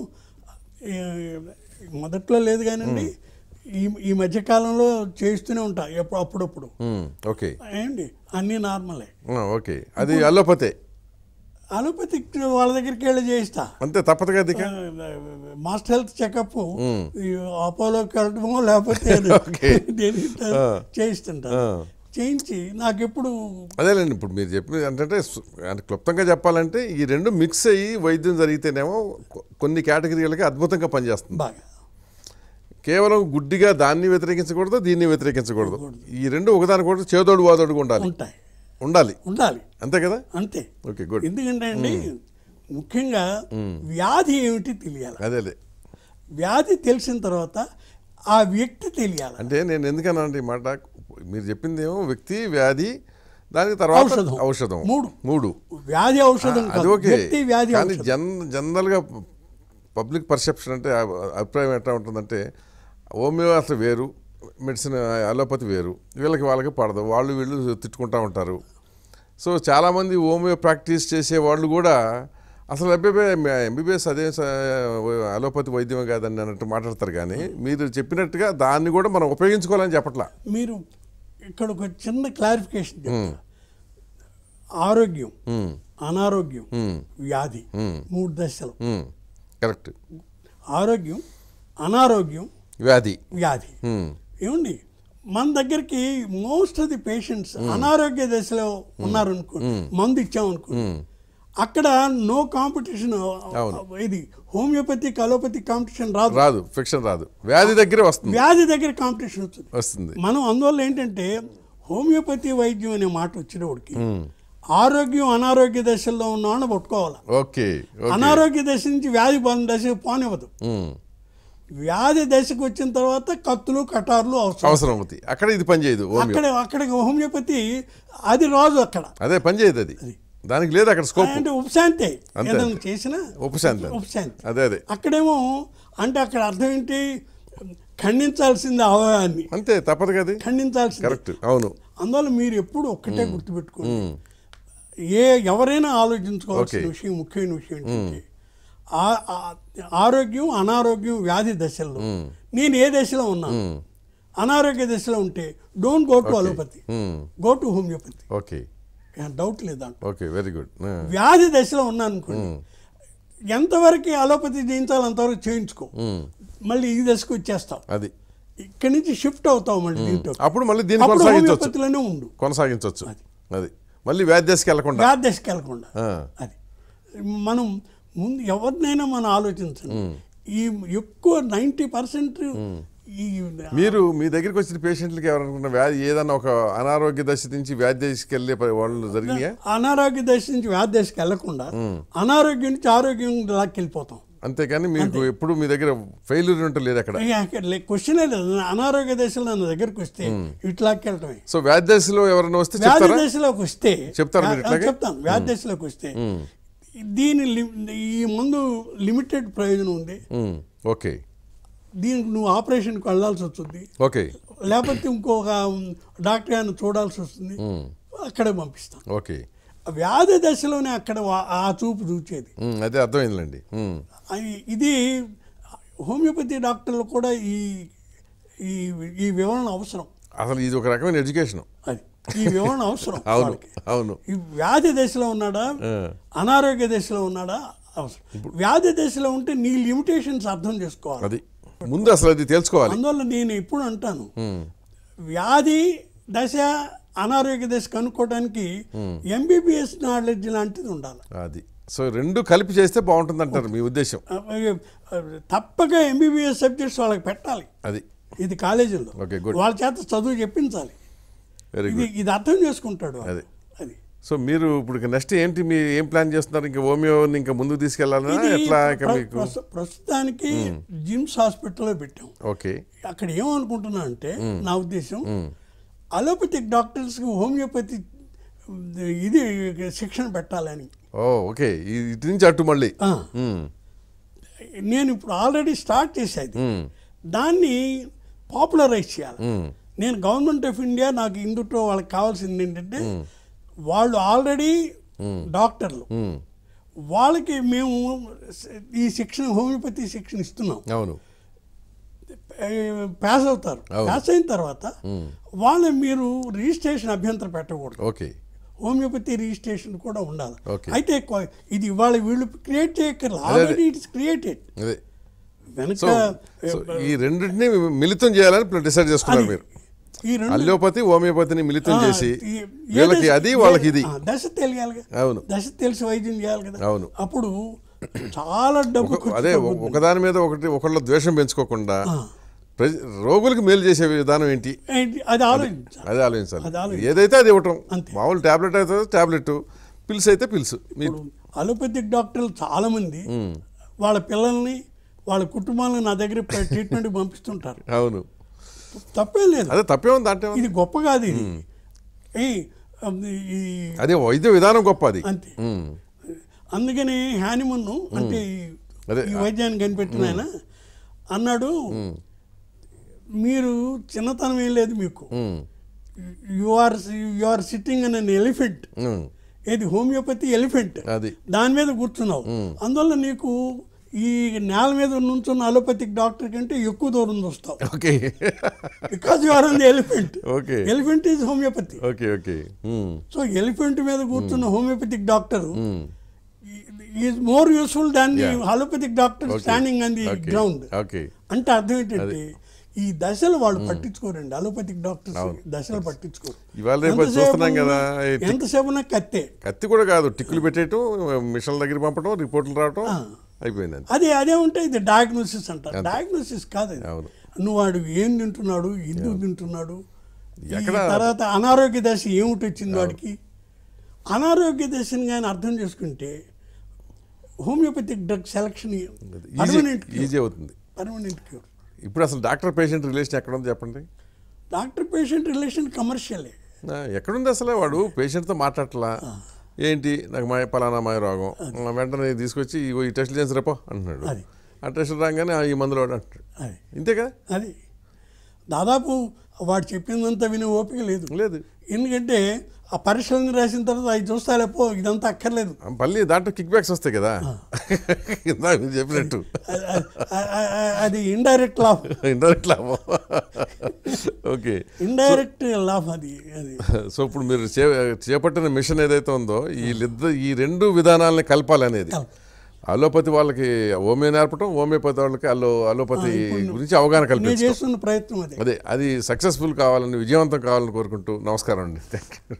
మొదట్లో లేదు కానీ ఈ ఈ మధ్యకాలంలో చేస్తూనే ఉంటా అప్పుడప్పుడు ఓకే అండి అన్నీ నార్మలే ఓకే అది అల్లోపతే అలోపతి వాళ్ళ దగ్గరికి వెళ్ళి చేయిస్తా అంతే తప్పదు కదా మాస్టర్ హెల్త్ చెకప్ అపోలో కలటమో లేకపోతే చేయిస్తుంటా చేయించి నాకు ఎప్పుడు అదేలేండి ఇప్పుడు మీరు చెప్పి అంటే క్లుప్తంగా చెప్పాలంటే ఈ రెండు మిక్స్ అయ్యి వైద్యం జరిగితేనేమో కొన్ని కేటగిరీలకి అద్భుతంగా పనిచేస్తుంది బాగా కేవలం గుడ్డిగా దాన్ని వ్యతిరేకించకూడదు దీన్ని వ్యతిరేకించకూడదు ఈ రెండు ఒకదాని కూడా చేదోడు వాదోడుగా ఉండాలి ఉంటాయి ఉండాలి ఉండాలి అంతే కదా అంతే ఓకే గుడ్ ఎందుకంటే అండి ముఖ్యంగా వ్యాధి ఏమిటి తెలియాలి అదే అదే వ్యాధి తెలిసిన తర్వాత ఆ వ్యక్తి తెలియాలి అంటే నేను అండి మాట మీరు చెప్పింది ఏమో వ్యక్తి వ్యాధి దానికి తర్వాత ఔషధం మూడు మూడు వ్యాధి ఔషధం అది వ్యాధి కానీ జన్ జనరల్గా పబ్లిక్ పర్సెప్షన్ అంటే అభిప్రాయం ఎట్లా ఉంటుందంటే హోమియోపతి వేరు మెడిసిన్ అలోపతి వేరు వీళ్ళకి వాళ్ళకి పడదు వాళ్ళు వీళ్ళు తిట్టుకుంటూ ఉంటారు సో చాలామంది హోమియో ప్రాక్టీస్ చేసేవాళ్ళు కూడా అసలు అబ్బాయి ఎంబీబీఎస్ అదే అలోపతి వైద్యం కాదని అన్నట్టు మాట్లాడతారు కానీ మీరు చెప్పినట్టుగా దాన్ని కూడా మనం ఉపయోగించుకోవాలని చెప్పట్లా మీరు ఇక్కడ ఒక చిన్న క్లారిఫికేషన్ ఆరోగ్యం అనారోగ్యం వ్యాధి మూడు దశలు కరెక్ట్ ఆరోగ్యం అనారోగ్యం వ్యాధి వ్యాధి ఏమండి మన దగ్గరికి మోస్ట్ ఆఫ్ ది పేషెంట్స్ అనారోగ్య దశలో ఉన్నారు అనుకో మందు ఇచ్చామనుకో అక్కడ నో కాంపిటీషన్ ఇది హోమియోపతి కలోపతి కాంపిటీషన్ రాదు రాదు ఫిక్షన్ రాదు వ్యాధి దగ్గర వస్తుంది వ్యాధి దగ్గర కాంపిటీషన్ వస్తుంది వస్తుంది మనం అందువల్ల ఏంటంటే హోమియోపతి వైద్యం అనే మాట వచ్చినప్పటికి ఆరోగ్యం అనారోగ్య దశల్లో ఉన్న పట్టుకోవాలి ఓకే అనారోగ్య దశ నుంచి వ్యాధి దశ పోనివ్వదు వ్యాధి దశకు వచ్చిన తర్వాత కత్తులు కటార్లు అవసరం అవసరం అవుతాయి అక్కడ ఇది పనిచేయదు అక్కడ అక్కడికి హోమియోపతి అది రాజు అక్కడ అదే పనిచేయదు అది దానికి లేదు అక్కడ స్కోప్ అంటే ఉపశాంతి చేసిన ఉపశాంతి ఉపశాంతి అదే అదే అక్కడేమో అంటే అక్కడ అర్థం ఏంటి ఖండించాల్సింది అవయాన్ని అంతే తప్పదు కదా ఖండించాల్సింది కరెక్ట్ అవును అందువల్ల మీరు ఎప్పుడు ఒక్కటే గుర్తుపెట్టుకోండి ఏ ఎవరైనా ఆలోచించుకోవాల్సిన విషయం ముఖ్యమైన విషయం ఏంటంటే ఆరోగ్యం అనారోగ్యం వ్యాధి దశల్లో నేను ఏ దశలో ఉన్నాను అనారోగ్య దశలో ఉంటే don't go to allopathy go to homeopathy okay doubt లేదా ఓకే వెరీ గుడ్ వ్యాధి దశలో ఉన్నాను అనుకోండి ఎంతవరకు అలోపతి చేయించాలి అంతవరకు చేయించుకో మళ్ళీ ఈ దశకు వచ్చేస్తాం అది ఇక్కడి నుంచి షిఫ్ట్ అవుతాం మళ్ళీ అప్పుడు మళ్ళీ దీని కొనసాగించవచ్చులోనే ఉండు కొనసాగించవచ్చు అది మళ్ళీ వ్యాధి దశకి వెళ్ళకుండా వ్యాధి దశకి వెళ్ళకుండా అది మనం ముందు ఎవరినైనా మనం ఆలోచించండి ఈ ఎక్కువ నైంటీ పర్సెంట్ మీరు మీ దగ్గరికి వచ్చిన పేషెంట్లకి ఎవరనుకున్న వ్యాధి ఏదైనా ఒక అనారోగ్య దశ నుంచి వ్యాధి దశకి వెళ్ళే వాళ్ళు జరిగినాయా అనారోగ్య దశ నుంచి వ్యాధి దశకి వెళ్లకుండా అనారోగ్యం నుంచి ఆరోగ్యం దాకా వెళ్ళిపోతాం అంతేకాని మీకు ఎప్పుడు మీ దగ్గర ఫెయిల్యూర్ ఉంటే లేదు అక్కడ క్వశ్చన్ లేదు అనారోగ్య దశలో నా దగ్గరకు వస్తే ఇట్లాకెళ్ళటమే సో వ్యాధి దశలో ఎవరైనా వస్తే వ్యాధి దశలోకి వస్తే చెప్తారు చెప్తాను వ్యాధి దశలోకి వస్తే దీని ఈ ముందు లిమిటెడ్ ప్రయోజనం ఉంది ఓకే దీనికి నువ్వు ఆపరేషన్కి వెళ్ళాల్సి వస్తుంది ఓకే లేకపోతే ఇంకొక డాక్టర్ గారిని చూడాల్సి వస్తుంది అక్కడే పంపిస్తాం ఓకే వ్యాధి దశలోనే అక్కడ ఆ చూపు చూచేది అదే అర్థమైందండి ఇది హోమియోపతి డాక్టర్లు కూడా ఈ ఈ వివరణ అవసరం అసలు ఇది ఒక రకమైన ఎడ్యుకేషన్ అది ఈ వివరణ అవసరం అవును అవును ఈ వ్యాధి దశలో ఉన్నాడా అనారోగ్య దశలో ఉన్నాడా అవసరం వ్యాధి దశలో ఉంటే నీ లిమిటేషన్స్ అర్థం చేసుకోవాలి అది ముందు అసలు అది తెలుసుకోవాలి అందువల్ల నేను ఇప్పుడు అంటాను వ్యాధి దశ అనారోగ్య దశ కనుక్కోవడానికి ఎంబీబీఎస్ నాలెడ్జ్ లాంటిది ఉండాలి అది సో రెండు కలిపి చేస్తే బాగుంటుంది అంటారు మీ ఉద్దేశం తప్పక ఎంబీబీఎస్ సబ్జెక్ట్స్ వాళ్ళకి పెట్టాలి అది ఇది కాలేజీలో వాళ్ళ చేత చదువు చెప్పించాలి వెరీ ఇది అర్థం చేసుకుంటాడు అది అది సో మీరు ఇప్పుడు నెక్స్ట్ ఏంటి మీరు ఏం ప్లాన్ చేస్తున్నారు ఇంకా హోమియోని ఇంకా ముందు తీసుకెళ్లాలా ఎట్లా మీకు ప్రస్తుతానికి hmm. జిమ్స్ హాస్పిటల్లో పెట్టాం ఓకే అక్కడ ఏమనుకుంటున్నా అంటే hmm. నా ఉద్దేశం hmm. అలోపతిక్ డాక్టర్స్కి హోమియోపతి ఇది శిక్షణ పెట్టాలని ఓకే ఇటు నుంచి అటు మళ్ళీ నేను ఇప్పుడు ఆల్రెడీ స్టార్ట్ చేసేది దాన్ని పాపులరైజ్ చేయాలి నేను గవర్నమెంట్ ఆఫ్ ఇండియా నాకు హిందుత్వం వాళ్ళకి కావాల్సింది ఏంటంటే వాళ్ళు ఆల్రెడీ డాక్టర్లు వాళ్ళకి మేము ఈ శిక్షణ హోమియోపతి శిక్షణ ఇస్తున్నాం అవును పాస్ అవుతారు పాస్ అయిన తర్వాత వాళ్ళు మీరు రిజిస్ట్రేషన్ అభ్యంతరం పెట్టకూడదు ఓకే హోమియోపతి రిజిస్ట్రేషన్ కూడా ఉండాలి అయితే ఇది ఇవాళ వీళ్ళు క్రియేట్ చేయక్కర్లేదు ఆల్రెడీ ఇట్స్ క్రియేటెడ్ వెనక ఈ రెండింటినీ మిళితం చేయాలని డిసైడ్ చేసుకున్నారు మీరు ఈ రెండు అల్లోపతి హోమియోపతిని మిళితం చేసి వీళ్ళకి అది వాళ్ళకి ఇది దశ తెలియాలి అవును దశ తెలిసి వైద్యం చేయాలి కదా అవును అప్పుడు చాలా డబ్బు అదే ఒకదాని మీద ఒకటి ఒకళ్ళ ద్వేషం పెంచుకోకుండా రోగులకు మేలు చేసే విధానం ఏంటి అది ఆలోచించాలి ఏదైతే అది ఇవ్వటం మామూలు ట్యాబ్లెట్ అయితే ట్యాబ్లెట్ పిల్స్ అయితే పిల్స్ అలోపతిక్ డాక్టర్లు చాలామంది వాళ్ళ పిల్లల్ని వాళ్ళ కుటుంబాలను నా దగ్గర ట్రీట్మెంట్కి పంపిస్తుంటారు అవును తప్పే లేదు అదే తప్పే ఉంది అంటే ఇది గొప్ప కాదు ఇది అదే వైద్య విధానం గొప్ప అది అంతే అందుకని హ్యానిమన్ను అంటే ఈ వైద్యాన్ని కనిపెట్టిన ఆయన అన్నాడు మీరు చిన్నతనం ఏం లేదు మీకు you are you are sitting on on elephant ఏది హోమియోపతి ఎలిఫెంట్ దాని మీద కూర్చున్నావు అందువల్ల నీకు ఈ నేల మీద నుంచున్న అలోపతిక్ డాక్టర్ కంటే ఎక్కువ దూరం చూస్తాం okay you are you on the elephant okay elephant is homeopathy okay okay so hmm. Elephant మీద కూర్చున్న homeopathic doctor is more useful than the allopathic doctor standing on the ground okay అంటే అర్థం ఏంటంటే ఈ దశలు వాళ్ళు hmm. పట్టించుకోరండి అలోపతిక్ డాక్టర్ దశలు పట్టించుకోరు ఇవాళ చూస్తున్నాం కదా ఎంతసేపు కత్తే కత్తి కూడా కాదు టిక్కులు పెట్టేయటం మిషన్ల దగ్గర పంపడం రిపోర్ట్లు రావటం అయిపోయిందండి అదే అదే ఉంటే ఇది డయాగ్నోసిస్ అంటారు డయాగ్నోసిస్ కాదు అవును నువ్వు వాడు ఏం తింటున్నాడు ఎందుకు తింటున్నాడు తర్వాత అనారోగ్య దశ ఏమిటి వచ్చింది వాడికి అనారోగ్య దశని కానీ అర్థం చేసుకుంటే హోమియోపతిక్ డ్రగ్ సెలక్షన్ ఈజీ అవుతుంది పర్మనెంట్ క్యూర్ ఇప్పుడు అసలు డాక్టర్ పేషెంట్ రిలేషన్ ఎక్కడ ఉంది చెప్పండి డాక్టర్ పేషెంట్ రిలేషన్ కమర్షియలే ఎక్కడుంది అసలే వాడు పేషెంట్తో మాట్లాడలా ఏంటి నాకు మాయ పలానా మాయ రోగం వెంటనే తీసుకొచ్చి ఈ టెస్ట్లు చేసి రేపో అంటున్నాడు ఆ టెస్టులు రాగానే ఈ మందులు అంటాడు ఇంతే కదా అది దాదాపు వాడు చెప్పిందంతా వినే ఓపిక లేదు లేదు ఎందుకంటే ఆ పరిశీలన రాసిన తర్వాత అవి చూస్తాలే పో ఇదంతా అక్కర్లేదు మళ్ళీ దాంట్లో కిక్ బ్యాక్స్ వస్తాయి కదా చెప్పినట్టు అది ఇండైరెక్ట్ లాభ ఇండైరెక్ట్ లాభ ఓకే ఇండైరెక్ట్ లాభ అది సో ఇప్పుడు మీరు చేపట్టిన మిషన్ ఏదైతే ఉందో ఈ వీళ్ళిద్దరు ఈ రెండు విధానాలని అనేది అలోపతి వాళ్ళకి ఓమే నేర్పడం హోమియోపతి వాళ్ళకి అలో అలోపతి గురించి అవగాహన చేస్తున్న ప్రయత్నం అదే అది సక్సెస్ఫుల్ కావాలని విజయవంతం కావాలని కోరుకుంటూ నమస్కారం అండి థ్యాంక్ యూ